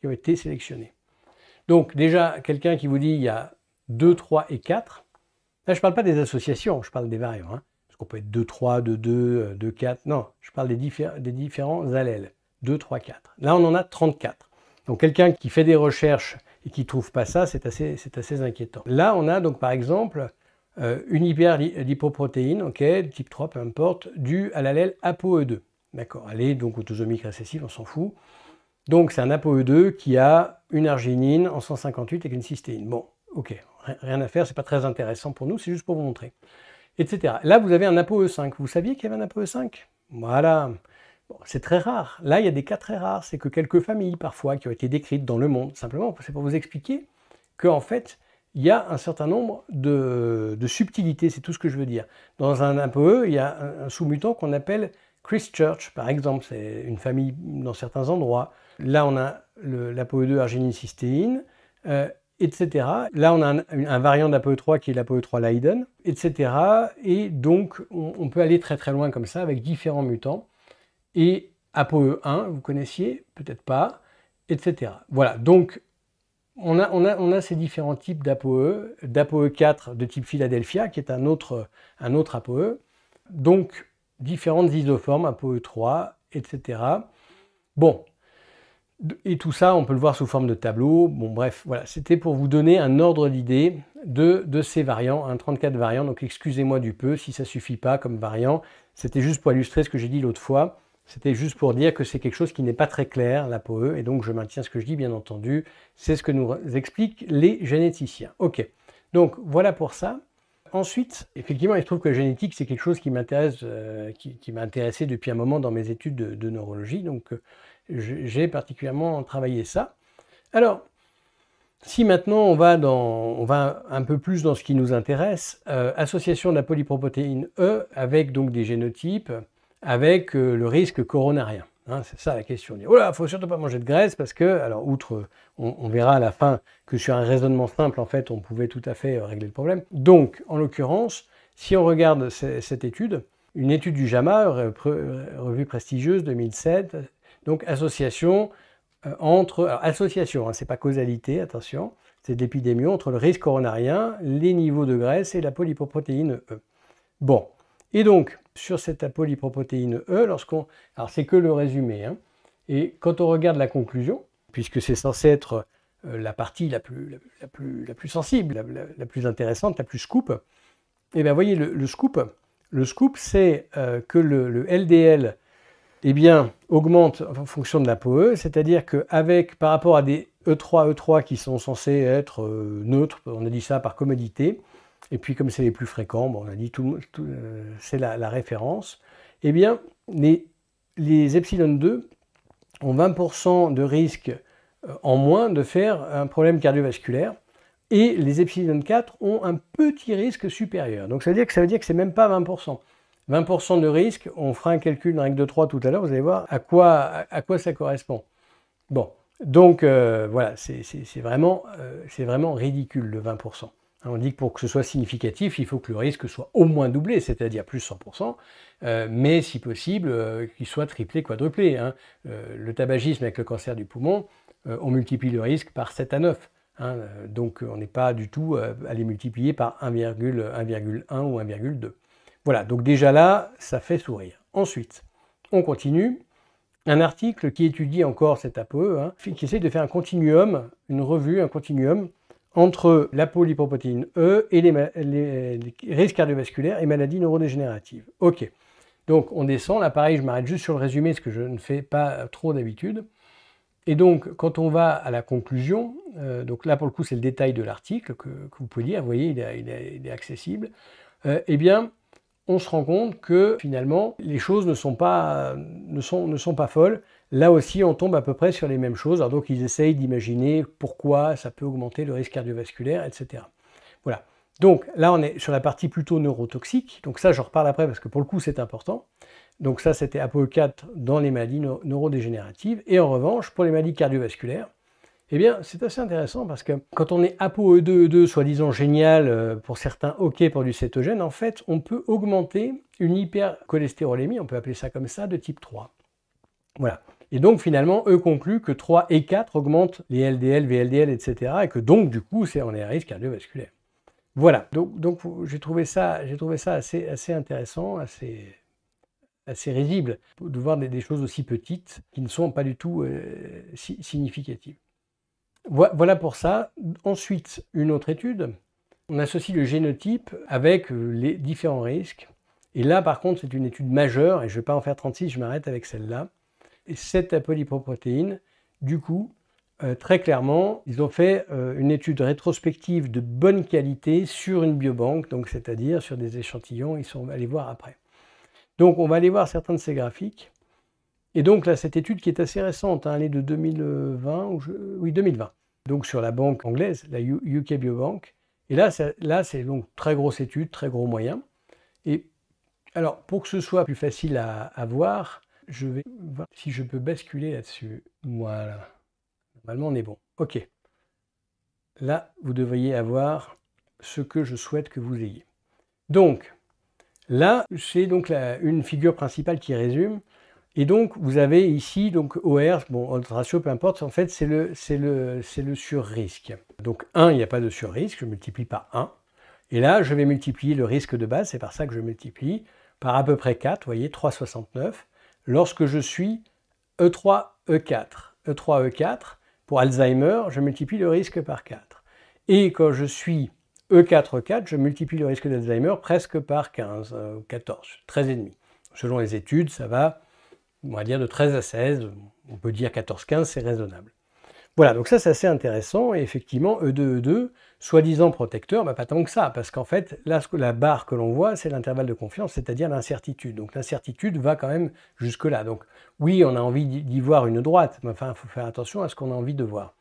qui ont été sélectionnés. Donc, déjà, quelqu'un qui vous dit il y a 2, 3 et 4, là, je ne parle pas des associations, je parle des variants. Hein. On peut être 2, 3, 2, 2, 2, 4. Non, je parle des, différents allèles. 2, 3, 4. Là, on en a 34. Donc quelqu'un qui fait des recherches et qui ne trouve pas ça, c'est assez, assez inquiétant. Là, on a donc par exemple euh, une hyperlipoprotéine, ok, type 3, peu importe, due à l'allèle ApoE2. D'accord, elle est donc autosomique récessive, on s'en fout. Donc c'est un ApoE2 qui a une arginine en 158 et une cystéine. Bon, ok, rien à faire, c'est pas très intéressant pour nous, c'est juste pour vous montrer etc. Là, vous avez un apoe 5 Vous saviez qu'il y avait un apoe 5 Voilà. c'est très rare. Là, il y a des cas très rares. C'est que quelques familles, parfois, qui ont été décrites dans le monde. Simplement, c'est pour vous expliquer qu'en en fait, il y a un certain nombre de, subtilités. C'est tout ce que je veux dire. Dans un ApoE, il y a un, sous-mutant qu'on appelle Christchurch, par exemple. C'est une famille dans certains endroits. Là, on a lapoe 2 arginine-cystéine. Euh, etc. Là, on a un, variant d'APOE3 qui est l'APOE3 Leiden, etc. Et donc, on, peut aller très très loin comme ça avec différents mutants. Et APOE1, vous connaissiez Peut-être pas, etc. Voilà, donc on a, ces différents types d'APOE, d'APOE4 de type Philadelphia, qui est un autre, un autre APOE. Donc, différentes isoformes, APOE3, etc. Bon, et tout ça, on peut le voir sous forme de tableau. Bon, bref, voilà, c'était pour vous donner un ordre d'idée de, de, ces variants, un hein, 34 variants. Donc, excusez-moi du peu si ça suffit pas comme variant. C'était juste pour illustrer ce que j'ai dit l'autre fois. C'était juste pour dire que c'est quelque chose qui n'est pas très clair, la POE, et donc je maintiens ce que je dis, bien entendu. C'est ce que nous expliquent les généticiens. Ok, donc voilà pour ça. Ensuite, effectivement, il se trouve que la génétique, c'est quelque chose qui m'intéresse, euh, qui, qui m'a intéressé depuis un moment dans mes études de, neurologie. Donc, euh, j'ai particulièrement travaillé ça. Alors, si maintenant on va, dans, on va un peu plus dans ce qui nous intéresse, euh, association de la polyprotéine E avec donc des génotypes, avec euh, le risque coronarien. Hein, c'est ça la question. oh là, faut surtout pas manger de graisse parce que, alors outre, on, verra à la fin que sur un raisonnement simple, en fait, on pouvait tout à fait euh, régler le problème. Donc, en l'occurrence, si on regarde cette étude, une étude du JAMA, revue prestigieuse 2007, donc association euh, entre, alors association, hein, c'est pas causalité, attention, c'est de l'épidémie entre le risque coronarien, les niveaux de graisse et la polyprotéine E. Bon, et donc sur cette polyprotéine E, lorsqu'on, alors c'est que le résumé, hein. et quand on regarde la conclusion, puisque c'est censé être euh, la partie la plus, sensible, la, plus intéressante, la plus scoop, et eh bien voyez le, scoop, le scoop c'est euh, que le LDL eh bien, augmente en fonction de la PoE, c'est-à-dire qu'avec, par rapport à des E3, E3 qui sont censés être euh, neutres, on a dit ça par commodité, et puis comme c'est les plus fréquents, on a dit tout, euh, c'est la, référence, eh bien, les, epsilon 2 ont 20% de risque euh, en moins de faire un problème cardiovasculaire, et les epsilon 4 ont un petit risque supérieur. Donc ça veut dire que ça veut dire que c'est même pas 20%. 20% de risque, on fera un calcul dans règle de 3 tout à l'heure, vous allez voir à quoi, à, quoi ça correspond. Bon, donc euh, voilà, c'est vraiment, euh, vraiment ridicule le 20%. On dit que pour que ce soit significatif, il faut que le risque soit au moins doublé, c'est-à-dire plus 100%, euh, mais si possible, qu'il soit triplé, quadruplé. Hein. le tabagisme avec le cancer du poumon, on multiplie le risque par 7 à 9. Hein, donc on n'est pas du tout à les multiplier par 1,1 ou 1,2. Voilà, donc déjà là, ça fait sourire. Ensuite, on continue. Un article qui étudie encore cet APOE, hein, qui essaie de faire un continuum, une revue, un continuum entre la polyprotéine E et les, risques cardiovasculaires et maladies neurodégénératives. Ok, donc on descend, là pareil, je m'arrête juste sur le résumé, ce que je ne fais pas trop d'habitude. Et donc, quand on va à la conclusion, euh, donc là pour le coup c'est le détail de l'article que, vous pouvez lire, vous voyez, il, est accessible, euh, eh bien, on se rend compte que finalement, les choses ne sont pas, euh, ne sont, ne sont pas folles. Là aussi, on tombe à peu près sur les mêmes choses. Alors donc, ils essayent d'imaginer pourquoi ça peut augmenter le risque cardiovasculaire, etc. Voilà. Donc là, on est sur la partie plutôt neurotoxique. Donc ça, je reparle après parce que pour le coup, c'est important. Donc ça, c'était APOE4 dans les maladies neurodégénératives. Et en revanche, pour les maladies cardiovasculaires, eh bien, c'est assez intéressant parce que quand on est ApoE2, E2, e soi-disant génial, euh, pour certains OK pour du cétogène, en fait, on peut augmenter une hypercholestérolémie, on peut appeler ça comme ça, de type 3. Voilà. Et donc finalement, eux concluent que 3 et 4 augmentent les LDL, VLDL, etc. Et que donc, du coup, c'est on est à risque cardiovasculaire. Voilà. Donc, j'ai trouvé ça, assez, intéressant, assez, risible de voir des, choses aussi petites qui ne sont pas du tout euh, significatives. Voilà pour ça. Ensuite, une autre étude. On associe le génotype avec euh, les différents risques. Et là, par contre, c'est une étude majeure, et je ne vais pas en faire 36, je m'arrête avec celle-là. Et cette apolipoprotéine, du coup, euh, très clairement, ils ont fait euh, une étude rétrospective de bonne qualité sur une biobanque, donc c'est-à-dire sur des échantillons, ils sont allés voir après. Donc on va aller voir certains de ces graphiques. Et donc là, cette étude qui est assez récente, hein, elle est de 2020, ou euh, oui 2020, donc sur la banque anglaise, la UK Biobank. Et là, là c'est donc très grosse étude, très gros moyen. Et alors, pour que ce soit plus facile à, voir, je vais voir si je peux basculer là-dessus. Voilà. Normalement, on est bon. OK. Là, vous devriez avoir ce que je souhaite que vous ayez. Donc, là, c'est donc une figure principale qui résume. Et donc, vous avez ici, donc OR, bon, en ratio, peu importe, en fait, c'est le, le, le sur-risque. Donc 1, il n'y a pas de sur-risque, je multiplie par 1. Et là, je vais multiplier le risque de base, c'est par ça que je multiplie, par à peu près 4, vous voyez, 3,69, lorsque je suis E3, E4. E3, E4, pour Alzheimer, je multiplie le risque par 4. Et quand je suis E4, E4, je multiplie le risque d'Alzheimer presque par 15, 14, 13,5. Selon les études, ça va on va dire de 13 à 16, on peut dire 14-15, c'est raisonnable. Voilà, donc ça c'est assez intéressant, et effectivement, E2, E2, soi-disant protecteur, bah, pas tant que ça, parce qu'en fait, là, la barre que l'on voit, c'est l'intervalle de confiance, c'est-à-dire l'incertitude. Donc l'incertitude va quand même jusque-là. Donc oui, on a envie d'y voir une droite, mais enfin, il faut faire attention à ce qu'on a envie de voir.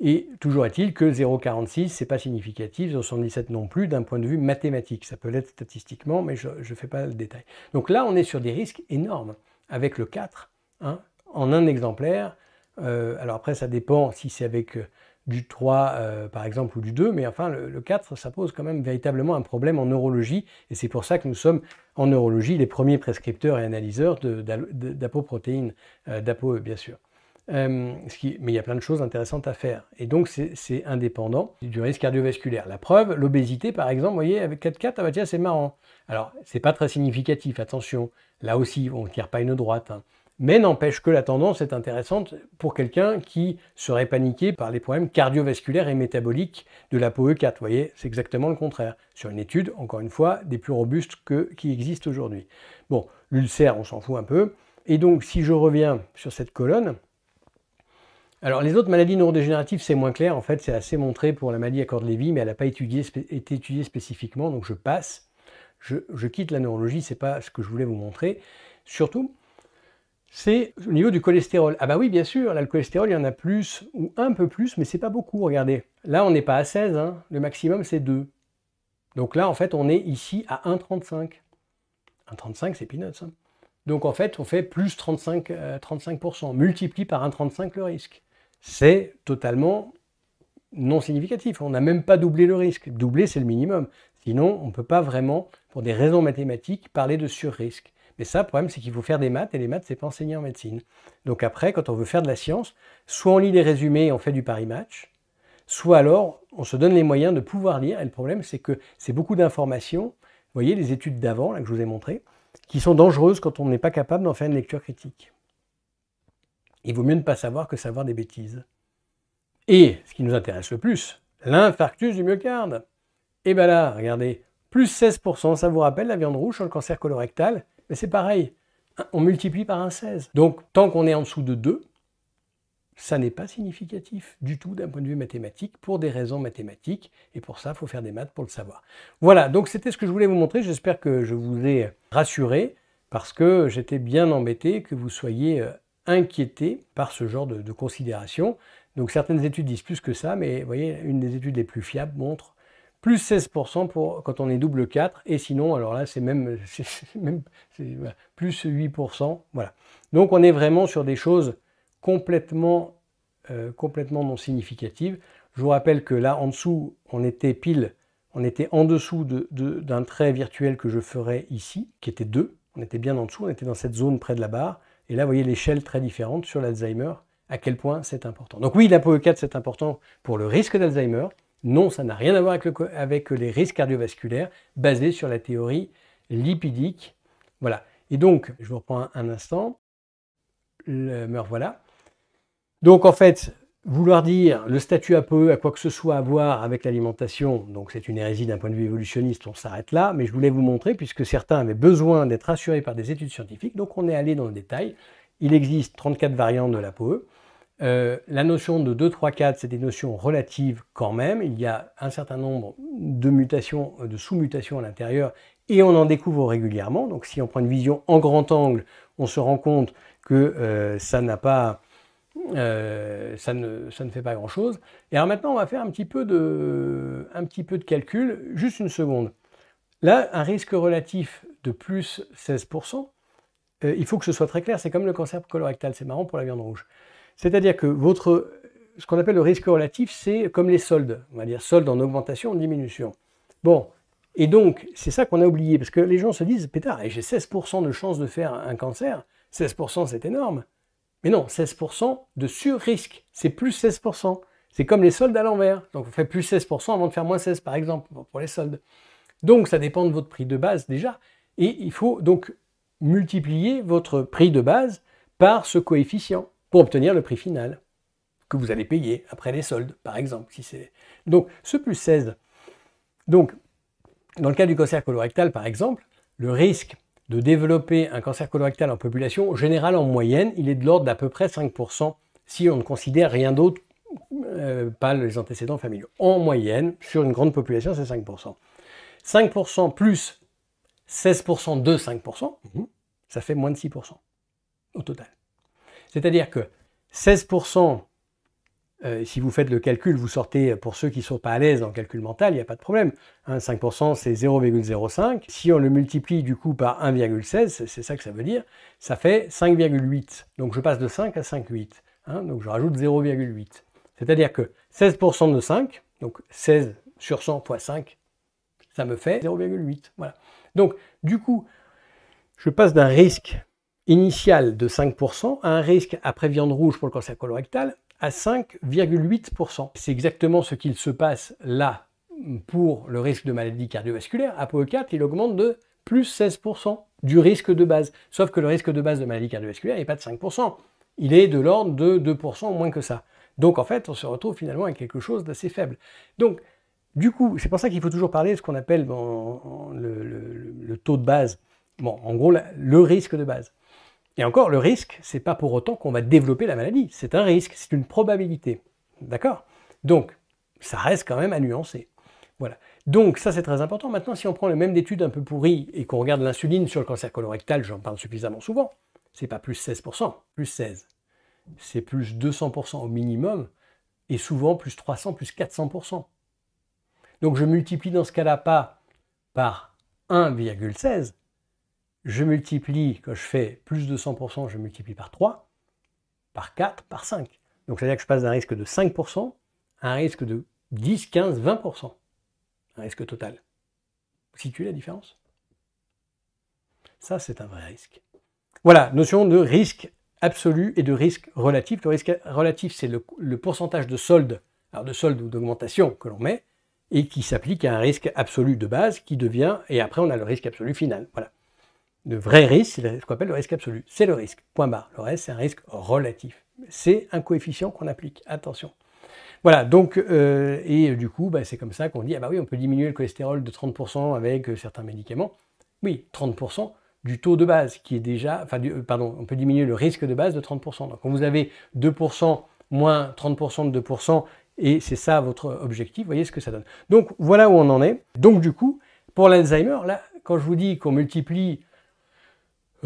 Et toujours est-il que 0,46, c'est pas significatif, 0,77 non plus, d'un point de vue mathématique. Ça peut l'être statistiquement, mais je ne fais pas le détail. Donc là, on est sur des risques énormes avec le 4 hein, en un exemplaire. Euh, alors après, ça dépend si c'est avec euh, du 3 euh, par exemple ou du 2, mais enfin le, 4, ça pose quand même véritablement un problème en neurologie, et c'est pour ça que nous sommes en neurologie les premiers prescripteurs et analyseurs d'apoprotéines, euh, d'apo bien sûr. Euh, mais il y a plein de choses intéressantes à faire. Et donc, c'est indépendant du risque cardiovasculaire. La preuve, l'obésité, par exemple, vous voyez, avec 4-4, ah bah c'est marrant. Alors, c'est pas très significatif, attention. Là aussi, on ne tire pas une droite. Hein. Mais n'empêche que la tendance est intéressante pour quelqu'un qui serait paniqué par les problèmes cardiovasculaires et métaboliques de la e 4 Vous voyez, c'est exactement le contraire. Sur une étude, encore une fois, des plus robustes qui existent aujourd'hui. Bon, l'ulcère, on s'en fout un peu. Et donc, si je reviens sur cette colonne, alors les autres maladies neurodégénératives, c'est moins clair, en fait c'est assez montré pour la maladie à corde Lévy, mais elle n'a pas été étudiée spécifiquement, donc je passe, je, quitte la neurologie, c'est pas ce que je voulais vous montrer. Surtout, c'est au niveau du cholestérol. Ah bah oui, bien sûr, là le cholestérol, il y en a plus, ou un peu plus, mais c'est pas beaucoup, regardez. Là on n'est pas à 16, hein. le maximum c'est 2. Donc là en fait on est ici à 1,35. 1,35 c'est peanuts. Hein. Donc en fait on fait plus 35, 35% multiplie par 1,35 le risque c'est totalement non significatif. On n'a même pas doublé le risque. Doubler, c'est le minimum. Sinon, on ne peut pas vraiment, pour des raisons mathématiques, parler de surrisque. Mais ça, le problème, c'est qu'il faut faire des maths, et les maths, c'est pas enseigné en médecine. Donc après, quand on veut faire de la science, soit on lit des résumés et on fait du pari-match, soit alors on se donne les moyens de pouvoir lire. Et le problème, c'est que c'est beaucoup d'informations, vous voyez, les études d'avant, là, que je vous ai montrées, qui sont dangereuses quand on n'est pas capable d'en faire une lecture critique. Il vaut mieux ne pas savoir que savoir des bêtises. Et, ce qui nous intéresse le plus, l'infarctus du myocarde. Et eh bien là, regardez, plus 16%, ça vous rappelle la viande rouge sur le cancer colorectal, mais c'est pareil, on multiplie par un 16. Donc, tant qu'on est en dessous de 2, ça n'est pas significatif du tout d'un point de vue mathématique, pour des raisons mathématiques, et pour ça, il faut faire des maths pour le savoir. Voilà, donc c'était ce que je voulais vous montrer, j'espère que je vous ai rassuré, parce que j'étais bien embêté que vous soyez euh, inquiété par ce genre de, considération. Donc certaines études disent plus que ça, mais vous voyez, une des études les plus fiables montre plus 16% pour, quand on est double 4, et sinon, alors là, c'est même, plus 8%. Voilà. Donc on est vraiment sur des choses complètement, euh, complètement non significatives. Je vous rappelle que là, en dessous, on était pile, on était en dessous d'un trait virtuel que je ferais ici, qui était 2. On était bien en dessous, on était dans cette zone près de la barre. Et là, vous voyez l'échelle très différente sur l'Alzheimer, à quel point c'est important. Donc oui, l'APOE4, c'est important pour le risque d'Alzheimer. Non, ça n'a rien à voir avec, les risques cardiovasculaires basés sur la théorie lipidique. Voilà. Et donc, je vous reprends un, instant. Le, me Donc en fait, Vouloir dire le statut APOE a quoi que ce soit à voir avec l'alimentation, donc c'est une hérésie d'un point de vue évolutionniste, on s'arrête là, mais je voulais vous montrer, puisque certains avaient besoin d'être assurés par des études scientifiques, donc on est allé dans le détail. Il existe 34 variantes de l'APOE. Euh, la notion de 2, 3, 4, c'est des notions relatives quand même. Il y a un certain nombre de mutations, euh, de sous-mutations à l'intérieur, et on en découvre régulièrement. Donc si on prend une vision en grand angle, on se rend compte que euh, ça n'a pas euh, ça, ne, ça ne fait pas grand-chose. Et alors maintenant, on va faire un petit, peu de, un petit peu de calcul, juste une seconde. Là, un risque relatif de plus 16%, euh, il faut que ce soit très clair, c'est comme le cancer colorectal, c'est marrant pour la viande rouge. C'est-à-dire que votre, ce qu'on appelle le risque relatif, c'est comme les soldes, on va dire soldes en augmentation, en diminution. Bon, et donc, c'est ça qu'on a oublié, parce que les gens se disent, pétard, j'ai 16% de chance de faire un cancer, 16% c'est énorme. Et non, 16% de sur-risque, c'est plus 16%. C'est comme les soldes à l'envers. Donc vous faites plus 16% avant de faire moins 16 par exemple pour les soldes. Donc ça dépend de votre prix de base déjà. Et il faut donc multiplier votre prix de base par ce coefficient pour obtenir le prix final que vous allez payer après les soldes, par exemple. Donc ce plus 16. Donc dans le cas du cancer colorectal, par exemple, le risque de développer un cancer colorectal en population générale en moyenne, il est de l'ordre d'à peu près 5% si on ne considère rien d'autre, euh, pas les antécédents familiaux. En moyenne, sur une grande population, c'est 5%. 5% plus 16% de 5%, mhm. ça fait moins de 6% au total. C'est-à-dire que 16% euh, si vous faites le calcul, vous sortez, pour ceux qui ne sont pas à l'aise dans le calcul mental, il n'y a pas de problème. 5% hein, c'est 0,05. Si on le multiplie du coup par 1,16, c'est ça que ça veut dire, ça fait 5,8. Donc je passe de 5 à 5,8. Hein, donc je rajoute 0,8. C'est-à-dire que 16% de 5, donc 16 sur 100 fois 5, ça me fait 0,8. Voilà. Donc du coup, je passe d'un risque initial de 5% à un risque après viande rouge pour le cancer colorectal à 5,8%. C'est exactement ce qu'il se passe là pour le risque de maladie cardiovasculaire. APOE4, il augmente de plus 16% du risque de base. Sauf que le risque de base de maladie cardiovasculaire n'est pas de 5%. Il est de l'ordre de 2% moins que ça. Donc en fait, on se retrouve finalement avec quelque chose d'assez faible. Donc du coup, c'est pour ça qu'il faut toujours parler de ce qu'on appelle le, le, taux de base. Bon, en gros, le risque de base. Et encore, le risque, c'est pas pour autant qu'on va développer la maladie. C'est un risque, c'est une probabilité. D'accord Donc, ça reste quand même à nuancer. Voilà. Donc ça c'est très important. Maintenant, si on prend le même études un peu pourries et qu'on regarde l'insuline sur le cancer colorectal, j'en parle suffisamment souvent, c'est pas plus 16%, plus 16. C'est plus 200% au minimum, et souvent plus 300, plus 400%. Donc je multiplie dans ce cas-là pas par 1,16, je multiplie, quand je fais plus de 100%, je multiplie par 3, par 4, par 5. Donc c'est-à-dire que je passe d'un risque de 5% à un risque de 10, 15, 20%. Un risque total. Vous situez la différence Ça, c'est un vrai risque. Voilà, notion de risque absolu et de risque relatif. Le risque relatif, c'est le, le, pourcentage de solde, alors de solde ou d'augmentation que l'on met, et qui s'applique à un risque absolu de base qui devient, et après on a le risque absolu final. Voilà de vrai risque, c'est ce qu'on appelle le risque absolu. C'est le risque, point barre. Le reste, c'est un risque relatif. C'est un coefficient qu'on applique, attention. Voilà, donc, euh, et du coup, bah, c'est comme ça qu'on dit, ah bah oui, on peut diminuer le cholestérol de 30% avec euh, certains médicaments. Oui, 30% du taux de base, qui est déjà, enfin, euh, pardon, on peut diminuer le risque de base de 30%. Donc, quand vous avez 2% moins 30% de 2%, et c'est ça votre objectif, voyez ce que ça donne. Donc, voilà où on en est. Donc, du coup, pour l'Alzheimer, là, quand je vous dis qu'on multiplie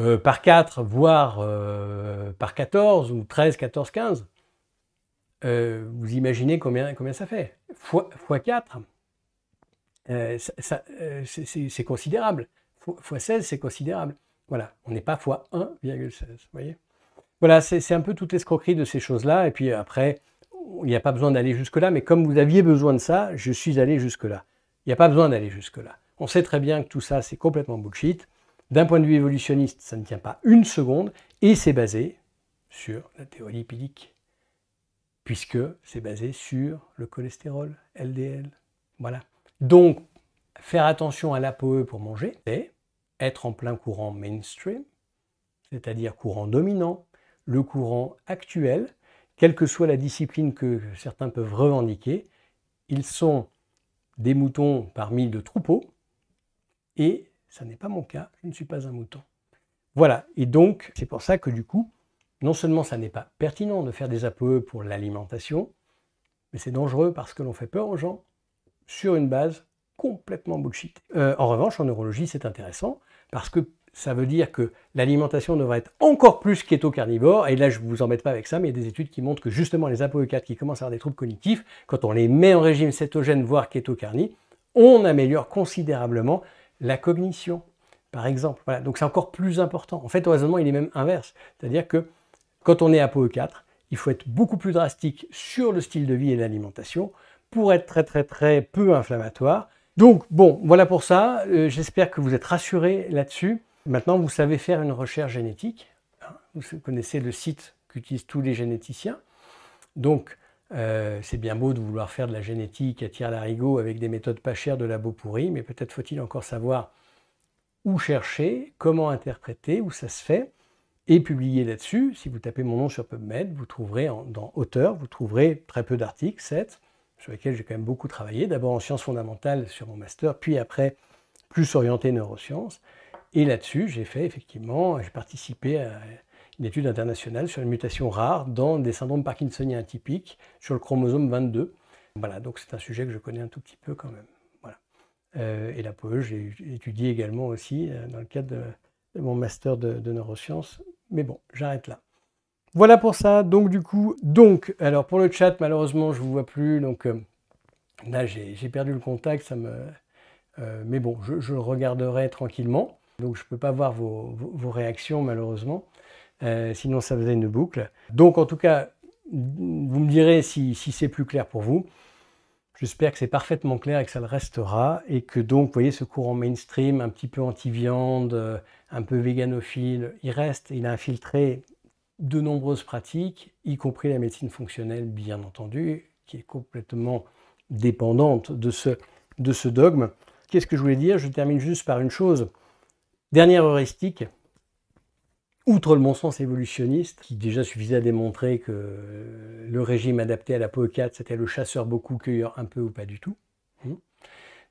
euh, par 4, voire euh, par 14 ou 13, 14, 15, vous imaginez combien, combien ça fait fois, fois 4, euh, c'est considérable. Fois, 16, c'est considérable. Voilà, on n'est pas fois 1,16. voyez Voilà, c'est un peu toute l'escroquerie de ces choses-là. Et puis après, il n'y a pas besoin d'aller jusque-là, mais comme vous aviez besoin de ça, je suis allé jusque-là. Il n'y a pas besoin d'aller jusque-là. On sait très bien que tout ça, c'est complètement bullshit. D'un point de vue évolutionniste, ça ne tient pas une seconde, et c'est basé sur la théorie lipidique, puisque c'est basé sur le cholestérol, LDL. Voilà. Donc, faire attention à l'ApoE pour manger, c'est être en plein courant mainstream, c'est-à-dire courant dominant, le courant actuel, quelle que soit la discipline que certains peuvent revendiquer, ils sont des moutons parmi de troupeaux, et ça n'est pas mon cas, je ne suis pas un mouton. Voilà, et donc c'est pour ça que du coup, non seulement ça n'est pas pertinent de faire des APE pour l'alimentation, mais c'est dangereux parce que l'on fait peur aux gens sur une base complètement bullshit. Euh, en revanche, en neurologie, c'est intéressant parce que ça veut dire que l'alimentation devrait être encore plus keto-carnivore. Et là, je ne vous embête pas avec ça, mais il y a des études qui montrent que justement les ApoE4 qui commencent à avoir des troubles cognitifs, quand on les met en régime cétogène, voire keto-carni, on améliore considérablement la cognition, par exemple. Donc c'est encore plus important. En fait, au raisonnement, il est même inverse. C'est-à-dire que quand on est à POE4, il faut être beaucoup plus drastique sur le style de vie et l'alimentation pour être très très très peu inflammatoire. Donc bon, voilà pour ça. Euh, j'espère que vous êtes rassurés là-dessus. Maintenant, vous savez faire une recherche génétique. Hein. Vous connaissez le site qu'utilisent tous les généticiens. Donc, euh, c'est bien beau de vouloir faire de la génétique à tir larigot avec des méthodes pas chères de labo pourri, mais peut-être faut-il encore savoir où chercher, comment interpréter, où ça se fait, et publier là-dessus. Si vous tapez mon nom sur PubMed, vous trouverez en, dans Auteur, vous trouverez très peu d'articles, 7, sur lesquels j'ai quand même beaucoup travaillé, d'abord en sciences fondamentales sur mon master, puis après plus orienté neurosciences. Et là-dessus, j'ai fait effectivement, j'ai participé à une étude internationale sur les mutations rares dans des syndromes parkinsoniens atypiques sur le chromosome 22. Voilà, donc c'est un sujet que je connais un tout petit peu quand même. Voilà. Euh, et la POE, j'ai étudié également aussi euh, dans le cadre de, mon master de, neurosciences. Mais bon, j'arrête là. Voilà pour ça. Donc du coup, donc, alors pour le chat, malheureusement, je ne vous vois plus. Donc euh, là, j'ai perdu le contact, mais bon, je, regarderai tranquillement. Donc je ne peux pas voir vos réactions malheureusement. Euh, sinon ça faisait une boucle. Donc en tout cas, vous me direz si, c'est plus clair pour vous. J'espère que c'est parfaitement clair et que ça le restera et que donc, vous voyez, ce courant mainstream, un petit peu anti-viande, euh, un peu véganophile, il reste, il a infiltré de nombreuses pratiques, y compris la médecine fonctionnelle, bien entendu, qui est complètement dépendante de ce, de ce dogme. Qu'est-ce que je voulais dire Je termine juste par une chose. Dernière heuristique, Outre le bon sens évolutionniste, qui déjà suffisait à démontrer que le régime adapté à la POE4, c'était le chasseur beaucoup, cueilleur un peu ou pas du tout. Hein.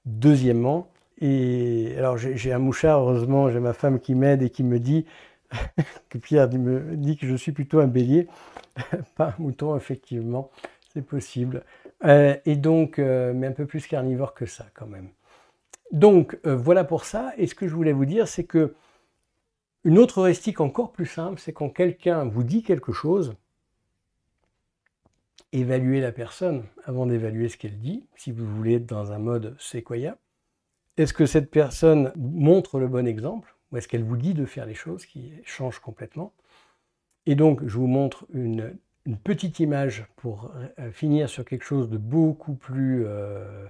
Deuxièmement, et alors j'ai un mouchard, heureusement, j'ai ma femme qui m'aide et qui me dit que Pierre me dit que je suis plutôt un bélier, pas un mouton, effectivement, c'est possible. Euh, et donc, euh, mais un peu plus carnivore que ça quand même. Donc euh, voilà pour ça, et ce que je voulais vous dire, c'est que une autre heuristique encore plus simple, c'est quand quelqu'un vous dit quelque chose, évaluez la personne avant d'évaluer ce qu'elle dit, si vous voulez être dans un mode séquoia. Est-ce que cette personne montre le bon exemple ou est-ce qu'elle vous dit de faire les choses qui changent complètement Et donc, je vous montre une, petite image pour euh, finir sur quelque chose de beaucoup plus, euh,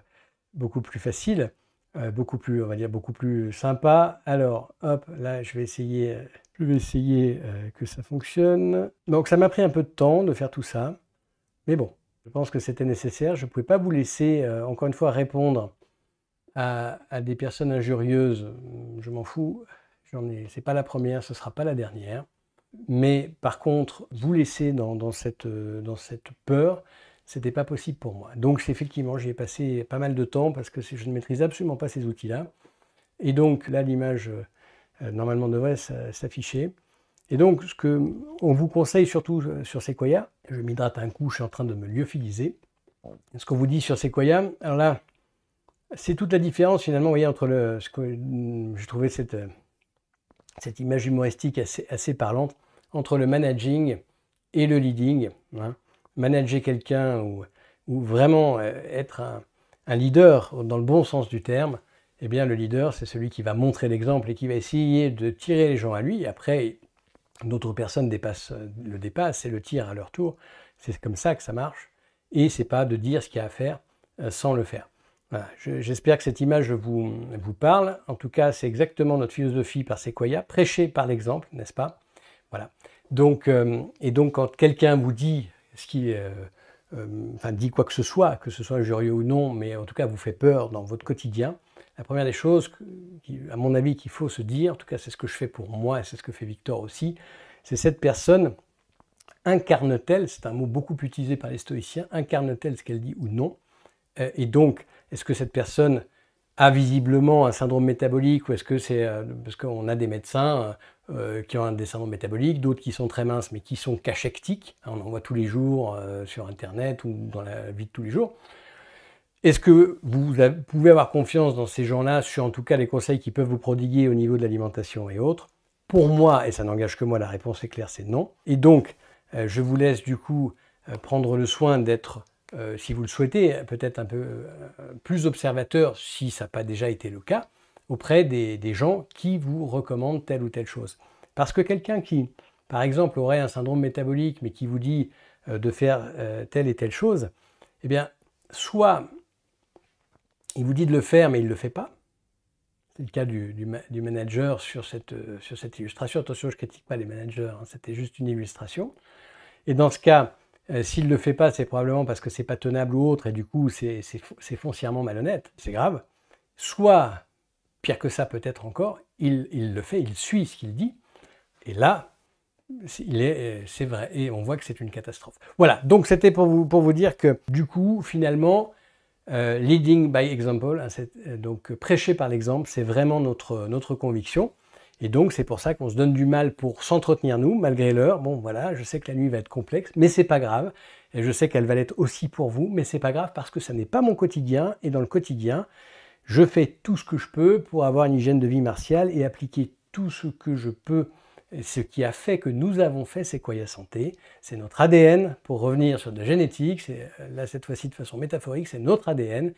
beaucoup plus facile. Euh, beaucoup plus, on va dire, beaucoup plus sympa. Alors, hop, là, je vais essayer, euh, je vais essayer euh, que ça fonctionne. Donc, ça m'a pris un peu de temps de faire tout ça, mais bon, je pense que c'était nécessaire. Je ne pouvais pas vous laisser, encore une fois, répondre à, des personnes injurieuses. Hum, je m'en fous. Ce n'est c'est pas la première, ce ne sera pas la dernière. Mais par contre, vous laisser dans cette peur, c'était pas possible pour moi. Donc effectivement, j'y ai passé pas mal de temps parce que je ne maîtrise absolument pas ces outils-là. Et donc là, l'image euh, euh, normalement devrait euh, s'afficher. Et donc, ce que on vous conseille surtout sur Sequoia, je m'hydrate un coup, je suis en train de me lyophiliser. Ce qu'on vous dit sur Sequoia, alors là, c'est toute la différence finalement, vous voyez, entre le, ce que hmm, cette, cette image humoristique assez, assez parlante, entre le managing et le leading. Hein manager quelqu'un ou, vraiment euh, être un, leader dans le bon sens du terme, eh bien le leader, c'est celui qui va montrer l'exemple et qui va essayer de tirer les gens à lui. Après, d'autres personnes le dépassent et le tirent à leur tour. C'est comme ça que ça marche. Et c'est pas de dire ce qu'il y a à faire euh, sans le faire. J'espère que cette image vous, vous parle. En tout cas, c'est exactement notre philosophie par Sequoia, prêcher par l'exemple, n'est-ce pas Voilà. Donc, euh, et donc, quand quelqu'un vous dit ce qui euh, euh, enfin, dit quoi que ce soit, que ce soit injurieux ou non, mais en tout cas vous fait peur dans votre quotidien, la première des choses, à mon avis, qu'il faut se dire, en tout cas c'est ce que je fais pour moi et c'est ce que fait Victor aussi, c'est cette personne incarne-t-elle, c'est un mot beaucoup utilisé par les stoïciens, incarne-t-elle ce qu'elle dit ou non euh, Et donc, est-ce que cette personne a visiblement un syndrome métabolique ou est-ce que c'est parce qu'on a des médecins euh, qui ont un descendant métabolique, d'autres qui sont très minces mais qui sont cachectiques. Hein, on en voit tous les jours euh, sur Internet ou dans la vie de tous les jours. Est-ce que vous pouvez avoir confiance dans ces gens-là sur en tout cas les conseils qu'ils peuvent vous prodiguer au niveau de l'alimentation et autres Pour moi, et ça n'engage que moi, la réponse est claire, c'est non. Et donc, euh, je vous laisse du coup prendre le soin d'être, si vous le souhaitez, peut-être un peu plus observateur si ça n'a pas déjà été le cas auprès des, gens qui vous recommandent telle ou telle chose. Parce que quelqu'un qui, par exemple, aurait un syndrome métabolique, mais qui vous dit euh, de faire euh, telle et telle chose, eh bien, soit il vous dit de le faire, mais il ne le fait pas. C'est le cas du, manager sur cette, euh, sur cette, illustration. Attention, je ne critique pas les managers, hein, c'était juste une illustration. Et dans ce cas, s'il ne le fait pas, c'est probablement parce que c'est pas tenable ou autre, et du coup, c'est foncièrement malhonnête, c'est grave. Soit pire que ça peut-être encore, il, le fait, il suit ce qu'il dit, et là, c'est vrai, et on voit que c'est une catastrophe. Voilà, donc c'était pour vous, pour vous dire que du coup, finalement, euh, leading by example, hein, euh, donc prêcher par l'exemple, c'est vraiment notre, notre conviction. Et donc c'est pour ça qu'on se donne du mal pour s'entretenir nous, malgré l'heure. Bon voilà, je sais que la nuit va être complexe, mais c'est pas grave. Et je sais qu'elle va l'être aussi pour vous, mais c'est pas grave parce que ça n'est pas mon quotidien. Et dans le quotidien, je fais tout ce que je peux pour avoir une hygiène de vie martiale et appliquer tout ce que je peux, ce qui a fait que nous avons fait Sequoia Santé. C'est notre ADN, pour revenir sur de génétique, euh, là cette fois-ci de façon métaphorique, c'est notre ADN.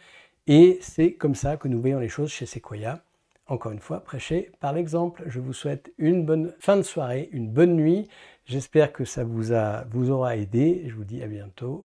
Et c'est comme ça que nous voyons les choses chez Sequoia. Encore une fois, prêchez par l'exemple. Je vous souhaite une bonne fin de soirée, une bonne nuit. J'espère que ça vous, a, vous aura aidé. Je vous dis à bientôt.